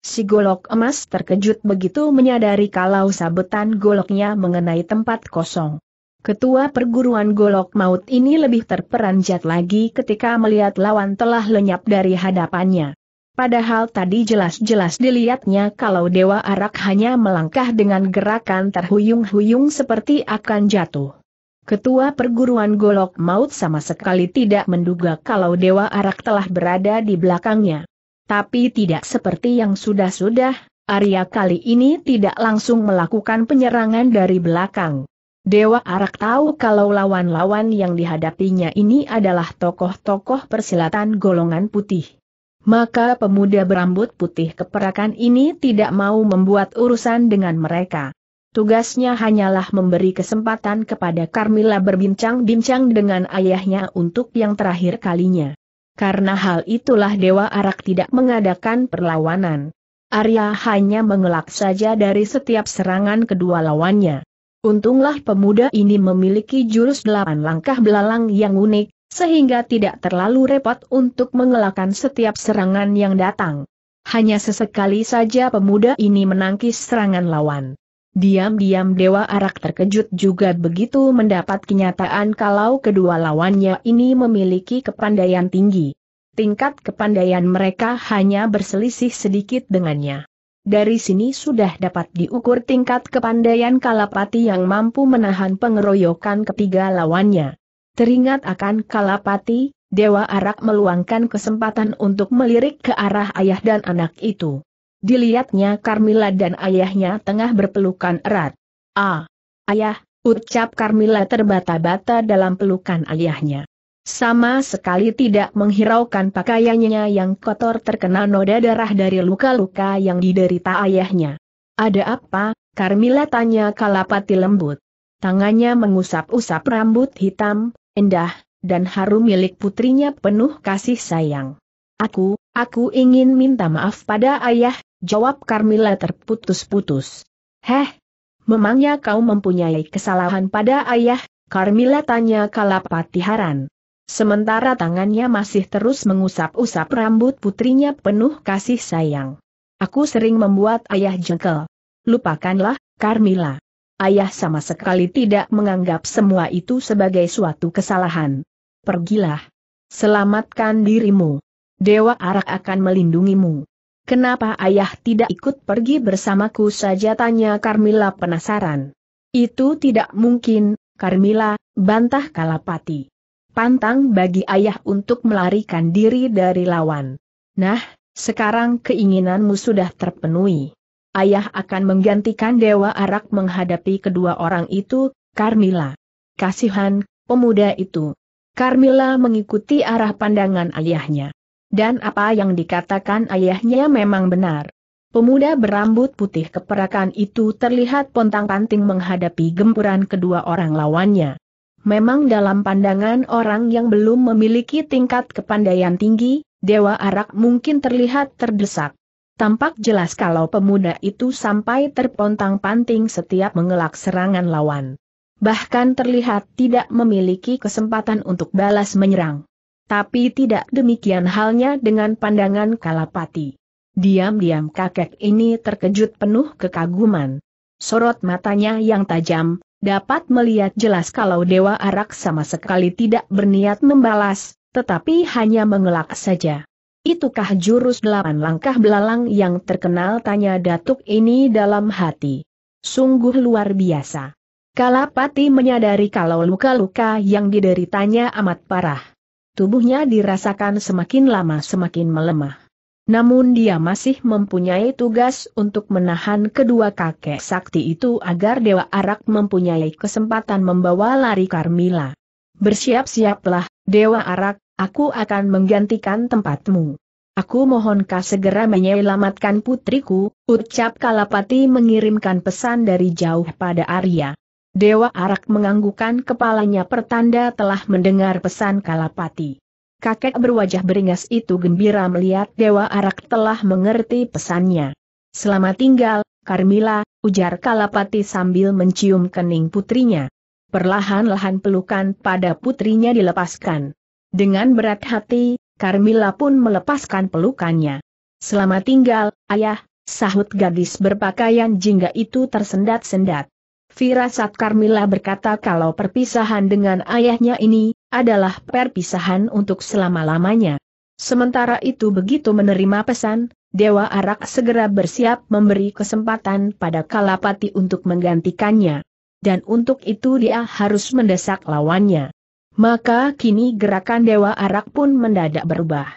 Si golok emas terkejut begitu menyadari kalau sabetan goloknya mengenai tempat kosong. Ketua perguruan golok maut ini lebih terperanjat lagi ketika melihat lawan telah lenyap dari hadapannya. Padahal tadi jelas-jelas dilihatnya kalau Dewa Arak hanya melangkah dengan gerakan terhuyung-huyung seperti akan jatuh. Ketua perguruan Golok Maut sama sekali tidak menduga kalau Dewa Arak telah berada di belakangnya. Tapi tidak seperti yang sudah-sudah, Arya kali ini tidak langsung melakukan penyerangan dari belakang. Dewa Arak tahu kalau lawan-lawan yang dihadapinya ini adalah tokoh-tokoh persilatan golongan putih. Maka pemuda berambut putih keperakan ini tidak mau membuat urusan dengan mereka. Tugasnya hanyalah memberi kesempatan kepada Carmilla berbincang-bincang dengan ayahnya untuk yang terakhir kalinya. Karena hal itulah Dewa Arak tidak mengadakan perlawanan. Arya hanya mengelak saja dari setiap serangan kedua lawannya. Untunglah pemuda ini memiliki jurus delapan langkah belalang yang unik, sehingga tidak terlalu repot untuk mengelakkan setiap serangan yang datang. Hanya sesekali saja pemuda ini menangkis serangan lawan. Diam-diam Dewa Arak terkejut juga begitu mendapat kenyataan kalau kedua lawannya ini memiliki kepandaian tinggi. Tingkat kepandaian mereka hanya berselisih sedikit dengannya. Dari sini sudah dapat diukur tingkat kepandaian Kalapati yang mampu menahan pengeroyokan ketiga lawannya. Teringat akan Kalapati, Dewa Arak meluangkan kesempatan untuk melirik ke arah ayah dan anak itu. Dilihatnya Carmila dan ayahnya tengah berpelukan erat. Ah! Ayah, ucap Carmila terbata-bata dalam pelukan ayahnya. Sama sekali tidak menghiraukan pakaiannya yang kotor terkena noda darah dari luka-luka yang diderita ayahnya. Ada apa? Carmila tanya Kalapati lembut. Tangannya mengusap-usap rambut hitam, indah, dan harum milik putrinya penuh kasih sayang. Aku, aku ingin minta maaf pada ayah, jawab Carmila terputus-putus. Heh, memangnya kau mempunyai kesalahan pada ayah, Carmila tanya haran. Sementara tangannya masih terus mengusap-usap rambut putrinya penuh kasih sayang. Aku sering membuat ayah jengkel. Lupakanlah, Carmila. Ayah sama sekali tidak menganggap semua itu sebagai suatu kesalahan. Pergilah. Selamatkan dirimu. Dewa Arak akan melindungimu. Kenapa ayah tidak ikut pergi bersamaku saja tanya Carmila penasaran. Itu tidak mungkin, Carmila, bantah Kalapati. Pantang bagi ayah untuk melarikan diri dari lawan. Nah, sekarang keinginanmu sudah terpenuhi. Ayah akan menggantikan Dewa Arak menghadapi kedua orang itu, Carmila. Kasihan, pemuda itu. Carmila mengikuti arah pandangan ayahnya. Dan apa yang dikatakan ayahnya memang benar. Pemuda berambut putih keperakan itu terlihat pontang-panting menghadapi gempuran kedua orang lawannya. Memang dalam pandangan orang yang belum memiliki tingkat kepandaian tinggi, Dewa Arak mungkin terlihat terdesak. Tampak jelas kalau pemuda itu sampai terpontang-panting setiap mengelak serangan lawan. Bahkan terlihat tidak memiliki kesempatan untuk balas menyerang. Tapi tidak demikian halnya dengan pandangan Kalapati. Diam-diam kakek ini terkejut penuh kekaguman. Sorot matanya yang tajam, dapat melihat jelas kalau Dewa Arak sama sekali tidak berniat membalas, tetapi hanya mengelak saja. Itukah jurus delapan langkah belalang yang terkenal tanya Datuk ini dalam hati. Sungguh luar biasa. Kalapati menyadari kalau luka-luka yang dideritanya amat parah tubuhnya dirasakan semakin lama semakin melemah. Namun dia masih mempunyai tugas untuk menahan kedua kakek sakti itu agar Dewa Arak mempunyai kesempatan membawa lari Carmila. Bersiap-siaplah, Dewa Arak, aku akan menggantikan tempatmu. Aku mohonkah segera menyelamatkan putriku, ucap Kalapati mengirimkan pesan dari jauh pada Arya. Dewa Arak menganggukan kepalanya pertanda telah mendengar pesan Kalapati. Kakek berwajah beringas itu gembira melihat Dewa Arak telah mengerti pesannya. Selamat tinggal, Carmila, ujar Kalapati sambil mencium kening putrinya. Perlahan-lahan pelukan pada putrinya dilepaskan. Dengan berat hati, Carmila pun melepaskan pelukannya. Selamat tinggal, ayah, sahut gadis berpakaian jingga itu tersendat-sendat. Firasat Karmila berkata kalau perpisahan dengan ayahnya ini adalah perpisahan untuk selama-lamanya. Sementara itu begitu menerima pesan, Dewa Arak segera bersiap memberi kesempatan pada Kalapati untuk menggantikannya. Dan untuk itu dia harus mendesak lawannya. Maka kini gerakan Dewa Arak pun mendadak berubah.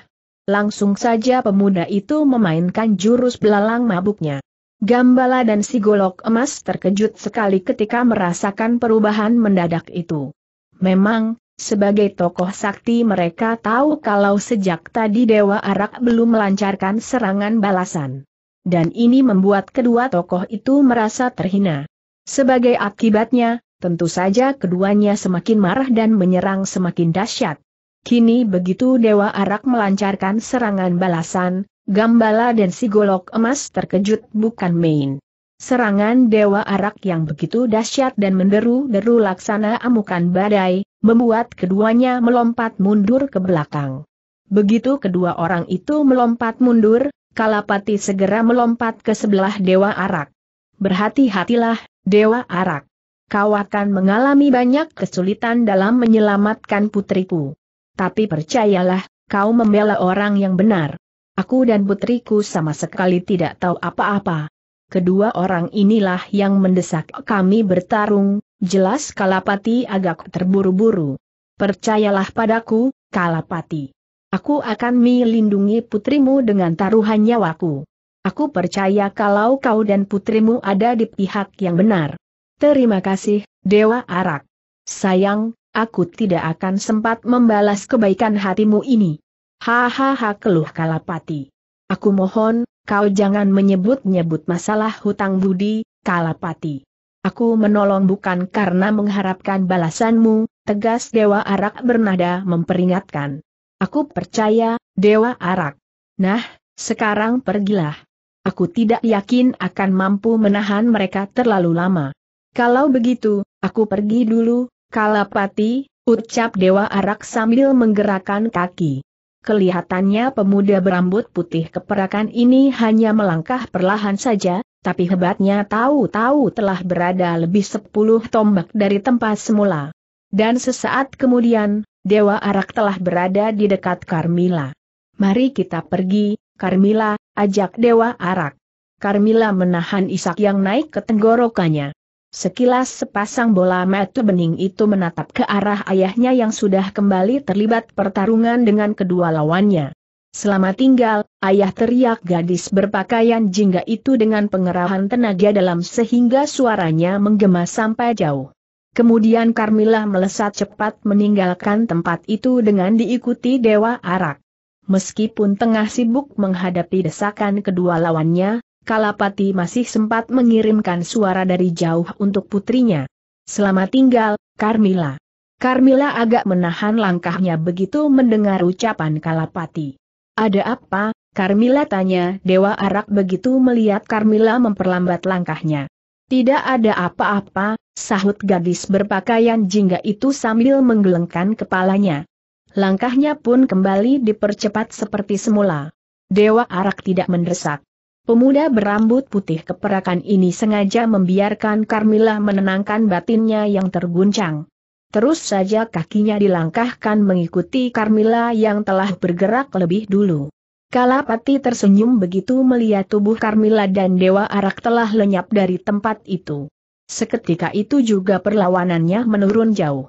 Langsung saja pemuda itu memainkan jurus belalang mabuknya. Gambala dan si golok emas terkejut sekali ketika merasakan perubahan mendadak itu. Memang, sebagai tokoh sakti mereka tahu kalau sejak tadi Dewa Arak belum melancarkan serangan balasan. Dan ini membuat kedua tokoh itu merasa terhina. Sebagai akibatnya, tentu saja keduanya semakin marah dan menyerang semakin dahsyat. Kini begitu Dewa Arak melancarkan serangan balasan, Gambala dan si golok emas terkejut bukan main. Serangan Dewa Arak yang begitu dahsyat dan menderu-deru laksana amukan badai, membuat keduanya melompat mundur ke belakang. Begitu kedua orang itu melompat mundur, Kalapati segera melompat ke sebelah Dewa Arak. Berhati-hatilah, Dewa Arak. Kau akan mengalami banyak kesulitan dalam menyelamatkan putriku. Tapi percayalah, kau membela orang yang benar. Aku dan putriku sama sekali tidak tahu apa-apa. Kedua orang inilah yang mendesak kami bertarung, jelas Kalapati agak terburu-buru. Percayalah padaku, Kalapati. Aku akan melindungi putrimu dengan taruhan nyawaku. Aku percaya kalau kau dan putrimu ada di pihak yang benar. Terima kasih, Dewa Arak. Sayang, aku tidak akan sempat membalas kebaikan hatimu ini. Hahaha keluh Kalapati. Aku mohon, kau jangan menyebut-nyebut masalah hutang budi, Kalapati. Aku menolong bukan karena mengharapkan balasanmu, tegas Dewa Arak bernada memperingatkan. Aku percaya, Dewa Arak. Nah, sekarang pergilah. Aku tidak yakin akan mampu menahan mereka terlalu lama. Kalau begitu, aku pergi dulu, Kalapati, ucap Dewa Arak sambil menggerakkan kaki. Kelihatannya pemuda berambut putih keperakan ini hanya melangkah perlahan saja, tapi hebatnya tahu-tahu telah berada lebih sepuluh tombak dari tempat semula. Dan sesaat kemudian, Dewa Arak telah berada di dekat Carmila. Mari kita pergi, Carmila, ajak Dewa Arak. Carmila menahan isak yang naik ke tenggorokannya. Sekilas sepasang bola mata bening itu menatap ke arah ayahnya yang sudah kembali terlibat pertarungan dengan kedua lawannya. Selama tinggal, ayah teriak gadis berpakaian jingga itu dengan pengerahan tenaga dalam sehingga suaranya menggema sampai jauh. Kemudian Carmilla melesat cepat meninggalkan tempat itu dengan diikuti Dewa Arak. Meskipun tengah sibuk menghadapi desakan kedua lawannya, Kalapati masih sempat mengirimkan suara dari jauh untuk putrinya. Selamat tinggal, Carmila. Carmila agak menahan langkahnya begitu mendengar ucapan Kalapati. Ada apa, Carmila tanya Dewa Arak begitu melihat Carmila memperlambat langkahnya. Tidak ada apa-apa, sahut gadis berpakaian jingga itu sambil menggelengkan kepalanya. Langkahnya pun kembali dipercepat seperti semula. Dewa Arak tidak mendesak. Pemuda berambut putih keperakan ini sengaja membiarkan Carmilla menenangkan batinnya yang terguncang. Terus saja kakinya dilangkahkan mengikuti Carmilla yang telah bergerak lebih dulu. Kalapati tersenyum begitu melihat tubuh Carmilla dan Dewa Arak telah lenyap dari tempat itu. Seketika itu juga perlawanannya menurun jauh.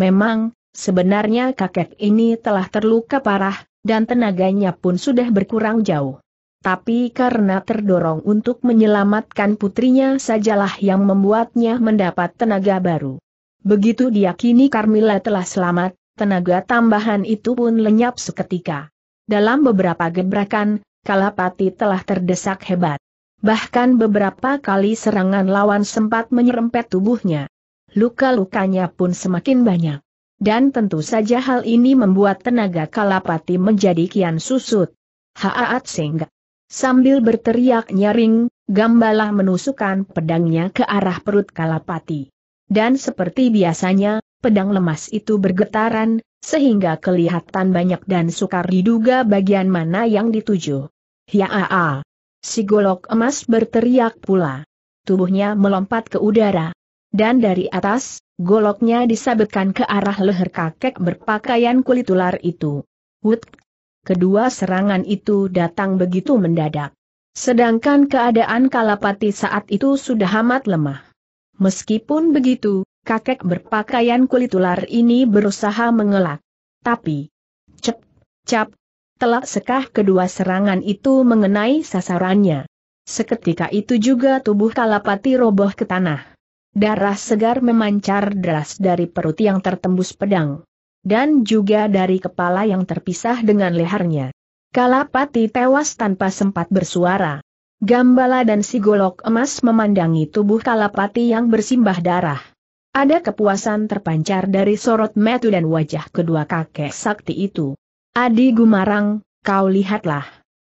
Memang, sebenarnya kakek ini telah terluka parah, dan tenaganya pun sudah berkurang jauh. Tapi karena terdorong untuk menyelamatkan putrinya sajalah yang membuatnya mendapat tenaga baru. Begitu diyakini Carmilla telah selamat, tenaga tambahan itu pun lenyap seketika. Dalam beberapa gebrakan, Kalapati telah terdesak hebat. Bahkan beberapa kali serangan lawan sempat menyerempet tubuhnya. Luka-lukanya pun semakin banyak. Dan tentu saja hal ini membuat tenaga Kalapati menjadi kian susut. Haat sehingga Sambil berteriak nyaring, Gambala menusukkan pedangnya ke arah perut Kalapati. Dan seperti biasanya, pedang lemas itu bergetaran, sehingga kelihatan banyak dan sukar diduga bagian mana yang dituju. Hiaa! Si golok emas berteriak pula. Tubuhnya melompat ke udara. Dan dari atas, goloknya disabetkan ke arah leher kakek berpakaian kulit ular itu. Wut! kedua serangan itu datang begitu mendadak. Sedangkan keadaan Kalapati saat itu sudah amat lemah. Meskipun begitu, kakek berpakaian kulit ular ini berusaha mengelak. Tapi, cep, cap, telak sekah kedua serangan itu mengenai sasarannya. Seketika itu juga tubuh Kalapati roboh ke tanah. Darah segar memancar deras dari perut yang tertembus pedang dan juga dari kepala yang terpisah dengan lehernya. Kalapati tewas tanpa sempat bersuara. Gambala dan si golok emas memandangi tubuh Kalapati yang bersimbah darah. Ada kepuasan terpancar dari sorot metu dan wajah kedua kakek sakti itu. Adi Gumarang, kau lihatlah.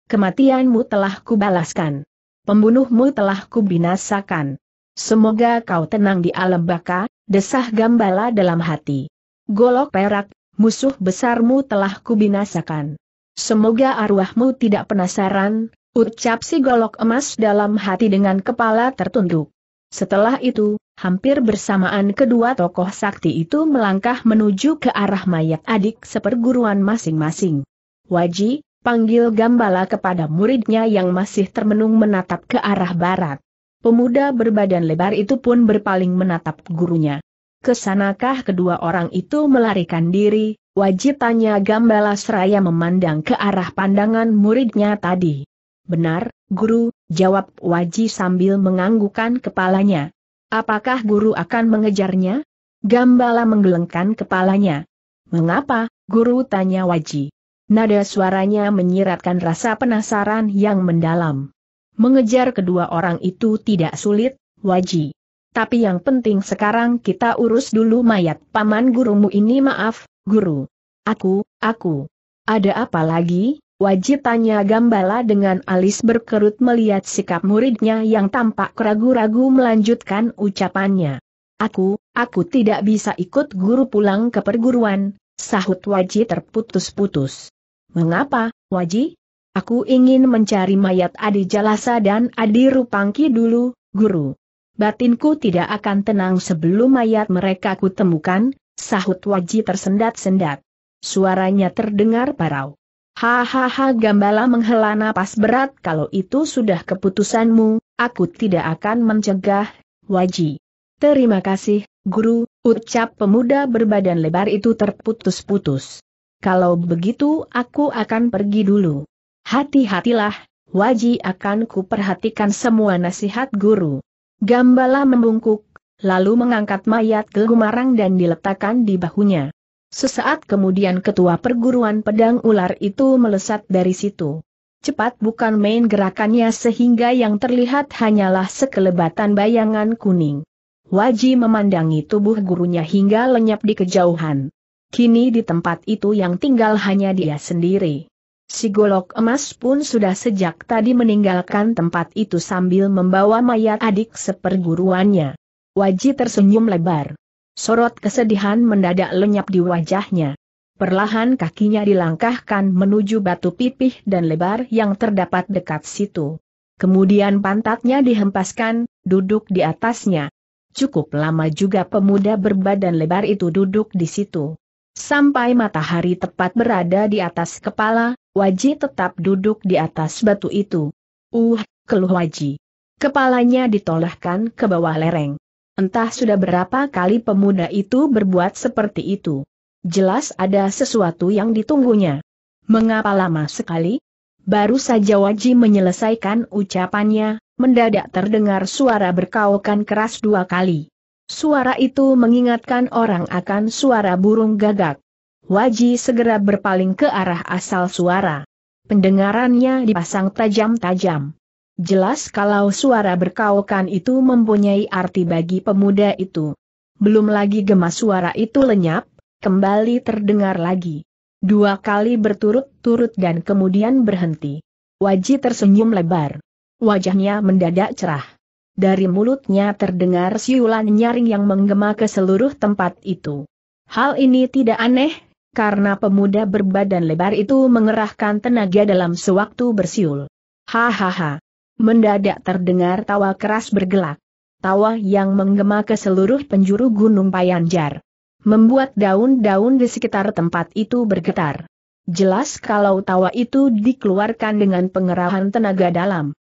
Kematianmu telah kubalaskan. Pembunuhmu telah kubinasakan. Semoga kau tenang di alam baka, desah Gambala dalam hati. Golok perak, musuh besarmu telah kubinasakan. Semoga arwahmu tidak penasaran, ucap si golok emas dalam hati dengan kepala tertunduk. Setelah itu, hampir bersamaan kedua tokoh sakti itu melangkah menuju ke arah mayat adik seperguruan masing-masing. Waji, panggil Gambala kepada muridnya yang masih termenung menatap ke arah barat. Pemuda berbadan lebar itu pun berpaling menatap gurunya. Kesanakah kedua orang itu melarikan diri, wajib tanya Gambala Seraya memandang ke arah pandangan muridnya tadi. Benar, guru, jawab Waji sambil menganggukan kepalanya. Apakah guru akan mengejarnya? Gambala menggelengkan kepalanya. Mengapa, guru tanya Waji. Nada suaranya menyiratkan rasa penasaran yang mendalam. Mengejar kedua orang itu tidak sulit, Waji tapi yang penting sekarang kita urus dulu mayat paman gurumu ini maaf, guru. Aku, aku. Ada apa lagi? Wajib tanya Gambala dengan alis berkerut melihat sikap muridnya yang tampak ragu-ragu melanjutkan ucapannya. Aku, aku tidak bisa ikut guru pulang ke perguruan, sahut Waji terputus-putus. Mengapa, Waji? Aku ingin mencari mayat Adi Jalasa dan Adi Rupangki dulu, guru batinku tidak akan tenang sebelum mayat mereka kutemukan, sahut wajib tersendat-sendat. Suaranya terdengar parau. Hahaha Gambala menghela napas berat kalau itu sudah keputusanmu, aku tidak akan mencegah, Waji. Terima kasih, Guru, ucap pemuda berbadan lebar itu terputus-putus. Kalau begitu aku akan pergi dulu. Hati-hatilah, Waji akan kuperhatikan semua nasihat Guru. Gambala membungkuk, lalu mengangkat mayat Gelumarang dan diletakkan di bahunya. Sesaat kemudian ketua perguruan pedang ular itu melesat dari situ. Cepat bukan main gerakannya sehingga yang terlihat hanyalah sekelebatan bayangan kuning. Waji memandangi tubuh gurunya hingga lenyap di kejauhan. Kini di tempat itu yang tinggal hanya dia sendiri. Si golok emas pun sudah sejak tadi meninggalkan tempat itu sambil membawa mayat adik seperguruannya. Waji tersenyum lebar. Sorot kesedihan mendadak lenyap di wajahnya. Perlahan kakinya dilangkahkan menuju batu pipih dan lebar yang terdapat dekat situ. Kemudian pantatnya dihempaskan, duduk di atasnya. Cukup lama juga pemuda berbadan lebar itu duduk di situ. Sampai matahari tepat berada di atas kepala, Waji tetap duduk di atas batu itu. Uh, keluh Waji. Kepalanya ditolehkan ke bawah lereng. Entah sudah berapa kali pemuda itu berbuat seperti itu. Jelas ada sesuatu yang ditunggunya. Mengapa lama sekali? Baru saja Waji menyelesaikan ucapannya, mendadak terdengar suara berkaukan keras dua kali. Suara itu mengingatkan orang akan suara burung gagak. Waji segera berpaling ke arah asal suara. Pendengarannya dipasang tajam-tajam. Jelas kalau suara berkaukan itu mempunyai arti bagi pemuda itu. Belum lagi gemas suara itu lenyap, kembali terdengar lagi. Dua kali berturut-turut dan kemudian berhenti. Waji tersenyum lebar. Wajahnya mendadak cerah. Dari mulutnya terdengar siulan nyaring yang menggema ke seluruh tempat itu. Hal ini tidak aneh, karena pemuda berbadan lebar itu mengerahkan tenaga dalam sewaktu bersiul. Hahaha. Mendadak terdengar tawa keras bergelak. Tawa yang menggema ke seluruh penjuru Gunung Payanjar. Membuat daun-daun di sekitar tempat itu bergetar. Jelas kalau tawa itu dikeluarkan dengan pengerahan tenaga dalam.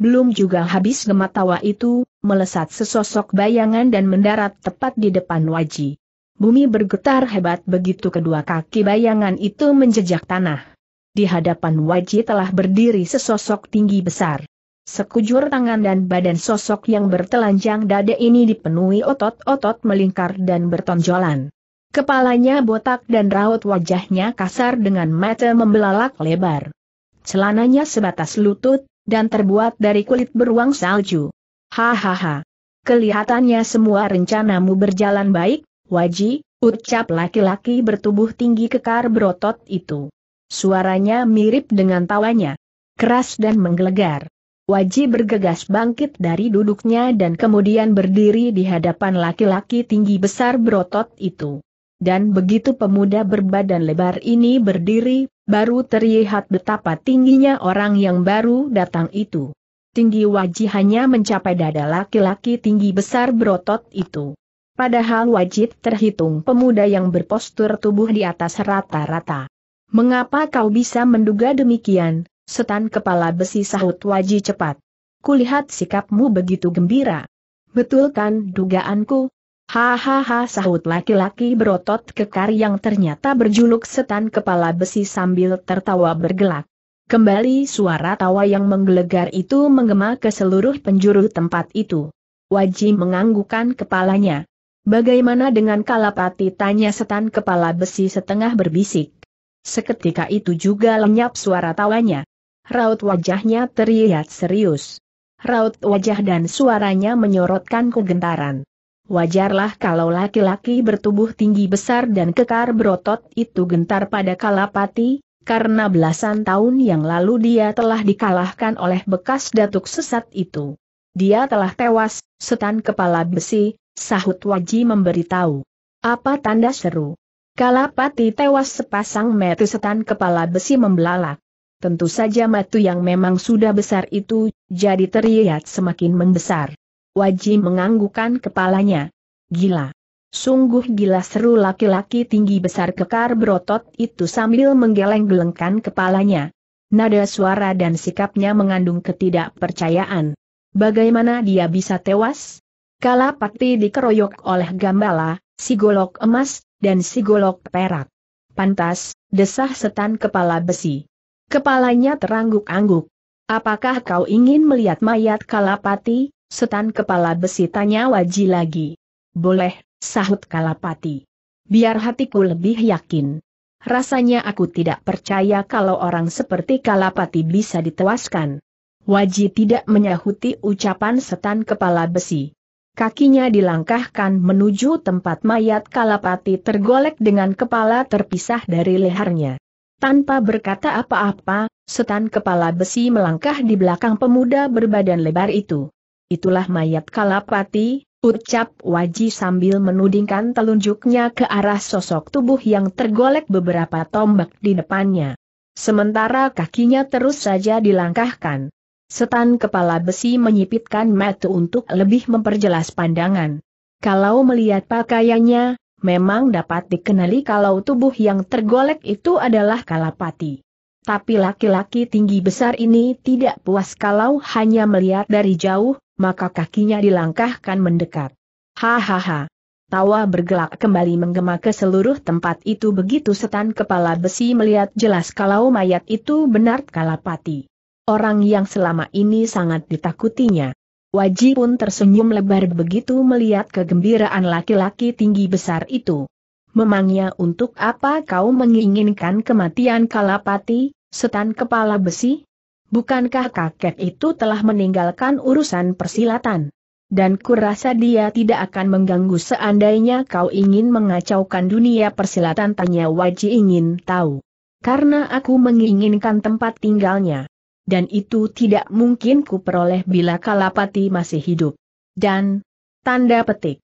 Belum juga habis gemetawa itu, melesat sesosok bayangan dan mendarat tepat di depan Waji. Bumi bergetar hebat begitu kedua kaki bayangan itu menjejak tanah. Di hadapan Waji telah berdiri sesosok tinggi besar. Sekujur tangan dan badan sosok yang bertelanjang dada ini dipenuhi otot-otot melingkar dan bertonjolan. Kepalanya botak dan raut wajahnya kasar dengan mata membelalak lebar. Celananya sebatas lutut, dan terbuat dari kulit beruang salju. Hahaha. Kelihatannya semua rencanamu berjalan baik, Waji, ucap laki-laki bertubuh tinggi kekar berotot itu. Suaranya mirip dengan tawanya. Keras dan menggelegar. Waji bergegas bangkit dari duduknya dan kemudian berdiri di hadapan laki-laki tinggi besar berotot itu. Dan begitu pemuda berbadan lebar ini berdiri, baru terlihat betapa tingginya orang yang baru datang itu. Tinggi wajih hanya mencapai dada laki-laki tinggi besar berotot itu. Padahal wajib terhitung pemuda yang berpostur tubuh di atas rata-rata. Mengapa kau bisa menduga demikian, setan kepala besi sahut wajib cepat. Kulihat sikapmu begitu gembira. Betul kan dugaanku? Hahaha sahut laki-laki berotot kekar yang ternyata berjuluk setan kepala besi sambil tertawa bergelak. Kembali suara tawa yang menggelegar itu menggema ke seluruh penjuru tempat itu. Waji menganggukkan kepalanya. Bagaimana dengan kalapati tanya setan kepala besi setengah berbisik. Seketika itu juga lenyap suara tawanya. Raut wajahnya terlihat serius. Raut wajah dan suaranya menyorotkan kegentaran. Wajarlah kalau laki-laki bertubuh tinggi besar dan kekar berotot itu gentar pada Kalapati, karena belasan tahun yang lalu dia telah dikalahkan oleh bekas datuk sesat itu. Dia telah tewas, setan kepala besi, sahut Waji memberitahu. Apa tanda seru? Kalapati tewas sepasang metu setan kepala besi membelalak. Tentu saja matu yang memang sudah besar itu, jadi terlihat semakin membesar. Waji menganggukan kepalanya. Gila. Sungguh gila seru laki-laki tinggi besar kekar berotot itu sambil menggeleng-gelengkan kepalanya. Nada suara dan sikapnya mengandung ketidakpercayaan. Bagaimana dia bisa tewas? Kalapati dikeroyok oleh gambala, si golok emas, dan si golok perak. Pantas, desah setan kepala besi. Kepalanya terangguk-angguk. Apakah kau ingin melihat mayat Kalapati? Setan kepala besi tanya Waji lagi. Boleh, sahut Kalapati. Biar hatiku lebih yakin. Rasanya aku tidak percaya kalau orang seperti Kalapati bisa ditewaskan. Waji tidak menyahuti ucapan setan kepala besi. Kakinya dilangkahkan menuju tempat mayat Kalapati tergolek dengan kepala terpisah dari lehernya. Tanpa berkata apa-apa, setan kepala besi melangkah di belakang pemuda berbadan lebar itu itulah mayat Kalapati, ucap Waji sambil menudingkan telunjuknya ke arah sosok tubuh yang tergolek beberapa tombak di depannya. Sementara kakinya terus saja dilangkahkan. Setan kepala besi menyipitkan mata untuk lebih memperjelas pandangan. Kalau melihat pakaiannya, memang dapat dikenali kalau tubuh yang tergolek itu adalah Kalapati. Tapi laki-laki tinggi besar ini tidak puas kalau hanya melihat dari jauh, maka kakinya dilangkahkan mendekat. Hahaha. Tawa bergelak kembali menggema ke seluruh tempat itu begitu setan kepala besi melihat jelas kalau mayat itu benar Kalapati. Orang yang selama ini sangat ditakutinya. Waji pun tersenyum lebar begitu melihat kegembiraan laki-laki tinggi besar itu. Memangnya untuk apa kau menginginkan kematian Kalapati, setan kepala besi? Bukankah kakek itu telah meninggalkan urusan persilatan? Dan kurasa dia tidak akan mengganggu seandainya kau ingin mengacaukan dunia persilatan tanya Waji ingin tahu. Karena aku menginginkan tempat tinggalnya. Dan itu tidak mungkin kuperoleh bila Kalapati masih hidup. Dan, tanda petik.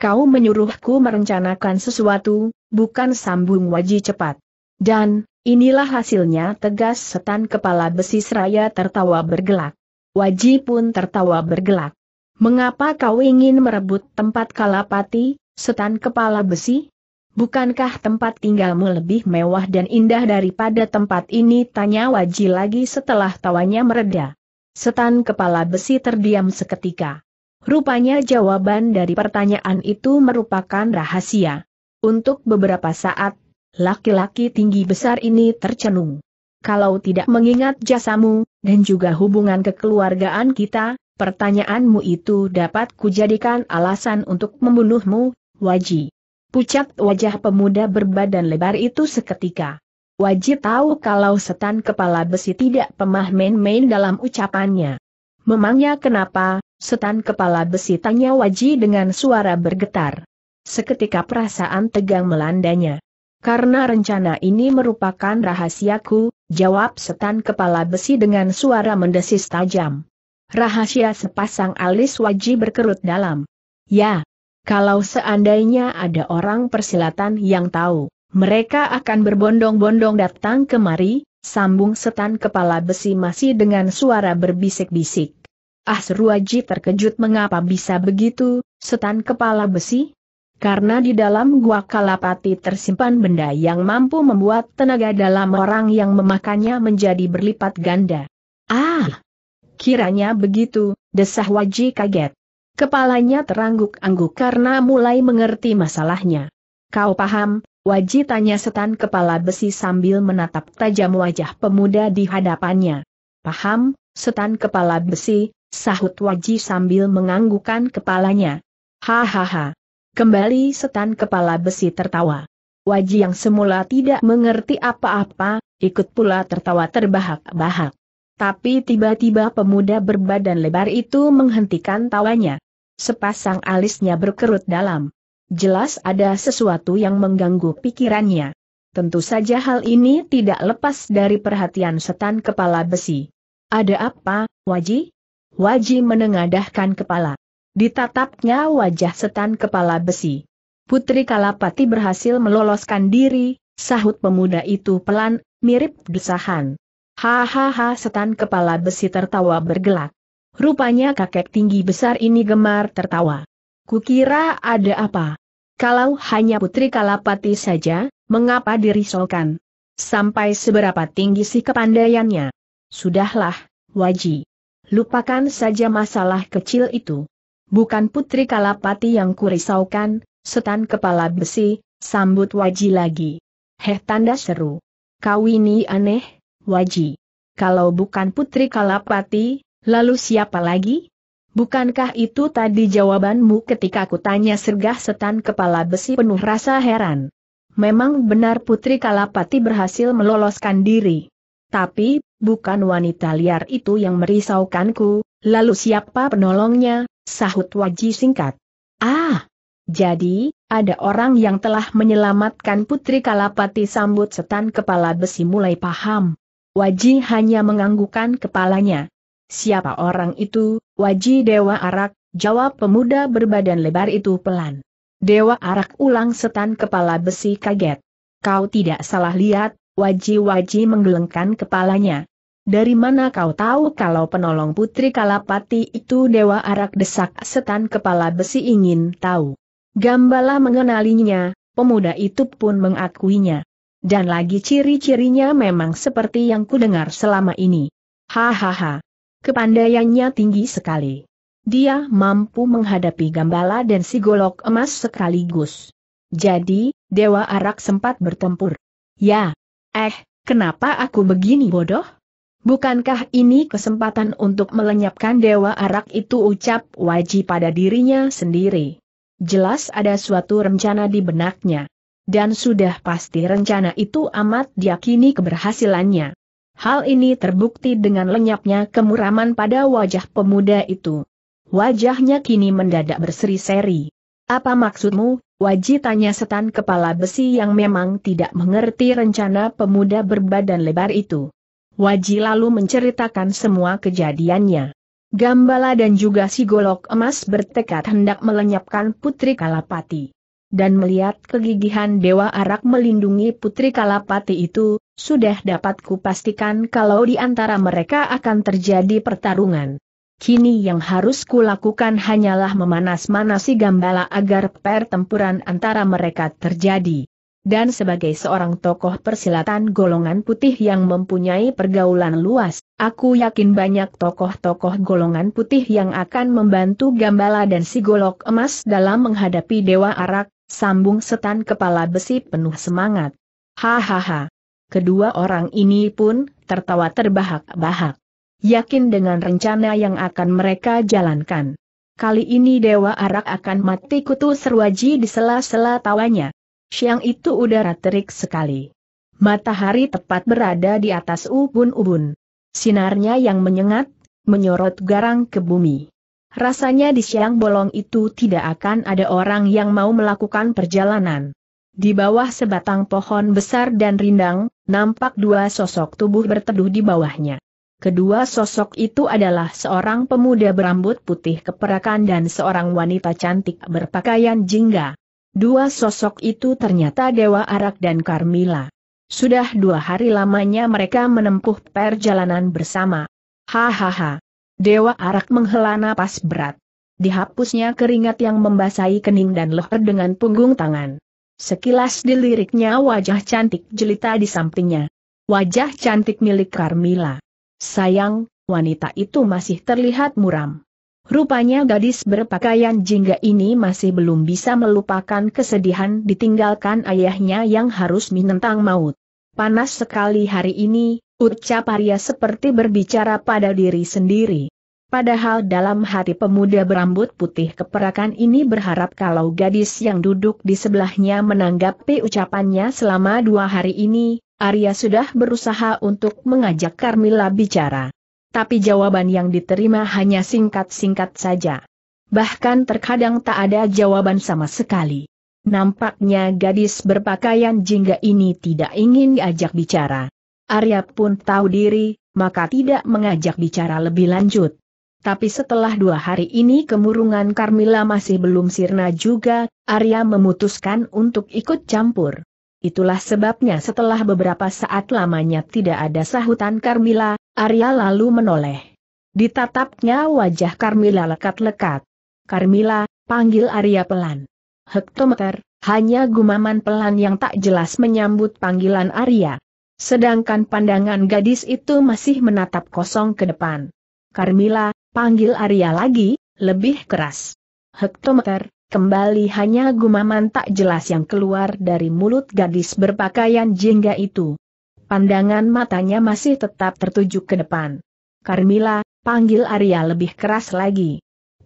Kau menyuruhku merencanakan sesuatu, bukan sambung Waji cepat. Dan, Inilah hasilnya tegas setan kepala besi seraya tertawa bergelak. Waji pun tertawa bergelak. Mengapa kau ingin merebut tempat kalapati, setan kepala besi? Bukankah tempat tinggalmu lebih mewah dan indah daripada tempat ini? Tanya Waji lagi setelah tawanya mereda. Setan kepala besi terdiam seketika. Rupanya jawaban dari pertanyaan itu merupakan rahasia. Untuk beberapa saat Laki-laki tinggi besar ini tercenung. Kalau tidak mengingat jasamu, dan juga hubungan kekeluargaan kita, pertanyaanmu itu dapat kujadikan alasan untuk membunuhmu, Waji. Pucat wajah pemuda berbadan lebar itu seketika. Waji tahu kalau setan kepala besi tidak pemah main-main dalam ucapannya. Memangnya kenapa, setan kepala besi tanya Waji dengan suara bergetar. Seketika perasaan tegang melandanya. Karena rencana ini merupakan rahasiaku, jawab setan kepala besi dengan suara mendesis tajam. Rahasia sepasang alis wajib berkerut dalam. Ya, kalau seandainya ada orang persilatan yang tahu, mereka akan berbondong-bondong datang kemari, sambung setan kepala besi masih dengan suara berbisik-bisik. Ah wajib terkejut mengapa bisa begitu, setan kepala besi, karena di dalam gua kalapati tersimpan benda yang mampu membuat tenaga dalam orang yang memakannya menjadi berlipat ganda. Ah! Kiranya begitu, desah Waji kaget. Kepalanya terangguk-angguk karena mulai mengerti masalahnya. Kau paham, Waji tanya setan kepala besi sambil menatap tajam wajah pemuda di hadapannya. Paham, setan kepala besi, sahut Waji sambil menganggukkan kepalanya. Hahaha. Kembali setan kepala besi tertawa. Waji yang semula tidak mengerti apa-apa, ikut pula tertawa terbahak-bahak. Tapi tiba-tiba pemuda berbadan lebar itu menghentikan tawanya. Sepasang alisnya berkerut dalam. Jelas ada sesuatu yang mengganggu pikirannya. Tentu saja hal ini tidak lepas dari perhatian setan kepala besi. Ada apa, Waji? Waji menengadahkan kepala. Ditatapnya wajah setan kepala besi. Putri Kalapati berhasil meloloskan diri, sahut pemuda itu pelan, mirip desahan. Hahaha setan kepala besi tertawa bergelak. Rupanya kakek tinggi besar ini gemar tertawa. Kukira ada apa? Kalau hanya putri Kalapati saja, mengapa dirisaukan? Sampai seberapa tinggi sih kepandaiannya? Sudahlah, wajib. Lupakan saja masalah kecil itu bukan putri Kalapati yang kurisaukan, setan kepala besi, sambut Waji lagi. Heh tanda seru. Kau ini aneh, Waji. Kalau bukan putri Kalapati, lalu siapa lagi? Bukankah itu tadi jawabanmu ketika aku tanya sergah setan kepala besi penuh rasa heran? Memang benar putri Kalapati berhasil meloloskan diri. Tapi, bukan wanita liar itu yang merisaukanku, lalu siapa penolongnya, Sahut Waji singkat. Ah! Jadi, ada orang yang telah menyelamatkan Putri Kalapati sambut setan kepala besi mulai paham. Waji hanya menganggukkan kepalanya. Siapa orang itu, Waji Dewa Arak, jawab pemuda berbadan lebar itu pelan. Dewa Arak ulang setan kepala besi kaget. Kau tidak salah lihat, Waji-Waji menggelengkan kepalanya. Dari mana kau tahu kalau penolong putri Kalapati itu Dewa Arak desak setan kepala besi ingin tahu. Gambala mengenalinya, pemuda itu pun mengakuinya. Dan lagi ciri-cirinya memang seperti yang kudengar selama ini. Hahaha. Kepandaiannya tinggi sekali. Dia mampu menghadapi Gambala dan si golok emas sekaligus. Jadi, Dewa Arak sempat bertempur. Ya. Eh, kenapa aku begini bodoh? Bukankah ini kesempatan untuk melenyapkan dewa arak itu ucap wajib pada dirinya sendiri? Jelas ada suatu rencana di benaknya. Dan sudah pasti rencana itu amat diakini keberhasilannya. Hal ini terbukti dengan lenyapnya kemuraman pada wajah pemuda itu. Wajahnya kini mendadak berseri-seri. Apa maksudmu, Waji tanya setan kepala besi yang memang tidak mengerti rencana pemuda berbadan lebar itu. Waji lalu menceritakan semua kejadiannya. Gambala dan juga si golok emas bertekad hendak melenyapkan Putri Kalapati. Dan melihat kegigihan Dewa Arak melindungi Putri Kalapati itu, sudah dapat kupastikan kalau di antara mereka akan terjadi pertarungan. Kini yang harus kulakukan hanyalah memanas-manasi Gambala agar pertempuran antara mereka terjadi dan sebagai seorang tokoh persilatan golongan putih yang mempunyai pergaulan luas, aku yakin banyak tokoh-tokoh golongan putih yang akan membantu Gambala dan si Golok Emas dalam menghadapi Dewa Arak, sambung setan kepala besi penuh semangat. Hahaha. Kedua orang ini pun tertawa terbahak-bahak. Yakin dengan rencana yang akan mereka jalankan. Kali ini Dewa Arak akan mati kutu serwaji di sela-sela tawanya. Siang itu udara terik sekali. Matahari tepat berada di atas ubun-ubun. Sinarnya yang menyengat, menyorot garang ke bumi. Rasanya di siang bolong itu tidak akan ada orang yang mau melakukan perjalanan. Di bawah sebatang pohon besar dan rindang, nampak dua sosok tubuh berteduh di bawahnya. Kedua sosok itu adalah seorang pemuda berambut putih keperakan dan seorang wanita cantik berpakaian jingga. Dua sosok itu ternyata Dewa Arak dan Carmila. Sudah dua hari lamanya mereka menempuh perjalanan bersama. Hahaha. Dewa Arak menghela napas berat. Dihapusnya keringat yang membasahi kening dan leher dengan punggung tangan. Sekilas diliriknya wajah cantik jelita di sampingnya. Wajah cantik milik Carmila. Sayang, wanita itu masih terlihat muram. Rupanya gadis berpakaian jingga ini masih belum bisa melupakan kesedihan ditinggalkan ayahnya yang harus menentang maut. Panas sekali hari ini, ucap Arya seperti berbicara pada diri sendiri. Padahal dalam hati pemuda berambut putih keperakan ini berharap kalau gadis yang duduk di sebelahnya menanggapi ucapannya selama dua hari ini, Arya sudah berusaha untuk mengajak Carmilla bicara tapi jawaban yang diterima hanya singkat-singkat saja. Bahkan terkadang tak ada jawaban sama sekali. Nampaknya gadis berpakaian jingga ini tidak ingin diajak bicara. Arya pun tahu diri, maka tidak mengajak bicara lebih lanjut. Tapi setelah dua hari ini kemurungan Carmilla masih belum sirna juga, Arya memutuskan untuk ikut campur. Itulah sebabnya setelah beberapa saat lamanya tidak ada sahutan Carmila, Arya lalu menoleh. Ditatapnya wajah Carmila lekat-lekat. Carmila, panggil Arya pelan. Hektometer, hanya gumaman pelan yang tak jelas menyambut panggilan Arya. Sedangkan pandangan gadis itu masih menatap kosong ke depan. Carmila, panggil Arya lagi, lebih keras. Hektometer, Kembali hanya gumaman tak jelas yang keluar dari mulut gadis berpakaian jingga itu. Pandangan matanya masih tetap tertuju ke depan. Carmila, panggil Arya lebih keras lagi.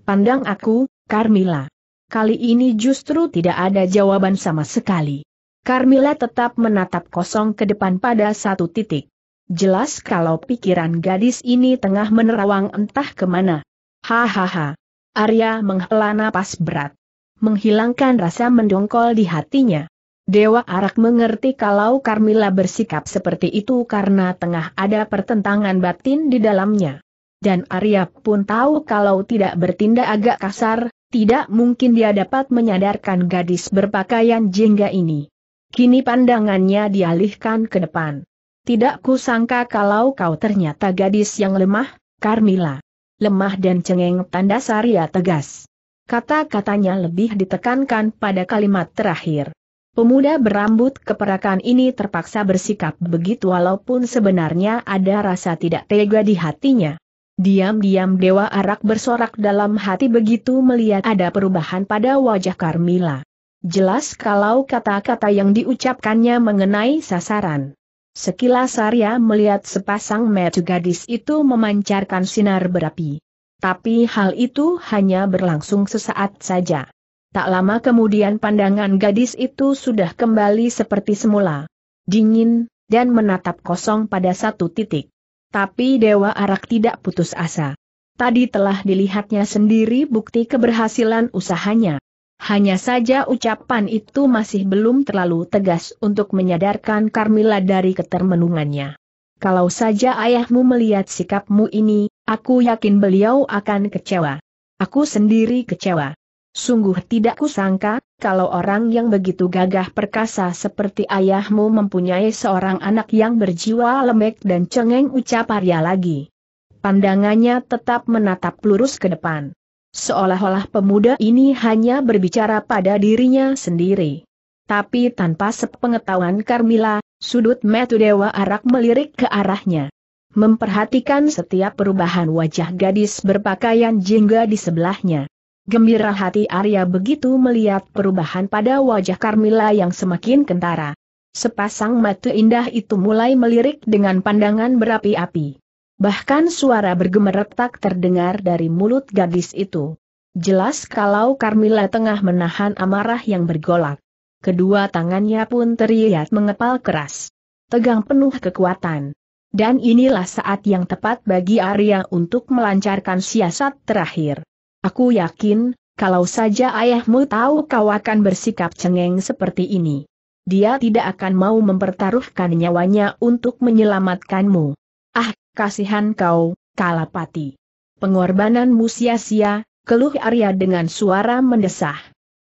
Pandang aku, Carmila. Kali ini justru tidak ada jawaban sama sekali. Carmila tetap menatap kosong ke depan pada satu titik. Jelas kalau pikiran gadis ini tengah menerawang entah kemana. Hahaha. Arya menghela napas berat menghilangkan rasa mendongkol di hatinya. Dewa Arak mengerti kalau Carmila bersikap seperti itu karena tengah ada pertentangan batin di dalamnya. Dan Arya pun tahu kalau tidak bertindak agak kasar, tidak mungkin dia dapat menyadarkan gadis berpakaian jingga ini. Kini pandangannya dialihkan ke depan. Tidak kusangka kalau kau ternyata gadis yang lemah, Carmila. Lemah dan cengeng tanda Saria tegas. Kata-katanya lebih ditekankan pada kalimat terakhir. Pemuda berambut keperakan ini terpaksa bersikap begitu walaupun sebenarnya ada rasa tidak tega di hatinya. Diam-diam Dewa Arak bersorak dalam hati begitu melihat ada perubahan pada wajah Carmila. Jelas kalau kata-kata yang diucapkannya mengenai sasaran. Sekilas Arya melihat sepasang metu gadis itu memancarkan sinar berapi. Tapi hal itu hanya berlangsung sesaat saja. Tak lama kemudian pandangan gadis itu sudah kembali seperti semula. Dingin, dan menatap kosong pada satu titik. Tapi Dewa Arak tidak putus asa. Tadi telah dilihatnya sendiri bukti keberhasilan usahanya. Hanya saja ucapan itu masih belum terlalu tegas untuk menyadarkan Carmilla dari ketermenungannya. Kalau saja ayahmu melihat sikapmu ini, Aku yakin beliau akan kecewa. Aku sendiri kecewa. Sungguh tidak kusangka, kalau orang yang begitu gagah perkasa seperti ayahmu mempunyai seorang anak yang berjiwa lembek dan cengeng ucap Arya lagi. Pandangannya tetap menatap lurus ke depan. Seolah-olah pemuda ini hanya berbicara pada dirinya sendiri. Tapi tanpa sepengetahuan Carmila, sudut metu Dewa Arak melirik ke arahnya memperhatikan setiap perubahan wajah gadis berpakaian jingga di sebelahnya. Gembira hati Arya begitu melihat perubahan pada wajah Carmila yang semakin kentara. Sepasang mata indah itu mulai melirik dengan pandangan berapi-api. Bahkan suara bergemeretak terdengar dari mulut gadis itu. Jelas kalau Carmila tengah menahan amarah yang bergolak. Kedua tangannya pun terlihat mengepal keras. Tegang penuh kekuatan. Dan inilah saat yang tepat bagi Arya untuk melancarkan siasat terakhir. Aku yakin, kalau saja ayahmu tahu kau akan bersikap cengeng seperti ini. Dia tidak akan mau mempertaruhkan nyawanya untuk menyelamatkanmu. Ah, kasihan kau, Kalapati. Pengorbananmu sia-sia, keluh Arya dengan suara mendesah.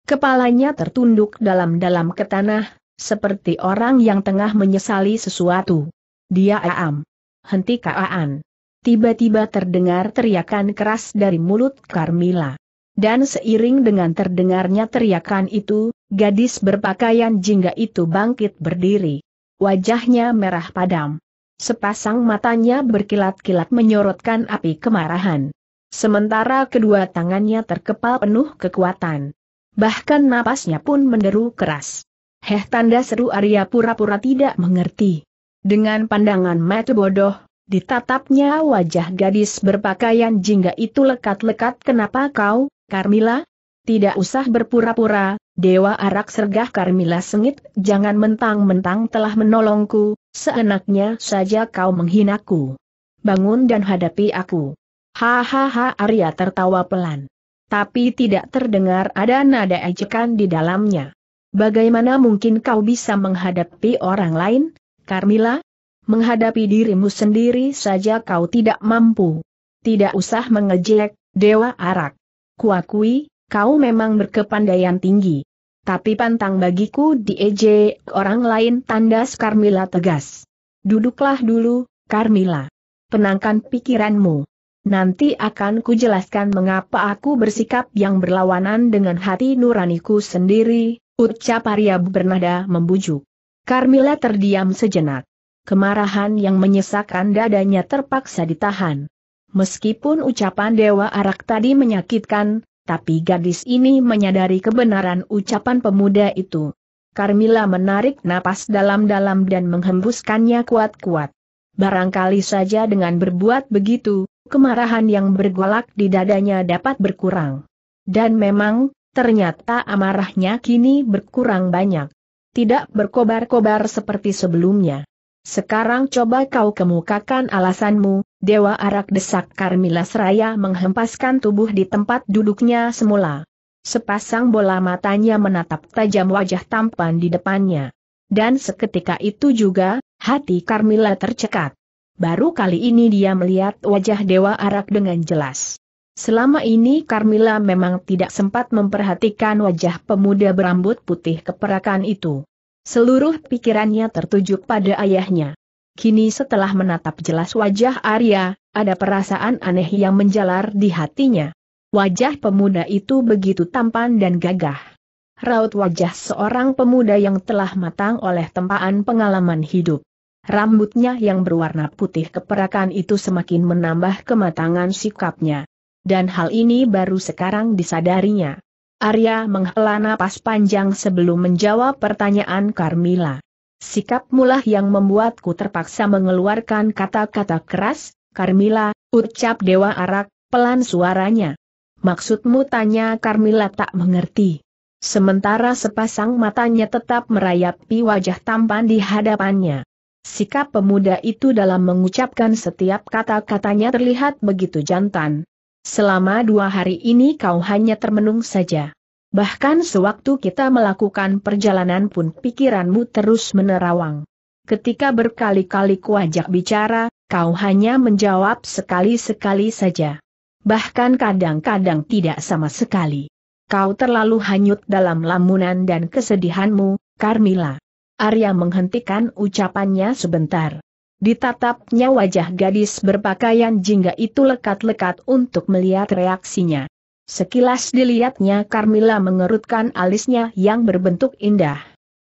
Kepalanya tertunduk dalam-dalam ke tanah, seperti orang yang tengah menyesali sesuatu. Dia aam. Henti kaaan. Tiba-tiba terdengar teriakan keras dari mulut Carmila. Dan seiring dengan terdengarnya teriakan itu, gadis berpakaian jingga itu bangkit berdiri. Wajahnya merah padam. Sepasang matanya berkilat-kilat menyorotkan api kemarahan. Sementara kedua tangannya terkepal penuh kekuatan. Bahkan napasnya pun menderu keras. Heh tanda seru Arya pura-pura tidak mengerti. Dengan pandangan mata bodoh, ditatapnya wajah gadis berpakaian jingga itu lekat-lekat kenapa kau, Carmila? Tidak usah berpura-pura, Dewa Arak Sergah Carmila sengit, jangan mentang-mentang telah menolongku, seenaknya saja kau menghinaku. Bangun dan hadapi aku. Hahaha Arya tertawa pelan. Tapi tidak terdengar ada nada ejekan di dalamnya. Bagaimana mungkin kau bisa menghadapi orang lain? Carmila, menghadapi dirimu sendiri saja kau tidak mampu. Tidak usah mengejek, Dewa Arak. Kuakui, kau memang berkepandaian tinggi. Tapi pantang bagiku diejek orang lain tandas Carmila tegas. Duduklah dulu, Carmila. Penangkan pikiranmu. Nanti akan kujelaskan mengapa aku bersikap yang berlawanan dengan hati nuraniku sendiri, ucap Arya bernada membujuk. Karmila terdiam sejenak. Kemarahan yang menyesakkan dadanya terpaksa ditahan. Meskipun ucapan Dewa Arak tadi menyakitkan, tapi gadis ini menyadari kebenaran ucapan pemuda itu. Karmila menarik napas dalam-dalam dan menghembuskannya kuat-kuat. Barangkali saja dengan berbuat begitu, kemarahan yang bergolak di dadanya dapat berkurang. Dan memang, ternyata amarahnya kini berkurang banyak tidak berkobar-kobar seperti sebelumnya. Sekarang coba kau kemukakan alasanmu, Dewa Arak Desak Karmila Seraya menghempaskan tubuh di tempat duduknya semula. Sepasang bola matanya menatap tajam wajah tampan di depannya. Dan seketika itu juga, hati Karmila tercekat. Baru kali ini dia melihat wajah Dewa Arak dengan jelas. Selama ini Carmila memang tidak sempat memperhatikan wajah pemuda berambut putih keperakan itu. Seluruh pikirannya tertuju pada ayahnya. Kini setelah menatap jelas wajah Arya, ada perasaan aneh yang menjalar di hatinya. Wajah pemuda itu begitu tampan dan gagah. Raut wajah seorang pemuda yang telah matang oleh tempaan pengalaman hidup. Rambutnya yang berwarna putih keperakan itu semakin menambah kematangan sikapnya dan hal ini baru sekarang disadarinya. Arya menghela napas panjang sebelum menjawab pertanyaan Carmila. Sikap mulah yang membuatku terpaksa mengeluarkan kata-kata keras, Carmila, ucap Dewa Arak, pelan suaranya. Maksudmu tanya Carmila tak mengerti. Sementara sepasang matanya tetap merayapi wajah tampan di hadapannya. Sikap pemuda itu dalam mengucapkan setiap kata-katanya terlihat begitu jantan. Selama dua hari ini kau hanya termenung saja. Bahkan sewaktu kita melakukan perjalanan pun pikiranmu terus menerawang. Ketika berkali-kali kuajak bicara, kau hanya menjawab sekali-sekali saja. Bahkan kadang-kadang tidak sama sekali. Kau terlalu hanyut dalam lamunan dan kesedihanmu, Carmila. Arya menghentikan ucapannya sebentar. Ditatapnya wajah gadis berpakaian jingga itu lekat-lekat untuk melihat reaksinya. Sekilas dilihatnya Carmila mengerutkan alisnya yang berbentuk indah.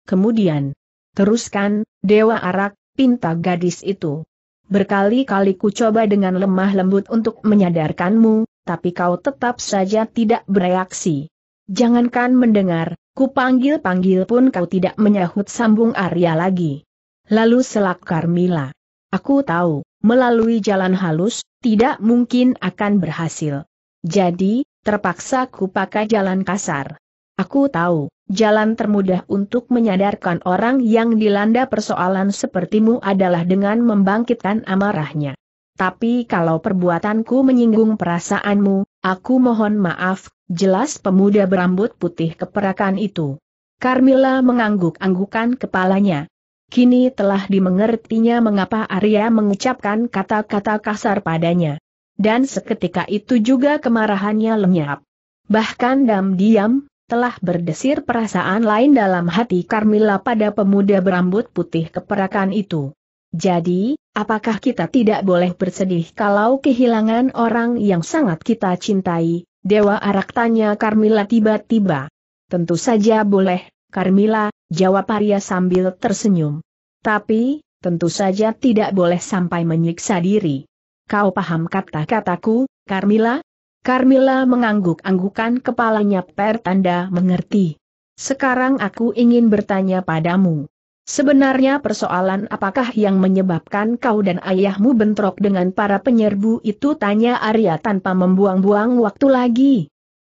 Kemudian, teruskan, Dewa Arak, pinta gadis itu. Berkali-kali ku coba dengan lemah lembut untuk menyadarkanmu, tapi kau tetap saja tidak bereaksi. Jangankan mendengar, ku panggil-panggil pun kau tidak menyahut sambung Arya lagi. Lalu selak Carmilla. Aku tahu, melalui jalan halus, tidak mungkin akan berhasil. Jadi, terpaksa pakai jalan kasar. Aku tahu, jalan termudah untuk menyadarkan orang yang dilanda persoalan sepertimu adalah dengan membangkitkan amarahnya. Tapi kalau perbuatanku menyinggung perasaanmu, aku mohon maaf, jelas pemuda berambut putih keperakan itu. Carmilla mengangguk-anggukan kepalanya, Kini telah dimengertinya mengapa Arya mengucapkan kata-kata kasar padanya. Dan seketika itu juga kemarahannya lenyap. Bahkan dam-diam, telah berdesir perasaan lain dalam hati Carmilla pada pemuda berambut putih keperakan itu. Jadi, apakah kita tidak boleh bersedih kalau kehilangan orang yang sangat kita cintai? Dewa Arak tanya Carmilla tiba-tiba. Tentu saja boleh, Carmilla, jawab Arya sambil tersenyum. Tapi, tentu saja tidak boleh sampai menyiksa diri. Kau paham kata-kataku, Carmila? Carmila mengangguk-anggukan kepalanya pertanda mengerti. Sekarang aku ingin bertanya padamu. Sebenarnya persoalan apakah yang menyebabkan kau dan ayahmu bentrok dengan para penyerbu itu tanya Arya tanpa membuang-buang waktu lagi.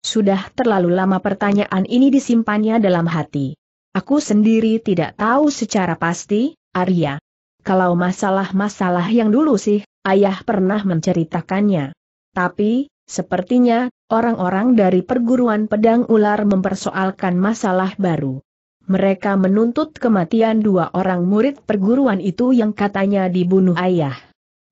Sudah terlalu lama pertanyaan ini disimpannya dalam hati. Aku sendiri tidak tahu secara pasti, Arya. Kalau masalah-masalah yang dulu sih, ayah pernah menceritakannya. Tapi, sepertinya, orang-orang dari perguruan pedang ular mempersoalkan masalah baru. Mereka menuntut kematian dua orang murid perguruan itu yang katanya dibunuh ayah.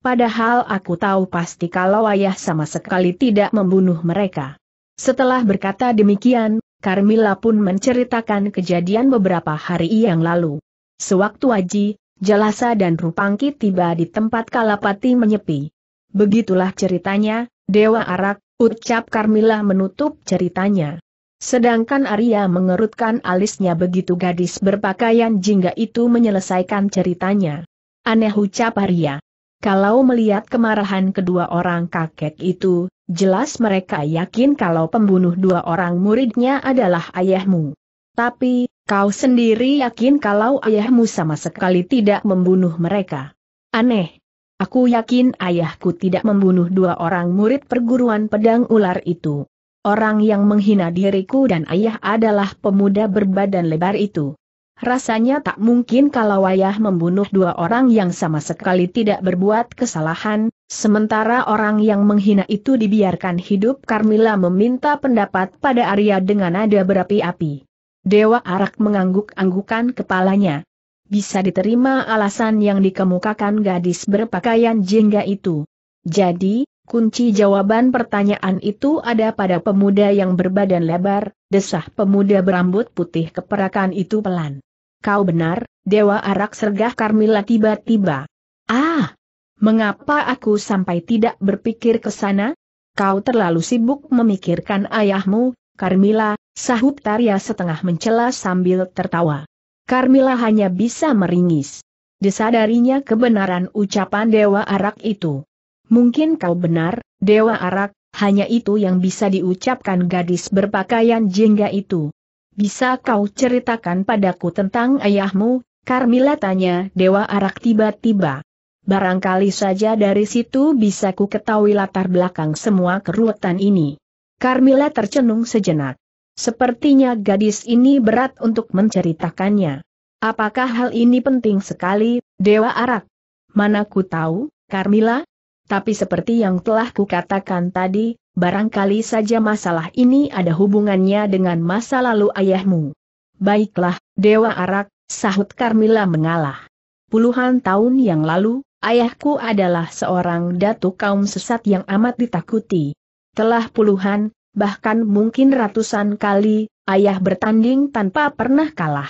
Padahal aku tahu pasti kalau ayah sama sekali tidak membunuh mereka. Setelah berkata demikian, Carmilla pun menceritakan kejadian beberapa hari yang lalu. Sewaktu Aji, Jalasa dan Rupangki tiba di tempat Kalapati menyepi. Begitulah ceritanya, Dewa Arak, ucap Carmilla menutup ceritanya. Sedangkan Arya mengerutkan alisnya begitu gadis berpakaian jingga itu menyelesaikan ceritanya. Aneh ucap Arya. Kalau melihat kemarahan kedua orang kakek itu, jelas mereka yakin kalau pembunuh dua orang muridnya adalah ayahmu. Tapi, kau sendiri yakin kalau ayahmu sama sekali tidak membunuh mereka. Aneh. Aku yakin ayahku tidak membunuh dua orang murid perguruan pedang ular itu. Orang yang menghina diriku dan ayah adalah pemuda berbadan lebar itu. Rasanya tak mungkin kalau ayah membunuh dua orang yang sama sekali tidak berbuat kesalahan, sementara orang yang menghina itu dibiarkan hidup Carmila meminta pendapat pada Arya dengan nada berapi-api. Dewa Arak mengangguk-anggukan kepalanya. Bisa diterima alasan yang dikemukakan gadis berpakaian jingga itu. Jadi, kunci jawaban pertanyaan itu ada pada pemuda yang berbadan lebar, desah pemuda berambut putih keperakan itu pelan. Kau benar, Dewa Arak Sergah Karmila tiba-tiba. Ah! Mengapa aku sampai tidak berpikir ke sana? Kau terlalu sibuk memikirkan ayahmu, Karmila, sahut Tarya setengah mencela sambil tertawa. Karmila hanya bisa meringis. Disadarinya kebenaran ucapan Dewa Arak itu. Mungkin kau benar, Dewa Arak, hanya itu yang bisa diucapkan gadis berpakaian jingga itu. Bisa kau ceritakan padaku tentang ayahmu, Carmila tanya Dewa Arak tiba-tiba. Barangkali saja dari situ bisa ku ketahui latar belakang semua keruwetan ini. Carmila tercenung sejenak. Sepertinya gadis ini berat untuk menceritakannya. Apakah hal ini penting sekali, Dewa Arak? Mana ku tahu, Carmila? tapi seperti yang telah kukatakan tadi, barangkali saja masalah ini ada hubungannya dengan masa lalu ayahmu. Baiklah, Dewa Arak, sahut Karmila mengalah. Puluhan tahun yang lalu, ayahku adalah seorang datu kaum sesat yang amat ditakuti. Telah puluhan, bahkan mungkin ratusan kali, ayah bertanding tanpa pernah kalah.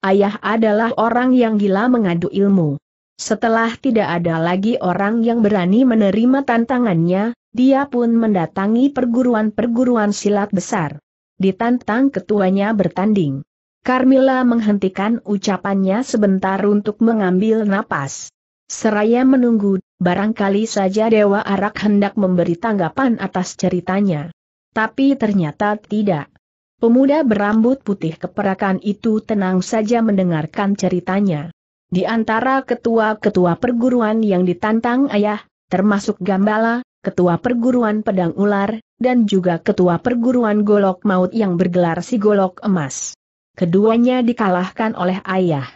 Ayah adalah orang yang gila mengadu ilmu. Setelah tidak ada lagi orang yang berani menerima tantangannya, dia pun mendatangi perguruan-perguruan silat besar. Ditantang ketuanya bertanding. Carmila menghentikan ucapannya sebentar untuk mengambil napas. Seraya menunggu, barangkali saja Dewa Arak hendak memberi tanggapan atas ceritanya. Tapi ternyata tidak. Pemuda berambut putih keperakan itu tenang saja mendengarkan ceritanya. Di antara ketua-ketua perguruan yang ditantang ayah, termasuk Gambala, ketua perguruan pedang ular, dan juga ketua perguruan golok maut yang bergelar si golok emas. Keduanya dikalahkan oleh ayah.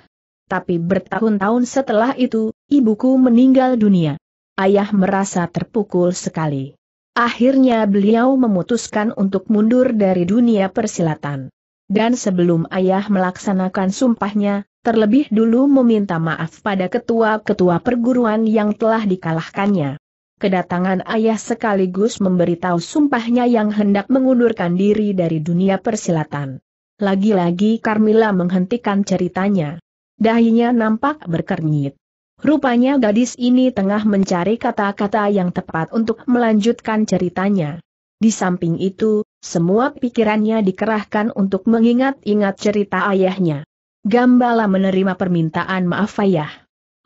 Tapi bertahun-tahun setelah itu, ibuku meninggal dunia. Ayah merasa terpukul sekali. Akhirnya beliau memutuskan untuk mundur dari dunia persilatan. Dan sebelum ayah melaksanakan sumpahnya, terlebih dulu meminta maaf pada ketua-ketua perguruan yang telah dikalahkannya. Kedatangan ayah sekaligus memberitahu sumpahnya yang hendak mengundurkan diri dari dunia persilatan. Lagi-lagi Carmila menghentikan ceritanya. Dahinya nampak berkernyit. Rupanya gadis ini tengah mencari kata-kata yang tepat untuk melanjutkan ceritanya. Di samping itu, semua pikirannya dikerahkan untuk mengingat-ingat cerita ayahnya. Gambala menerima permintaan maaf ayah.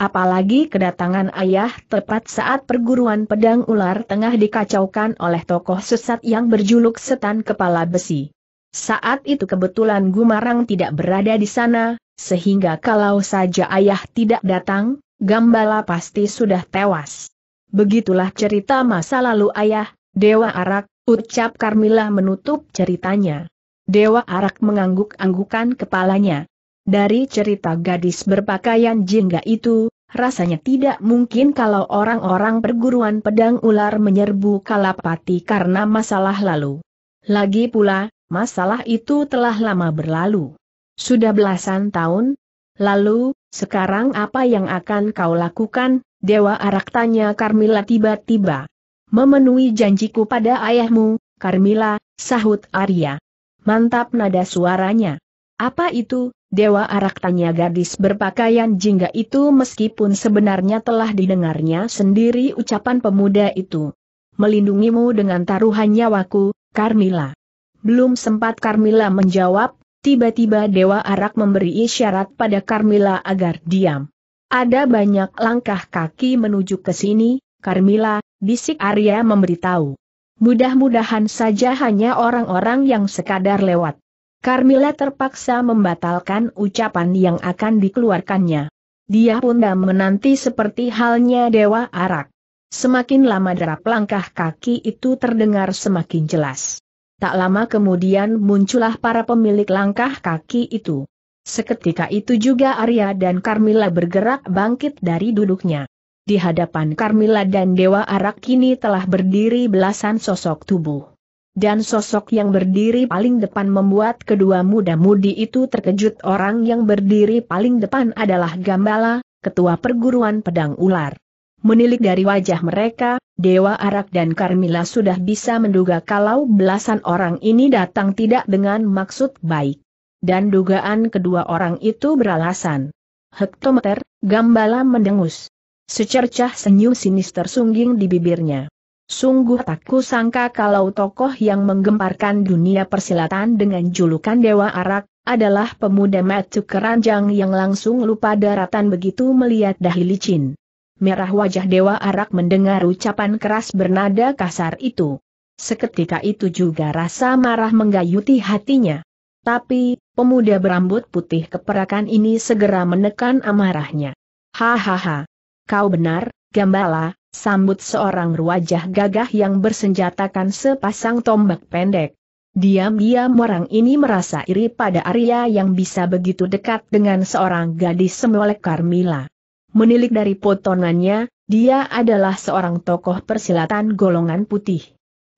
Apalagi kedatangan ayah tepat saat perguruan pedang ular tengah dikacaukan oleh tokoh sesat yang berjuluk setan kepala besi. Saat itu kebetulan Gumarang tidak berada di sana, sehingga kalau saja ayah tidak datang, Gambala pasti sudah tewas. Begitulah cerita masa lalu ayah, Dewa Arak, ucap Carmilla menutup ceritanya. Dewa Arak mengangguk-anggukan kepalanya. Dari cerita gadis berpakaian jingga itu, rasanya tidak mungkin kalau orang-orang perguruan pedang ular menyerbu Kalapati karena masalah lalu. Lagi pula, masalah itu telah lama berlalu. Sudah belasan tahun. Lalu, sekarang apa yang akan kau lakukan, Dewa Arak tanya Karmila tiba-tiba. Memenuhi janjiku pada ayahmu, Karmila, sahut Arya. Mantap nada suaranya. Apa itu, Dewa Arak tanya gadis berpakaian jingga itu meskipun sebenarnya telah didengarnya sendiri ucapan pemuda itu. Melindungimu dengan taruhan nyawaku, Carmila. Belum sempat Carmila menjawab, tiba-tiba Dewa Arak memberi isyarat pada Carmila agar diam. Ada banyak langkah kaki menuju ke sini, Carmila, bisik Arya memberitahu. Mudah-mudahan saja hanya orang-orang yang sekadar lewat. Carmilla terpaksa membatalkan ucapan yang akan dikeluarkannya. Dia pun dah menanti seperti halnya Dewa Arak. Semakin lama derap langkah kaki itu terdengar semakin jelas. Tak lama kemudian muncullah para pemilik langkah kaki itu. Seketika itu juga Arya dan Carmilla bergerak bangkit dari duduknya. Di hadapan Carmilla dan Dewa Arak kini telah berdiri belasan sosok tubuh. Dan sosok yang berdiri paling depan membuat kedua muda-mudi itu terkejut orang yang berdiri paling depan adalah Gambala, ketua perguruan pedang ular. Menilik dari wajah mereka, Dewa Arak dan Karmila sudah bisa menduga kalau belasan orang ini datang tidak dengan maksud baik. Dan dugaan kedua orang itu beralasan. Hektometer, Gambala mendengus. Secercah senyum sinis tersungging di bibirnya. Sungguh tak kusangka kalau tokoh yang menggemparkan dunia persilatan dengan julukan Dewa Arak, adalah pemuda matu keranjang yang langsung lupa daratan begitu melihat dahi licin. Merah wajah Dewa Arak mendengar ucapan keras bernada kasar itu. Seketika itu juga rasa marah menggayuti hatinya. Tapi, pemuda berambut putih keperakan ini segera menekan amarahnya. Hahaha. Kau benar, Gambala, sambut seorang wajah gagah yang bersenjatakan sepasang tombak pendek. Diam-diam orang ini merasa iri pada Arya yang bisa begitu dekat dengan seorang gadis semolek Carmila. Menilik dari potongannya, dia adalah seorang tokoh persilatan golongan putih.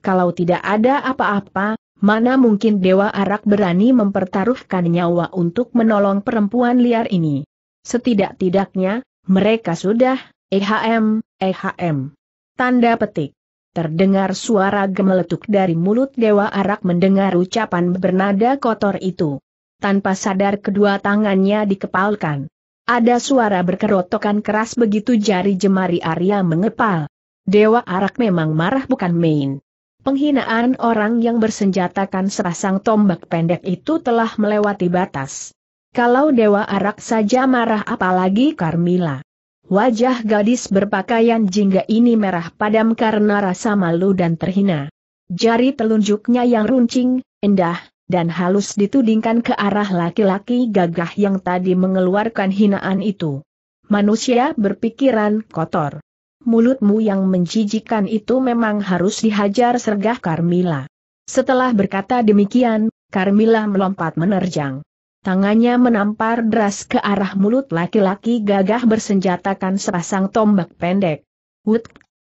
Kalau tidak ada apa-apa, mana mungkin Dewa Arak berani mempertaruhkan nyawa untuk menolong perempuan liar ini. Setidak-tidaknya, mereka sudah, EHM, EHM. Tanda petik. Terdengar suara gemeletuk dari mulut Dewa Arak mendengar ucapan bernada kotor itu. Tanpa sadar kedua tangannya dikepalkan. Ada suara berkerotokan keras begitu jari jemari Arya mengepal. Dewa Arak memang marah bukan main. Penghinaan orang yang bersenjatakan serasang tombak pendek itu telah melewati batas. Kalau Dewa Arak saja marah apalagi Carmila. Wajah gadis berpakaian jingga ini merah padam karena rasa malu dan terhina. Jari telunjuknya yang runcing, indah, dan halus ditudingkan ke arah laki-laki gagah yang tadi mengeluarkan hinaan itu. Manusia berpikiran kotor. Mulutmu yang menjijikan itu memang harus dihajar sergah Carmila. Setelah berkata demikian, Carmila melompat menerjang. Tangannya menampar deras ke arah mulut laki-laki gagah bersenjatakan sepasang tombak pendek. Wut!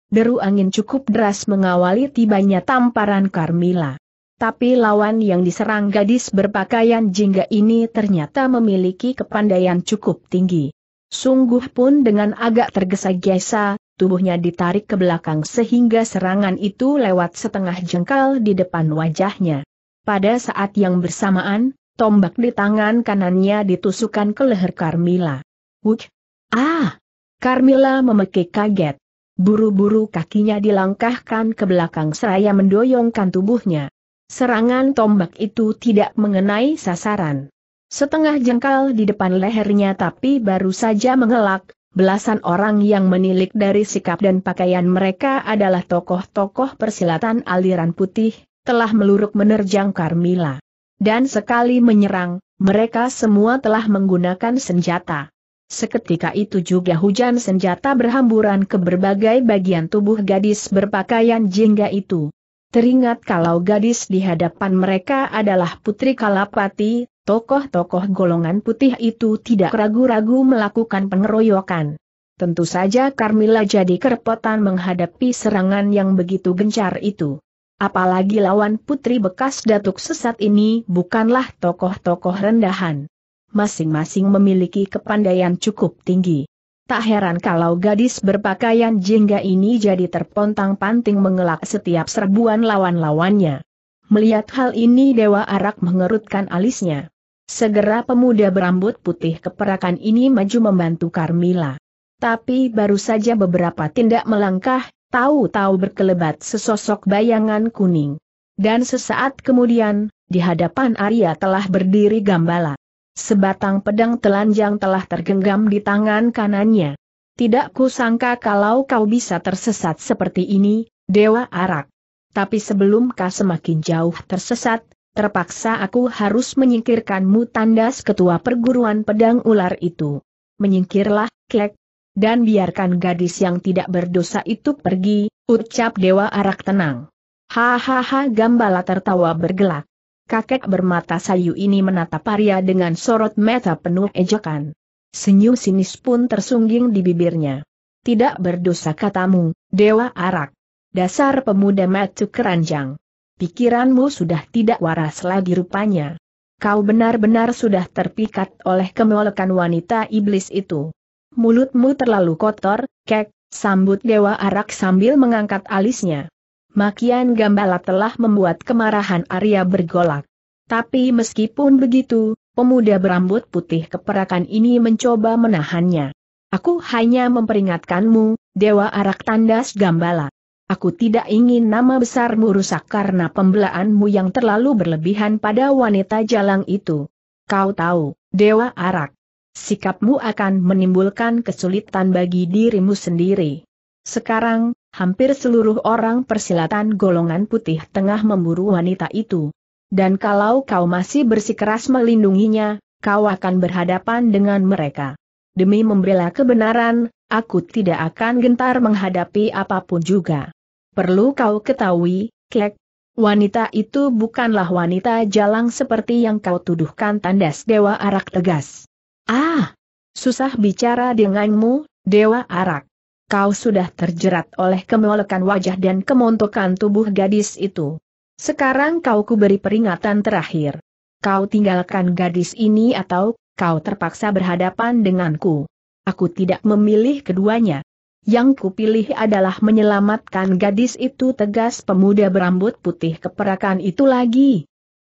Deru angin cukup deras mengawali tibanya tamparan Carmila. Tapi lawan yang diserang gadis berpakaian jingga ini ternyata memiliki kepandaian cukup tinggi. Sungguh pun dengan agak tergesa-gesa, tubuhnya ditarik ke belakang sehingga serangan itu lewat setengah jengkal di depan wajahnya. Pada saat yang bersamaan, Tombak di tangan kanannya ditusukan ke leher Carmila. Wuch! Ah! Carmila memekik kaget. Buru-buru kakinya dilangkahkan ke belakang seraya mendoyongkan tubuhnya. Serangan tombak itu tidak mengenai sasaran. Setengah jengkal di depan lehernya tapi baru saja mengelak, belasan orang yang menilik dari sikap dan pakaian mereka adalah tokoh-tokoh persilatan aliran putih, telah meluruk menerjang Carmila. Dan sekali menyerang, mereka semua telah menggunakan senjata. Seketika itu juga hujan senjata berhamburan ke berbagai bagian tubuh gadis berpakaian jingga itu. Teringat kalau gadis di hadapan mereka adalah Putri Kalapati, tokoh-tokoh golongan putih itu tidak ragu-ragu melakukan pengeroyokan. Tentu saja Carmilla jadi kerepotan menghadapi serangan yang begitu gencar itu. Apalagi lawan putri bekas datuk sesat ini bukanlah tokoh-tokoh rendahan. Masing-masing memiliki kepandaian cukup tinggi. Tak heran kalau gadis berpakaian jingga ini jadi terpontang-panting mengelak setiap serbuan lawan-lawannya. Melihat hal ini Dewa Arak mengerutkan alisnya. Segera pemuda berambut putih keperakan ini maju membantu Carmila. Tapi baru saja beberapa tindak melangkah, tahu-tahu berkelebat sesosok bayangan kuning. Dan sesaat kemudian, di hadapan Arya telah berdiri Gambala. Sebatang pedang telanjang telah tergenggam di tangan kanannya. Tidak kusangka kalau kau bisa tersesat seperti ini, Dewa Arak. Tapi sebelum kau semakin jauh tersesat, terpaksa aku harus menyingkirkanmu tandas ketua perguruan pedang ular itu. Menyingkirlah, Klek, dan biarkan gadis yang tidak berdosa itu pergi, ucap Dewa Arak tenang. Hahaha Gambala tertawa bergelak. Kakek bermata sayu ini menatap Arya dengan sorot mata penuh ejekan. Senyum sinis pun tersungging di bibirnya. Tidak berdosa katamu, Dewa Arak. Dasar pemuda matu keranjang. Pikiranmu sudah tidak waras lagi rupanya. Kau benar-benar sudah terpikat oleh kemolekan wanita iblis itu mulutmu terlalu kotor, kek, sambut Dewa Arak sambil mengangkat alisnya. Makian Gambala telah membuat kemarahan Arya bergolak. Tapi meskipun begitu, pemuda berambut putih keperakan ini mencoba menahannya. Aku hanya memperingatkanmu, Dewa Arak Tandas Gambala. Aku tidak ingin nama besarmu rusak karena pembelaanmu yang terlalu berlebihan pada wanita jalang itu. Kau tahu, Dewa Arak, sikapmu akan menimbulkan kesulitan bagi dirimu sendiri. Sekarang, hampir seluruh orang persilatan golongan putih tengah memburu wanita itu. Dan kalau kau masih bersikeras melindunginya, kau akan berhadapan dengan mereka. Demi membela kebenaran, aku tidak akan gentar menghadapi apapun juga. Perlu kau ketahui, Klek, wanita itu bukanlah wanita jalang seperti yang kau tuduhkan tandas Dewa Arak tegas. Ah! Susah bicara denganmu, Dewa Arak. Kau sudah terjerat oleh kemolekan wajah dan kemontokan tubuh gadis itu. Sekarang kau kuberi peringatan terakhir. Kau tinggalkan gadis ini atau kau terpaksa berhadapan denganku. Aku tidak memilih keduanya. Yang kupilih adalah menyelamatkan gadis itu tegas pemuda berambut putih keperakan itu lagi.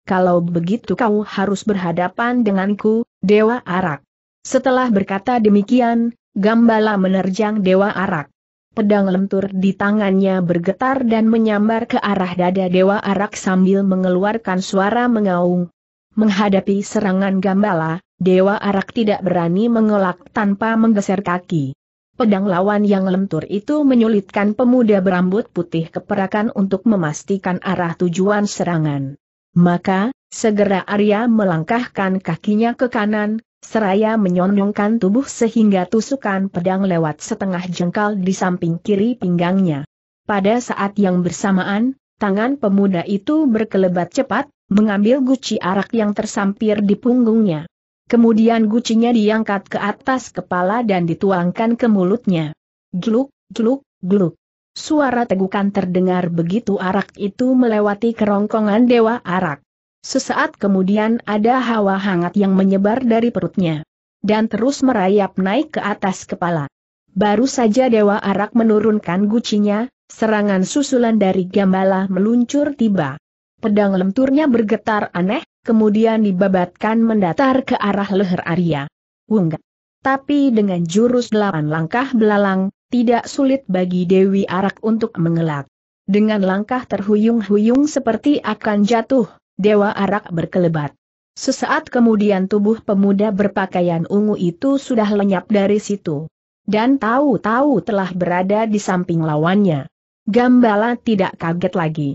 Kalau begitu kau harus berhadapan denganku, Dewa Arak. Setelah berkata demikian, Gambala menerjang Dewa Arak. Pedang lentur di tangannya bergetar dan menyambar ke arah dada Dewa Arak sambil mengeluarkan suara mengaung. Menghadapi serangan Gambala, Dewa Arak tidak berani mengelak tanpa menggeser kaki. Pedang lawan yang lentur itu menyulitkan pemuda berambut putih keperakan untuk memastikan arah tujuan serangan. Maka, segera Arya melangkahkan kakinya ke kanan, Seraya menyonongkan tubuh sehingga tusukan pedang lewat setengah jengkal di samping kiri pinggangnya. Pada saat yang bersamaan, tangan pemuda itu berkelebat cepat, mengambil guci arak yang tersampir di punggungnya. Kemudian gucinya diangkat ke atas kepala dan dituangkan ke mulutnya. Gluk, gluk, gluk. Suara tegukan terdengar begitu arak itu melewati kerongkongan dewa arak. Sesaat kemudian ada hawa hangat yang menyebar dari perutnya. Dan terus merayap naik ke atas kepala. Baru saja Dewa Arak menurunkan gucinya, serangan susulan dari Gambala meluncur tiba. Pedang lenturnya bergetar aneh, kemudian dibabatkan mendatar ke arah leher Arya. Wungga. Tapi dengan jurus delapan langkah belalang, tidak sulit bagi Dewi Arak untuk mengelak. Dengan langkah terhuyung-huyung seperti akan jatuh, Dewa Arak berkelebat. Sesaat kemudian tubuh pemuda berpakaian ungu itu sudah lenyap dari situ. Dan tahu-tahu telah berada di samping lawannya. Gambala tidak kaget lagi.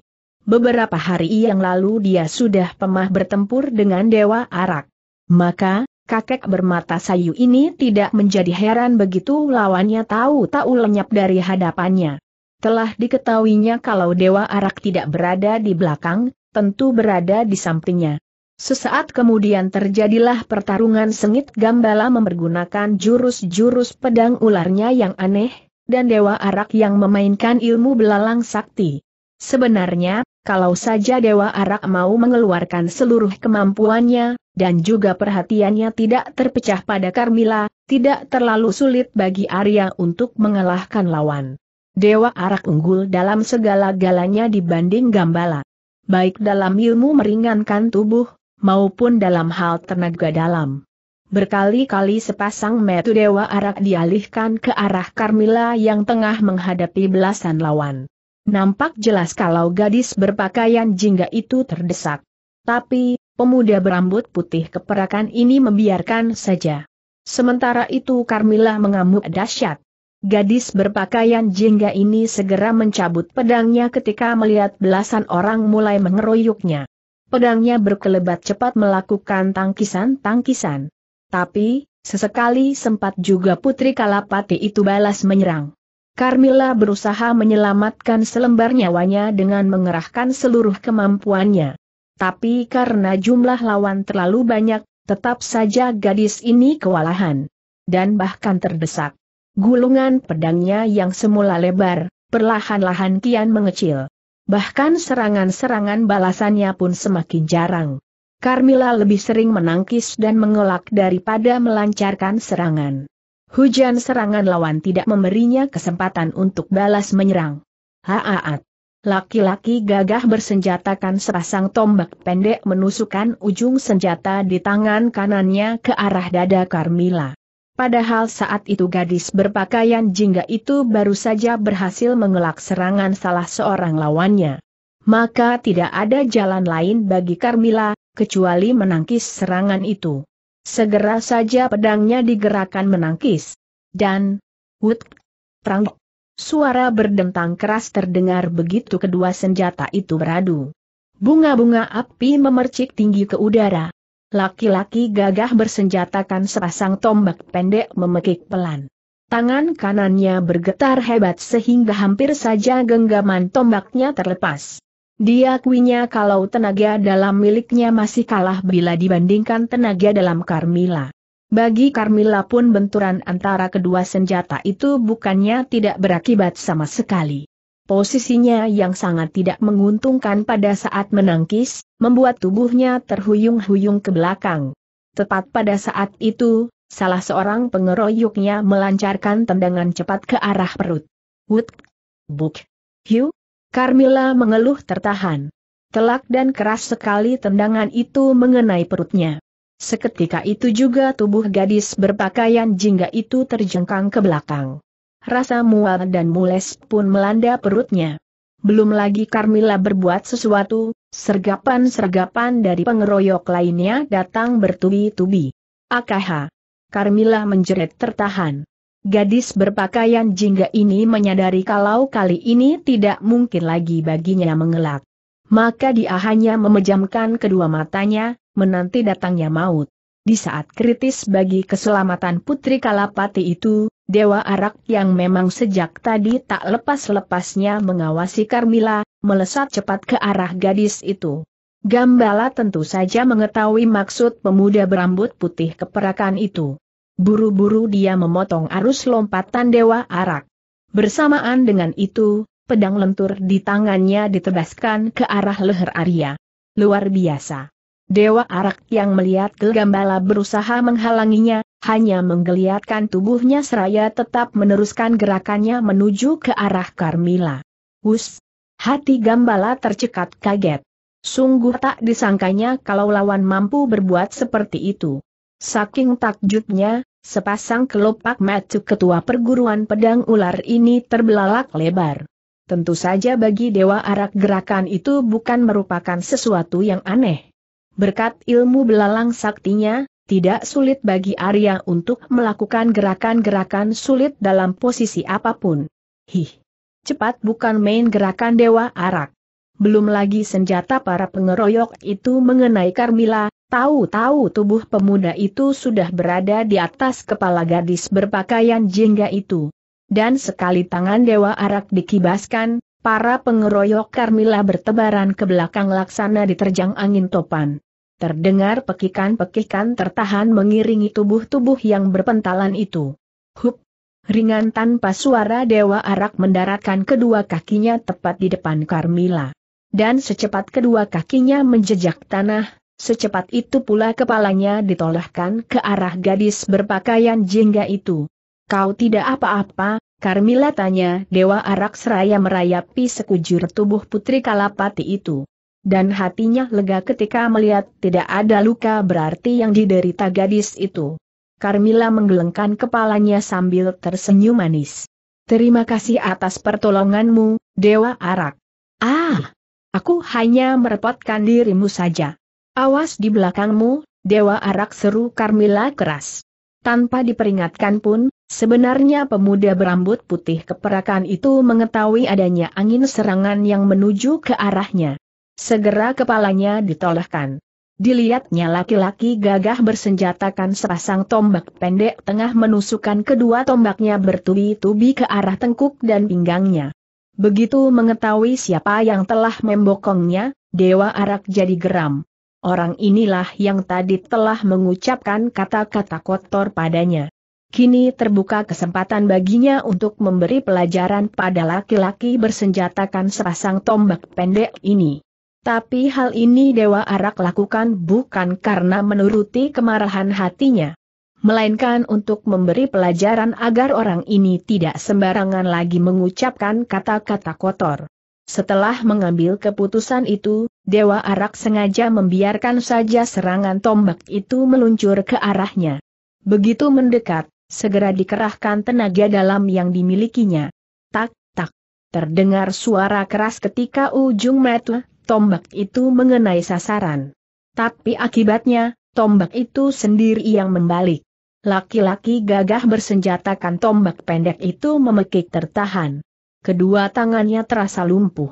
Beberapa hari yang lalu dia sudah pemah bertempur dengan Dewa Arak. Maka, kakek bermata sayu ini tidak menjadi heran begitu lawannya tahu-tahu lenyap dari hadapannya. Telah diketahuinya kalau Dewa Arak tidak berada di belakang, tentu berada di sampingnya. Sesaat kemudian terjadilah pertarungan sengit Gambala mempergunakan jurus-jurus pedang ularnya yang aneh, dan Dewa Arak yang memainkan ilmu belalang sakti. Sebenarnya, kalau saja Dewa Arak mau mengeluarkan seluruh kemampuannya, dan juga perhatiannya tidak terpecah pada Carmila, tidak terlalu sulit bagi Arya untuk mengalahkan lawan. Dewa Arak unggul dalam segala galanya dibanding Gambala baik dalam ilmu meringankan tubuh, maupun dalam hal tenaga dalam. Berkali-kali sepasang metode Dewa Arak dialihkan ke arah Carmila yang tengah menghadapi belasan lawan. Nampak jelas kalau gadis berpakaian jingga itu terdesak. Tapi, pemuda berambut putih keperakan ini membiarkan saja. Sementara itu Carmila mengamuk dahsyat. Gadis berpakaian jingga ini segera mencabut pedangnya ketika melihat belasan orang mulai mengeroyoknya. Pedangnya berkelebat cepat melakukan tangkisan-tangkisan. Tapi, sesekali sempat juga Putri Kalapati itu balas menyerang. Carmilla berusaha menyelamatkan selembar nyawanya dengan mengerahkan seluruh kemampuannya. Tapi karena jumlah lawan terlalu banyak, tetap saja gadis ini kewalahan. Dan bahkan terdesak gulungan pedangnya yang semula lebar, perlahan-lahan kian mengecil. Bahkan serangan-serangan balasannya pun semakin jarang. Carmilla lebih sering menangkis dan mengelak daripada melancarkan serangan. Hujan serangan lawan tidak memberinya kesempatan untuk balas menyerang. Haaat. Laki-laki gagah bersenjatakan serasang tombak pendek menusukkan ujung senjata di tangan kanannya ke arah dada Carmilla. Padahal saat itu gadis berpakaian jingga itu baru saja berhasil mengelak serangan salah seorang lawannya. Maka tidak ada jalan lain bagi Carmila, kecuali menangkis serangan itu. Segera saja pedangnya digerakkan menangkis. Dan, wut, prang, suara berdentang keras terdengar begitu kedua senjata itu beradu. Bunga-bunga api memercik tinggi ke udara. Laki-laki gagah bersenjatakan sepasang tombak pendek memekik pelan. Tangan kanannya bergetar hebat sehingga hampir saja genggaman tombaknya terlepas. Diakuinya kalau tenaga dalam miliknya masih kalah bila dibandingkan tenaga dalam Carmila. Bagi Carmila pun benturan antara kedua senjata itu bukannya tidak berakibat sama sekali posisinya yang sangat tidak menguntungkan pada saat menangkis, membuat tubuhnya terhuyung-huyung ke belakang. Tepat pada saat itu, salah seorang pengeroyoknya melancarkan tendangan cepat ke arah perut. Wood, Buk, Hugh, Carmilla mengeluh tertahan. Telak dan keras sekali tendangan itu mengenai perutnya. Seketika itu juga tubuh gadis berpakaian jingga itu terjengkang ke belakang. Rasa mual dan mules pun melanda perutnya. Belum lagi Carmila berbuat sesuatu, sergapan-sergapan dari pengeroyok lainnya datang bertubi-tubi. Akaha. Carmila menjerit tertahan. Gadis berpakaian jingga ini menyadari kalau kali ini tidak mungkin lagi baginya mengelak. Maka dia hanya memejamkan kedua matanya, menanti datangnya maut. Di saat kritis bagi keselamatan Putri Kalapati itu, Dewa Arak yang memang sejak tadi tak lepas-lepasnya mengawasi Carmila, melesat cepat ke arah gadis itu. Gambala tentu saja mengetahui maksud pemuda berambut putih keperakan itu. Buru-buru dia memotong arus lompatan Dewa Arak. Bersamaan dengan itu, pedang lentur di tangannya ditebaskan ke arah leher Arya. Luar biasa. Dewa Arak yang melihat ke Gambala berusaha menghalanginya, hanya menggeliatkan tubuhnya seraya tetap meneruskan gerakannya menuju ke arah Carmila. Hus, Hati Gambala tercekat kaget. Sungguh tak disangkanya kalau lawan mampu berbuat seperti itu. Saking takjubnya, sepasang kelopak mata ketua perguruan pedang ular ini terbelalak lebar. Tentu saja bagi Dewa Arak gerakan itu bukan merupakan sesuatu yang aneh. Berkat ilmu belalang saktinya, tidak sulit bagi Arya untuk melakukan gerakan-gerakan sulit dalam posisi apapun. Hih! Cepat bukan main gerakan Dewa Arak. Belum lagi senjata para pengeroyok itu mengenai Carmilla, tahu-tahu tubuh pemuda itu sudah berada di atas kepala gadis berpakaian jingga itu. Dan sekali tangan Dewa Arak dikibaskan, para pengeroyok Carmilla bertebaran ke belakang laksana diterjang angin topan. Terdengar pekikan-pekikan tertahan mengiringi tubuh-tubuh yang berpentalan itu. Hup! Ringan tanpa suara Dewa Arak mendaratkan kedua kakinya tepat di depan Carmila. Dan secepat kedua kakinya menjejak tanah, secepat itu pula kepalanya ditolakkan ke arah gadis berpakaian jingga itu. Kau tidak apa-apa, Carmila tanya Dewa Arak seraya merayapi sekujur tubuh Putri Kalapati itu dan hatinya lega ketika melihat tidak ada luka berarti yang diderita gadis itu. Carmila menggelengkan kepalanya sambil tersenyum manis. Terima kasih atas pertolonganmu, Dewa Arak. Ah, aku hanya merepotkan dirimu saja. Awas di belakangmu, Dewa Arak seru Carmila keras. Tanpa diperingatkan pun, sebenarnya pemuda berambut putih keperakan itu mengetahui adanya angin serangan yang menuju ke arahnya. Segera kepalanya ditolehkan. Dilihatnya laki-laki gagah bersenjatakan sepasang tombak pendek tengah menusukkan kedua tombaknya bertubi-tubi ke arah tengkuk dan pinggangnya. Begitu mengetahui siapa yang telah membokongnya, Dewa Arak jadi geram. Orang inilah yang tadi telah mengucapkan kata-kata kotor padanya. Kini terbuka kesempatan baginya untuk memberi pelajaran pada laki-laki bersenjatakan sepasang tombak pendek ini. Tapi hal ini Dewa Arak lakukan bukan karena menuruti kemarahan hatinya. Melainkan untuk memberi pelajaran agar orang ini tidak sembarangan lagi mengucapkan kata-kata kotor. Setelah mengambil keputusan itu, Dewa Arak sengaja membiarkan saja serangan tombak itu meluncur ke arahnya. Begitu mendekat, segera dikerahkan tenaga dalam yang dimilikinya. Tak, tak. Terdengar suara keras ketika ujung metu tombak itu mengenai sasaran. Tapi akibatnya, tombak itu sendiri yang membalik. Laki-laki gagah bersenjatakan tombak pendek itu memekik tertahan. Kedua tangannya terasa lumpuh.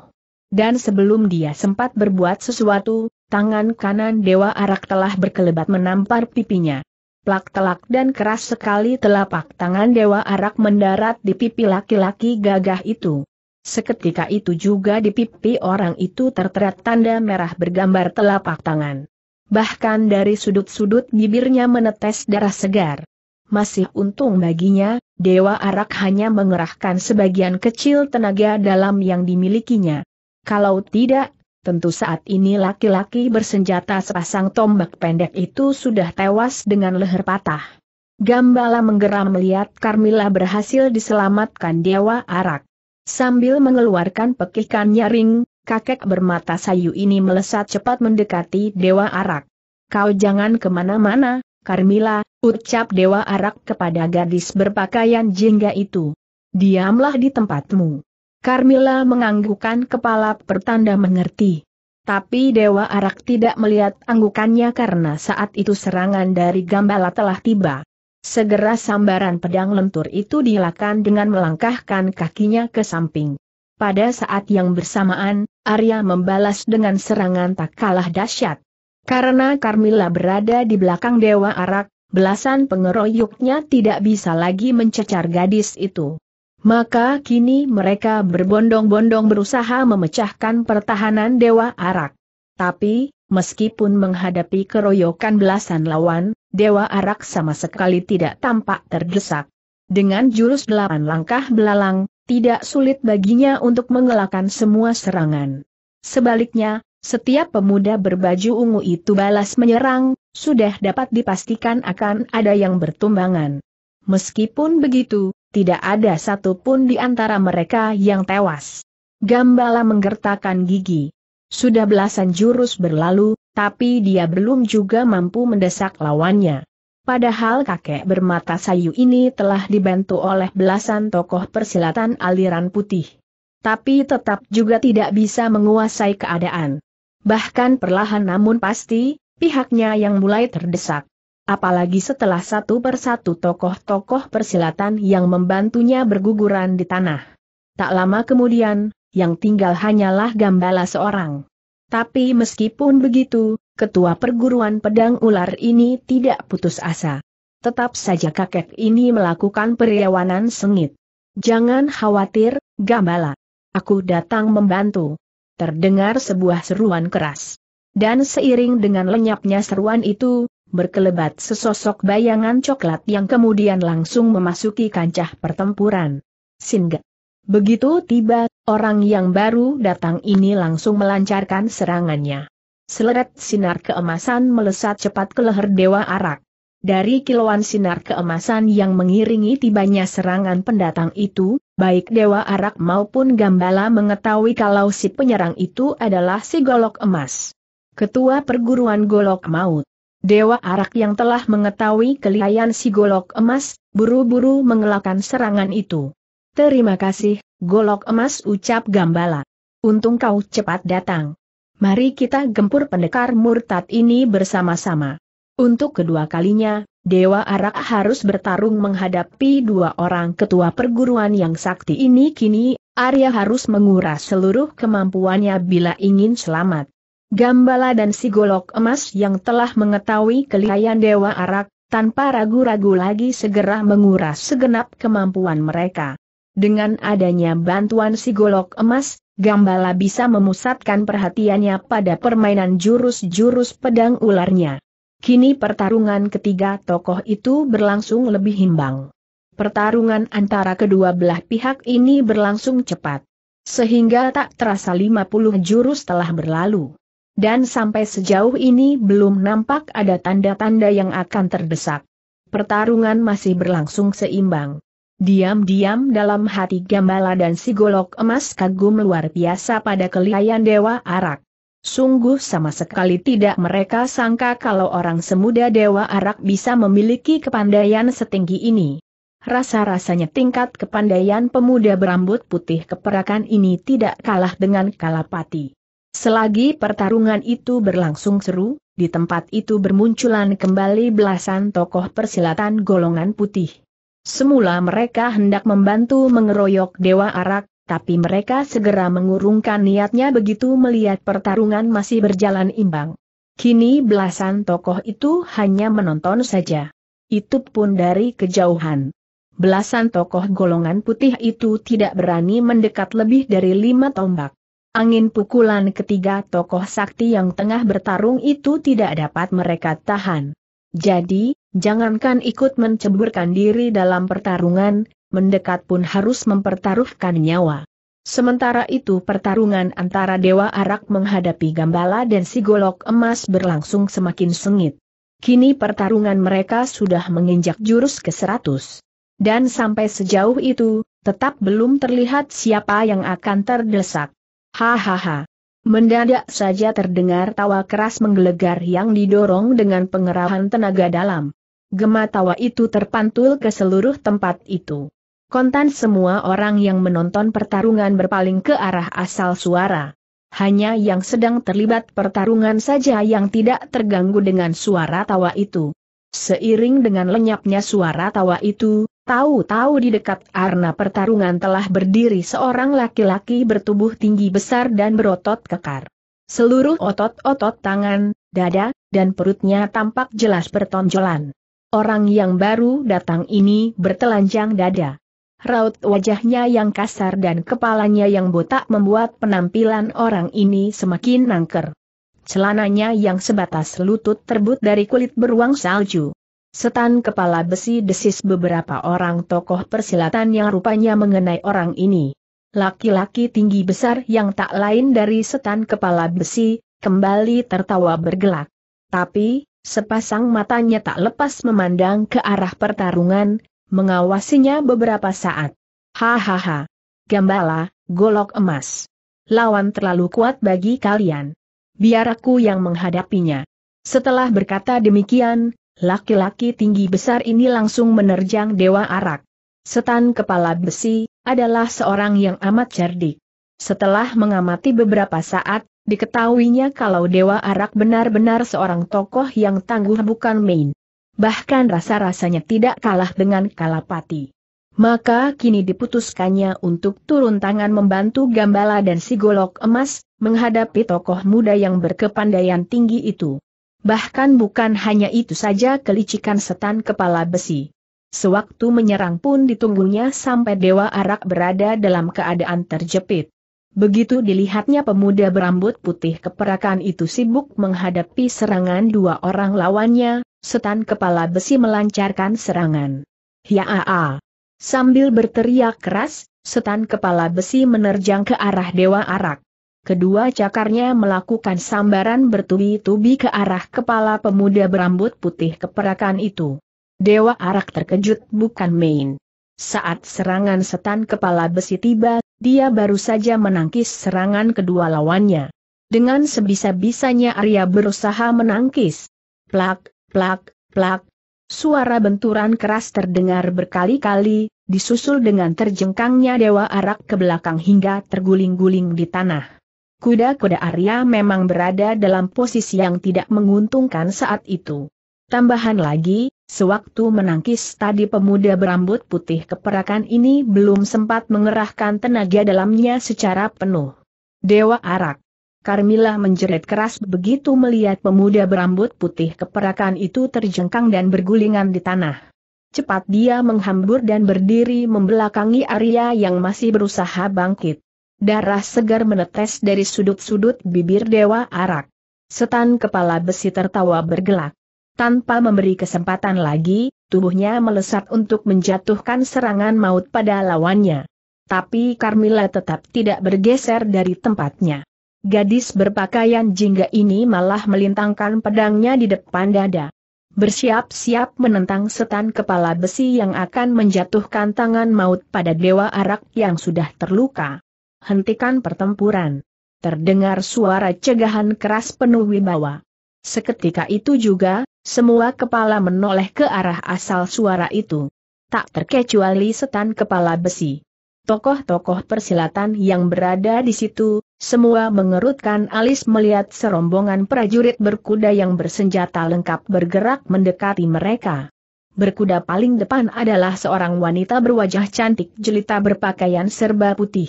Dan sebelum dia sempat berbuat sesuatu, tangan kanan Dewa Arak telah berkelebat menampar pipinya. Plak-telak dan keras sekali telapak tangan Dewa Arak mendarat di pipi laki-laki gagah itu. Seketika itu juga di pipi orang itu tertera tanda merah bergambar telapak tangan. Bahkan dari sudut-sudut bibirnya menetes darah segar. Masih untung baginya, Dewa Arak hanya mengerahkan sebagian kecil tenaga dalam yang dimilikinya. Kalau tidak, tentu saat ini laki-laki bersenjata sepasang tombak pendek itu sudah tewas dengan leher patah. Gambala menggeram melihat Carmilla berhasil diselamatkan Dewa Arak. Sambil mengeluarkan pekikan nyaring, kakek bermata sayu ini melesat cepat mendekati Dewa Arak. Kau jangan kemana-mana, Carmila, ucap Dewa Arak kepada gadis berpakaian jingga itu. Diamlah di tempatmu. Carmila menganggukkan kepala pertanda mengerti. Tapi Dewa Arak tidak melihat anggukannya karena saat itu serangan dari Gambala telah tiba. Segera sambaran pedang lentur itu dilakukan dengan melangkahkan kakinya ke samping. Pada saat yang bersamaan, Arya membalas dengan serangan tak kalah dahsyat. Karena Carmilla berada di belakang Dewa Arak, belasan pengeroyoknya tidak bisa lagi mencecar gadis itu. Maka kini mereka berbondong-bondong berusaha memecahkan pertahanan Dewa Arak. Tapi, meskipun menghadapi keroyokan belasan lawan, Dewa Arak sama sekali tidak tampak terdesak. Dengan jurus delapan langkah belalang, tidak sulit baginya untuk mengelakkan semua serangan. Sebaliknya, setiap pemuda berbaju ungu itu balas menyerang, sudah dapat dipastikan akan ada yang bertumbangan. Meskipun begitu, tidak ada satupun di antara mereka yang tewas. Gambala menggertakkan gigi. Sudah belasan jurus berlalu, tapi dia belum juga mampu mendesak lawannya. Padahal kakek bermata sayu ini telah dibantu oleh belasan tokoh persilatan aliran putih. Tapi tetap juga tidak bisa menguasai keadaan. Bahkan perlahan namun pasti, pihaknya yang mulai terdesak. Apalagi setelah satu persatu tokoh-tokoh persilatan yang membantunya berguguran di tanah. Tak lama kemudian, yang tinggal hanyalah Gambala seorang. Tapi meskipun begitu, ketua perguruan pedang ular ini tidak putus asa. Tetap saja kakek ini melakukan perlawanan sengit. Jangan khawatir, Gambala. Aku datang membantu. Terdengar sebuah seruan keras. Dan seiring dengan lenyapnya seruan itu, berkelebat sesosok bayangan coklat yang kemudian langsung memasuki kancah pertempuran. Singgah. Begitu tiba, Orang yang baru datang ini langsung melancarkan serangannya. Seleret sinar keemasan melesat cepat ke leher Dewa Arak. Dari kilauan sinar keemasan yang mengiringi tibanya serangan pendatang itu, baik Dewa Arak maupun Gambala mengetahui kalau si penyerang itu adalah si Golok Emas. Ketua Perguruan Golok Maut. Dewa Arak yang telah mengetahui kelihayan si Golok Emas, buru-buru mengelakkan serangan itu. Terima kasih, Golok emas ucap Gambala. Untung kau cepat datang. Mari kita gempur pendekar murtad ini bersama-sama. Untuk kedua kalinya, Dewa Arak harus bertarung menghadapi dua orang ketua perguruan yang sakti ini kini, Arya harus menguras seluruh kemampuannya bila ingin selamat. Gambala dan si golok emas yang telah mengetahui kelihayan Dewa Arak, tanpa ragu-ragu lagi segera menguras segenap kemampuan mereka. Dengan adanya bantuan si golok emas, Gambala bisa memusatkan perhatiannya pada permainan jurus-jurus pedang ularnya. Kini pertarungan ketiga tokoh itu berlangsung lebih imbang. Pertarungan antara kedua belah pihak ini berlangsung cepat. Sehingga tak terasa 50 jurus telah berlalu. Dan sampai sejauh ini belum nampak ada tanda-tanda yang akan terdesak. Pertarungan masih berlangsung seimbang. Diam-diam dalam hati Gambala dan si golok emas kagum luar biasa pada kelihayan Dewa Arak. Sungguh sama sekali tidak mereka sangka kalau orang semuda Dewa Arak bisa memiliki kepandaian setinggi ini. Rasa-rasanya tingkat kepandaian pemuda berambut putih keperakan ini tidak kalah dengan Kalapati. Selagi pertarungan itu berlangsung seru, di tempat itu bermunculan kembali belasan tokoh persilatan golongan putih. Semula mereka hendak membantu mengeroyok Dewa Arak, tapi mereka segera mengurungkan niatnya begitu melihat pertarungan masih berjalan imbang. Kini belasan tokoh itu hanya menonton saja. Itu pun dari kejauhan. Belasan tokoh golongan putih itu tidak berani mendekat lebih dari lima tombak. Angin pukulan ketiga tokoh sakti yang tengah bertarung itu tidak dapat mereka tahan. Jadi, Jangankan ikut menceburkan diri dalam pertarungan, mendekat pun harus mempertaruhkan nyawa. Sementara itu pertarungan antara Dewa Arak menghadapi Gambala dan si Golok Emas berlangsung semakin sengit. Kini pertarungan mereka sudah menginjak jurus ke-100. Dan sampai sejauh itu, tetap belum terlihat siapa yang akan terdesak. Hahaha. Mendadak saja terdengar tawa keras menggelegar yang didorong dengan pengerahan tenaga dalam. Gema tawa itu terpantul ke seluruh tempat itu. Kontan semua orang yang menonton pertarungan berpaling ke arah asal suara. Hanya yang sedang terlibat pertarungan saja yang tidak terganggu dengan suara tawa itu. Seiring dengan lenyapnya suara tawa itu, tahu-tahu di dekat arena pertarungan telah berdiri seorang laki-laki bertubuh tinggi besar dan berotot kekar. Seluruh otot-otot tangan, dada, dan perutnya tampak jelas bertonjolan. Orang yang baru datang ini bertelanjang dada. Raut wajahnya yang kasar dan kepalanya yang botak membuat penampilan orang ini semakin nangker. Celananya yang sebatas lutut terbut dari kulit beruang salju. Setan kepala besi desis beberapa orang tokoh persilatan yang rupanya mengenai orang ini. Laki-laki tinggi besar yang tak lain dari setan kepala besi, kembali tertawa bergelak. Tapi, Sepasang matanya tak lepas memandang ke arah pertarungan, mengawasinya beberapa saat. Hahaha. Gambala, golok emas. Lawan terlalu kuat bagi kalian. Biar aku yang menghadapinya. Setelah berkata demikian, laki-laki tinggi besar ini langsung menerjang Dewa Arak. Setan kepala besi, adalah seorang yang amat cerdik. Setelah mengamati beberapa saat, Diketahuinya kalau Dewa Arak benar-benar seorang tokoh yang tangguh bukan main. Bahkan rasa-rasanya tidak kalah dengan Kalapati. Maka kini diputuskannya untuk turun tangan membantu Gambala dan si Golok Emas, menghadapi tokoh muda yang berkepandaian tinggi itu. Bahkan bukan hanya itu saja kelicikan setan kepala besi. Sewaktu menyerang pun ditunggunya sampai Dewa Arak berada dalam keadaan terjepit. Begitu dilihatnya pemuda berambut putih keperakan itu sibuk menghadapi serangan dua orang lawannya, setan kepala besi melancarkan serangan. Hiaa! Sambil berteriak keras, setan kepala besi menerjang ke arah Dewa Arak. Kedua cakarnya melakukan sambaran bertubi-tubi ke arah kepala pemuda berambut putih keperakan itu. Dewa Arak terkejut bukan main. Saat serangan setan kepala besi tiba, dia baru saja menangkis serangan kedua lawannya. Dengan sebisa-bisanya Arya berusaha menangkis. Plak, plak, plak. Suara benturan keras terdengar berkali-kali, disusul dengan terjengkangnya Dewa Arak ke belakang hingga terguling-guling di tanah. Kuda-kuda Arya memang berada dalam posisi yang tidak menguntungkan saat itu. Tambahan lagi, sewaktu menangkis tadi pemuda berambut putih keperakan ini belum sempat mengerahkan tenaga dalamnya secara penuh. Dewa Arak. Carmilla menjerit keras begitu melihat pemuda berambut putih keperakan itu terjengkang dan bergulingan di tanah. Cepat dia menghambur dan berdiri membelakangi Arya yang masih berusaha bangkit. Darah segar menetes dari sudut-sudut bibir Dewa Arak. Setan kepala besi tertawa bergelak. Tanpa memberi kesempatan lagi, tubuhnya melesat untuk menjatuhkan serangan maut pada lawannya. Tapi Carmilla tetap tidak bergeser dari tempatnya. Gadis berpakaian jingga ini malah melintangkan pedangnya di depan dada. Bersiap-siap menentang setan kepala besi yang akan menjatuhkan tangan maut pada dewa arak yang sudah terluka. Hentikan pertempuran. Terdengar suara cegahan keras penuh wibawa. Seketika itu juga, semua kepala menoleh ke arah asal suara itu. Tak terkecuali setan kepala besi. Tokoh-tokoh persilatan yang berada di situ, semua mengerutkan alis melihat serombongan prajurit berkuda yang bersenjata lengkap bergerak mendekati mereka. Berkuda paling depan adalah seorang wanita berwajah cantik jelita berpakaian serba putih.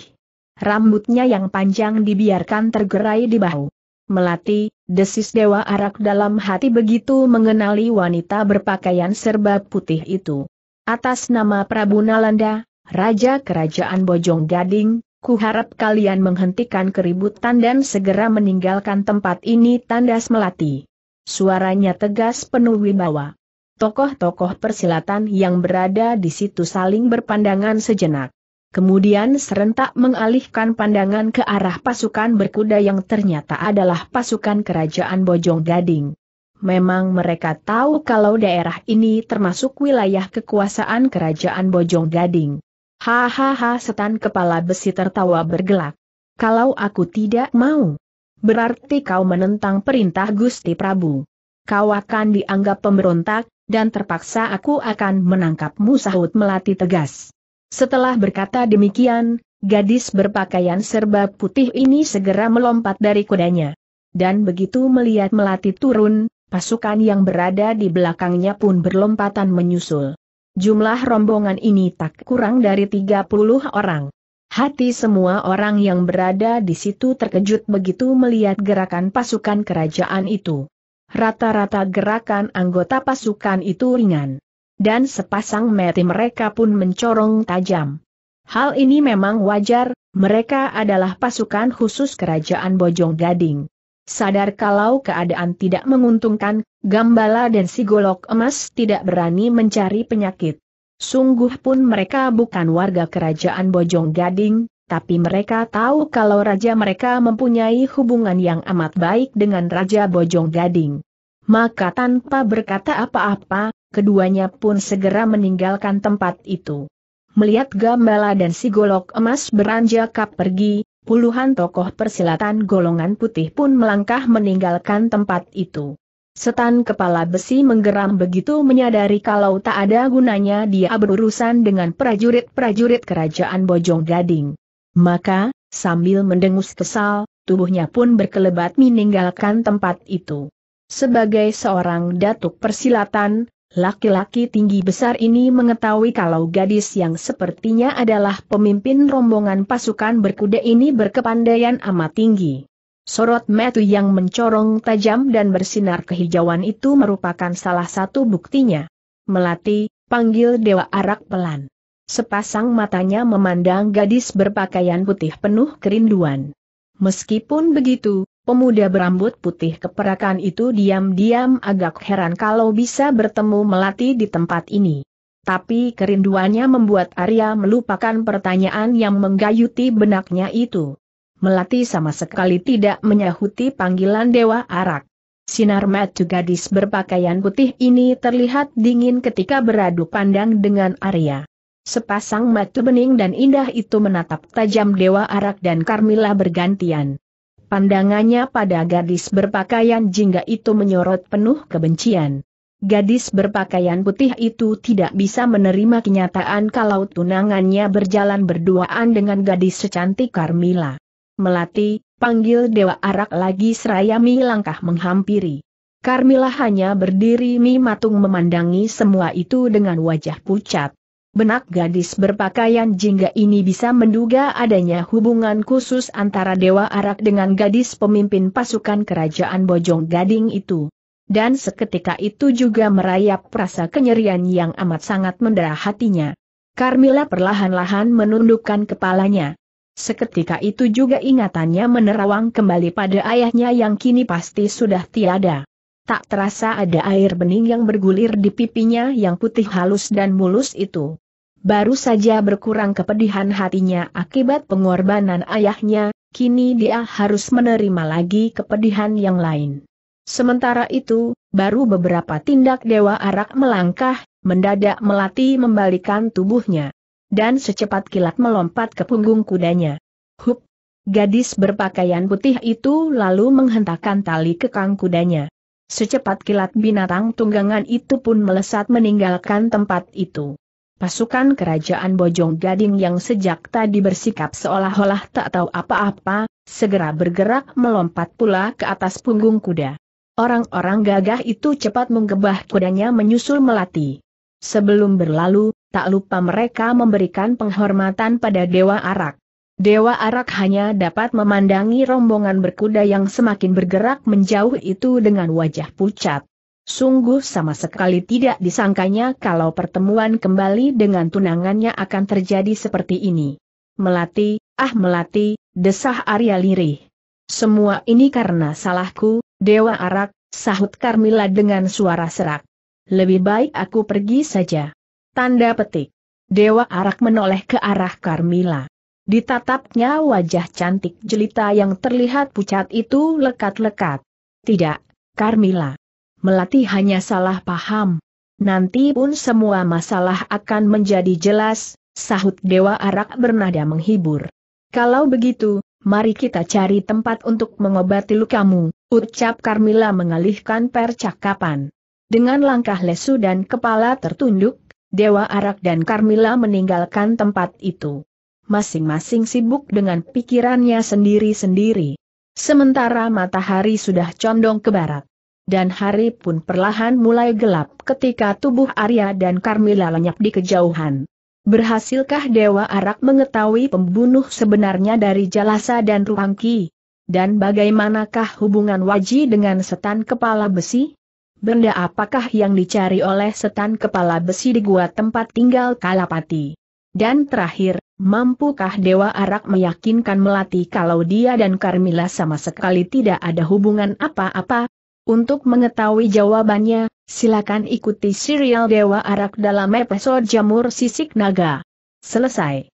Rambutnya yang panjang dibiarkan tergerai di bahu. Melati, desis Dewa Arak dalam hati begitu mengenali wanita berpakaian serba putih itu. Atas nama Prabu Nalanda, Raja Kerajaan Bojong Gading, kuharap kalian menghentikan keributan dan segera meninggalkan tempat ini tandas Melati. Suaranya tegas penuh wibawa. Tokoh-tokoh persilatan yang berada di situ saling berpandangan sejenak kemudian serentak mengalihkan pandangan ke arah pasukan berkuda yang ternyata adalah pasukan kerajaan Bojong Gading. Memang mereka tahu kalau daerah ini termasuk wilayah kekuasaan kerajaan Bojong Gading. Hahaha setan kepala besi tertawa bergelak. Kalau aku tidak mau, berarti kau menentang perintah Gusti Prabu. Kau akan dianggap pemberontak, dan terpaksa aku akan menangkapmu sahut melati tegas. Setelah berkata demikian, gadis berpakaian serba putih ini segera melompat dari kudanya. Dan begitu melihat Melati turun, pasukan yang berada di belakangnya pun berlompatan menyusul. Jumlah rombongan ini tak kurang dari 30 orang. Hati semua orang yang berada di situ terkejut begitu melihat gerakan pasukan kerajaan itu. Rata-rata gerakan anggota pasukan itu ringan dan sepasang mati mereka pun mencorong tajam. Hal ini memang wajar, mereka adalah pasukan khusus kerajaan Bojong Gading. Sadar kalau keadaan tidak menguntungkan, Gambala dan si golok emas tidak berani mencari penyakit. Sungguh pun mereka bukan warga kerajaan Bojong Gading, tapi mereka tahu kalau raja mereka mempunyai hubungan yang amat baik dengan Raja Bojong Gading. Maka tanpa berkata apa-apa, keduanya pun segera meninggalkan tempat itu. Melihat Gambala dan si golok emas beranjak pergi, puluhan tokoh persilatan golongan putih pun melangkah meninggalkan tempat itu. Setan kepala besi menggeram begitu menyadari kalau tak ada gunanya dia berurusan dengan prajurit-prajurit kerajaan Bojong Gading. Maka, sambil mendengus kesal, tubuhnya pun berkelebat meninggalkan tempat itu. Sebagai seorang datuk persilatan, Laki-laki tinggi besar ini mengetahui kalau gadis yang sepertinya adalah pemimpin rombongan pasukan berkuda ini berkepandaian amat tinggi. Sorot metu yang mencorong tajam dan bersinar kehijauan itu merupakan salah satu buktinya. Melati, panggil Dewa Arak pelan. Sepasang matanya memandang gadis berpakaian putih penuh kerinduan. Meskipun begitu, Pemuda berambut putih keperakan itu diam-diam agak heran kalau bisa bertemu Melati di tempat ini. Tapi kerinduannya membuat Arya melupakan pertanyaan yang menggayuti benaknya itu. Melati sama sekali tidak menyahuti panggilan Dewa Arak. Sinar mata gadis berpakaian putih ini terlihat dingin ketika beradu pandang dengan Arya. Sepasang mata bening dan indah itu menatap tajam Dewa Arak dan Carmilla bergantian. Pandangannya pada gadis berpakaian jingga itu menyorot penuh kebencian. Gadis berpakaian putih itu tidak bisa menerima kenyataan kalau tunangannya berjalan berduaan dengan gadis secantik Carmila. Melati, panggil Dewa Arak lagi mi langkah menghampiri. Carmila hanya berdiri mi matung memandangi semua itu dengan wajah pucat. Benak gadis berpakaian jingga ini bisa menduga adanya hubungan khusus antara Dewa Arak dengan gadis pemimpin pasukan kerajaan Bojong Gading itu. Dan seketika itu juga merayap rasa kenyerian yang amat sangat mendera hatinya. Carmilla perlahan-lahan menundukkan kepalanya. Seketika itu juga ingatannya menerawang kembali pada ayahnya yang kini pasti sudah tiada. Tak terasa ada air bening yang bergulir di pipinya yang putih halus dan mulus itu. Baru saja berkurang kepedihan hatinya akibat pengorbanan ayahnya, kini dia harus menerima lagi kepedihan yang lain. Sementara itu, baru beberapa tindak Dewa Arak melangkah, mendadak melati membalikan tubuhnya. Dan secepat kilat melompat ke punggung kudanya. Hup! Gadis berpakaian putih itu lalu menghentakkan tali kekang kudanya. Secepat kilat binatang tunggangan itu pun melesat meninggalkan tempat itu. Pasukan kerajaan Bojong Gading yang sejak tadi bersikap seolah-olah tak tahu apa-apa, segera bergerak melompat pula ke atas punggung kuda. Orang-orang gagah itu cepat menggebah kudanya menyusul melati. Sebelum berlalu, tak lupa mereka memberikan penghormatan pada Dewa Arak. Dewa Arak hanya dapat memandangi rombongan berkuda yang semakin bergerak menjauh itu dengan wajah pucat. Sungguh sama sekali tidak disangkanya kalau pertemuan kembali dengan tunangannya akan terjadi seperti ini. Melati, ah Melati, desah Arya lirih. Semua ini karena salahku, Dewa Arak, sahut Carmila dengan suara serak. Lebih baik aku pergi saja. Tanda petik. Dewa Arak menoleh ke arah Carmila. Ditatapnya wajah cantik jelita yang terlihat pucat itu lekat-lekat. Tidak, Carmila. Melati hanya salah paham. Nanti pun semua masalah akan menjadi jelas, sahut Dewa Arak bernada menghibur. Kalau begitu, mari kita cari tempat untuk mengobati lukamu, ucap Carmila mengalihkan percakapan. Dengan langkah lesu dan kepala tertunduk, Dewa Arak dan Carmila meninggalkan tempat itu masing-masing sibuk dengan pikirannya sendiri-sendiri. Sementara matahari sudah condong ke barat. Dan hari pun perlahan mulai gelap ketika tubuh Arya dan Carmila lenyap di kejauhan. Berhasilkah Dewa Arak mengetahui pembunuh sebenarnya dari Jalasa dan Ruangki? Dan bagaimanakah hubungan Waji dengan setan kepala besi? Benda apakah yang dicari oleh setan kepala besi di gua tempat tinggal Kalapati? Dan terakhir, mampukah Dewa Arak meyakinkan Melati kalau dia dan Carmilla sama sekali tidak ada hubungan apa-apa? Untuk mengetahui jawabannya, silakan ikuti serial Dewa Arak dalam episode Jamur Sisik Naga. Selesai.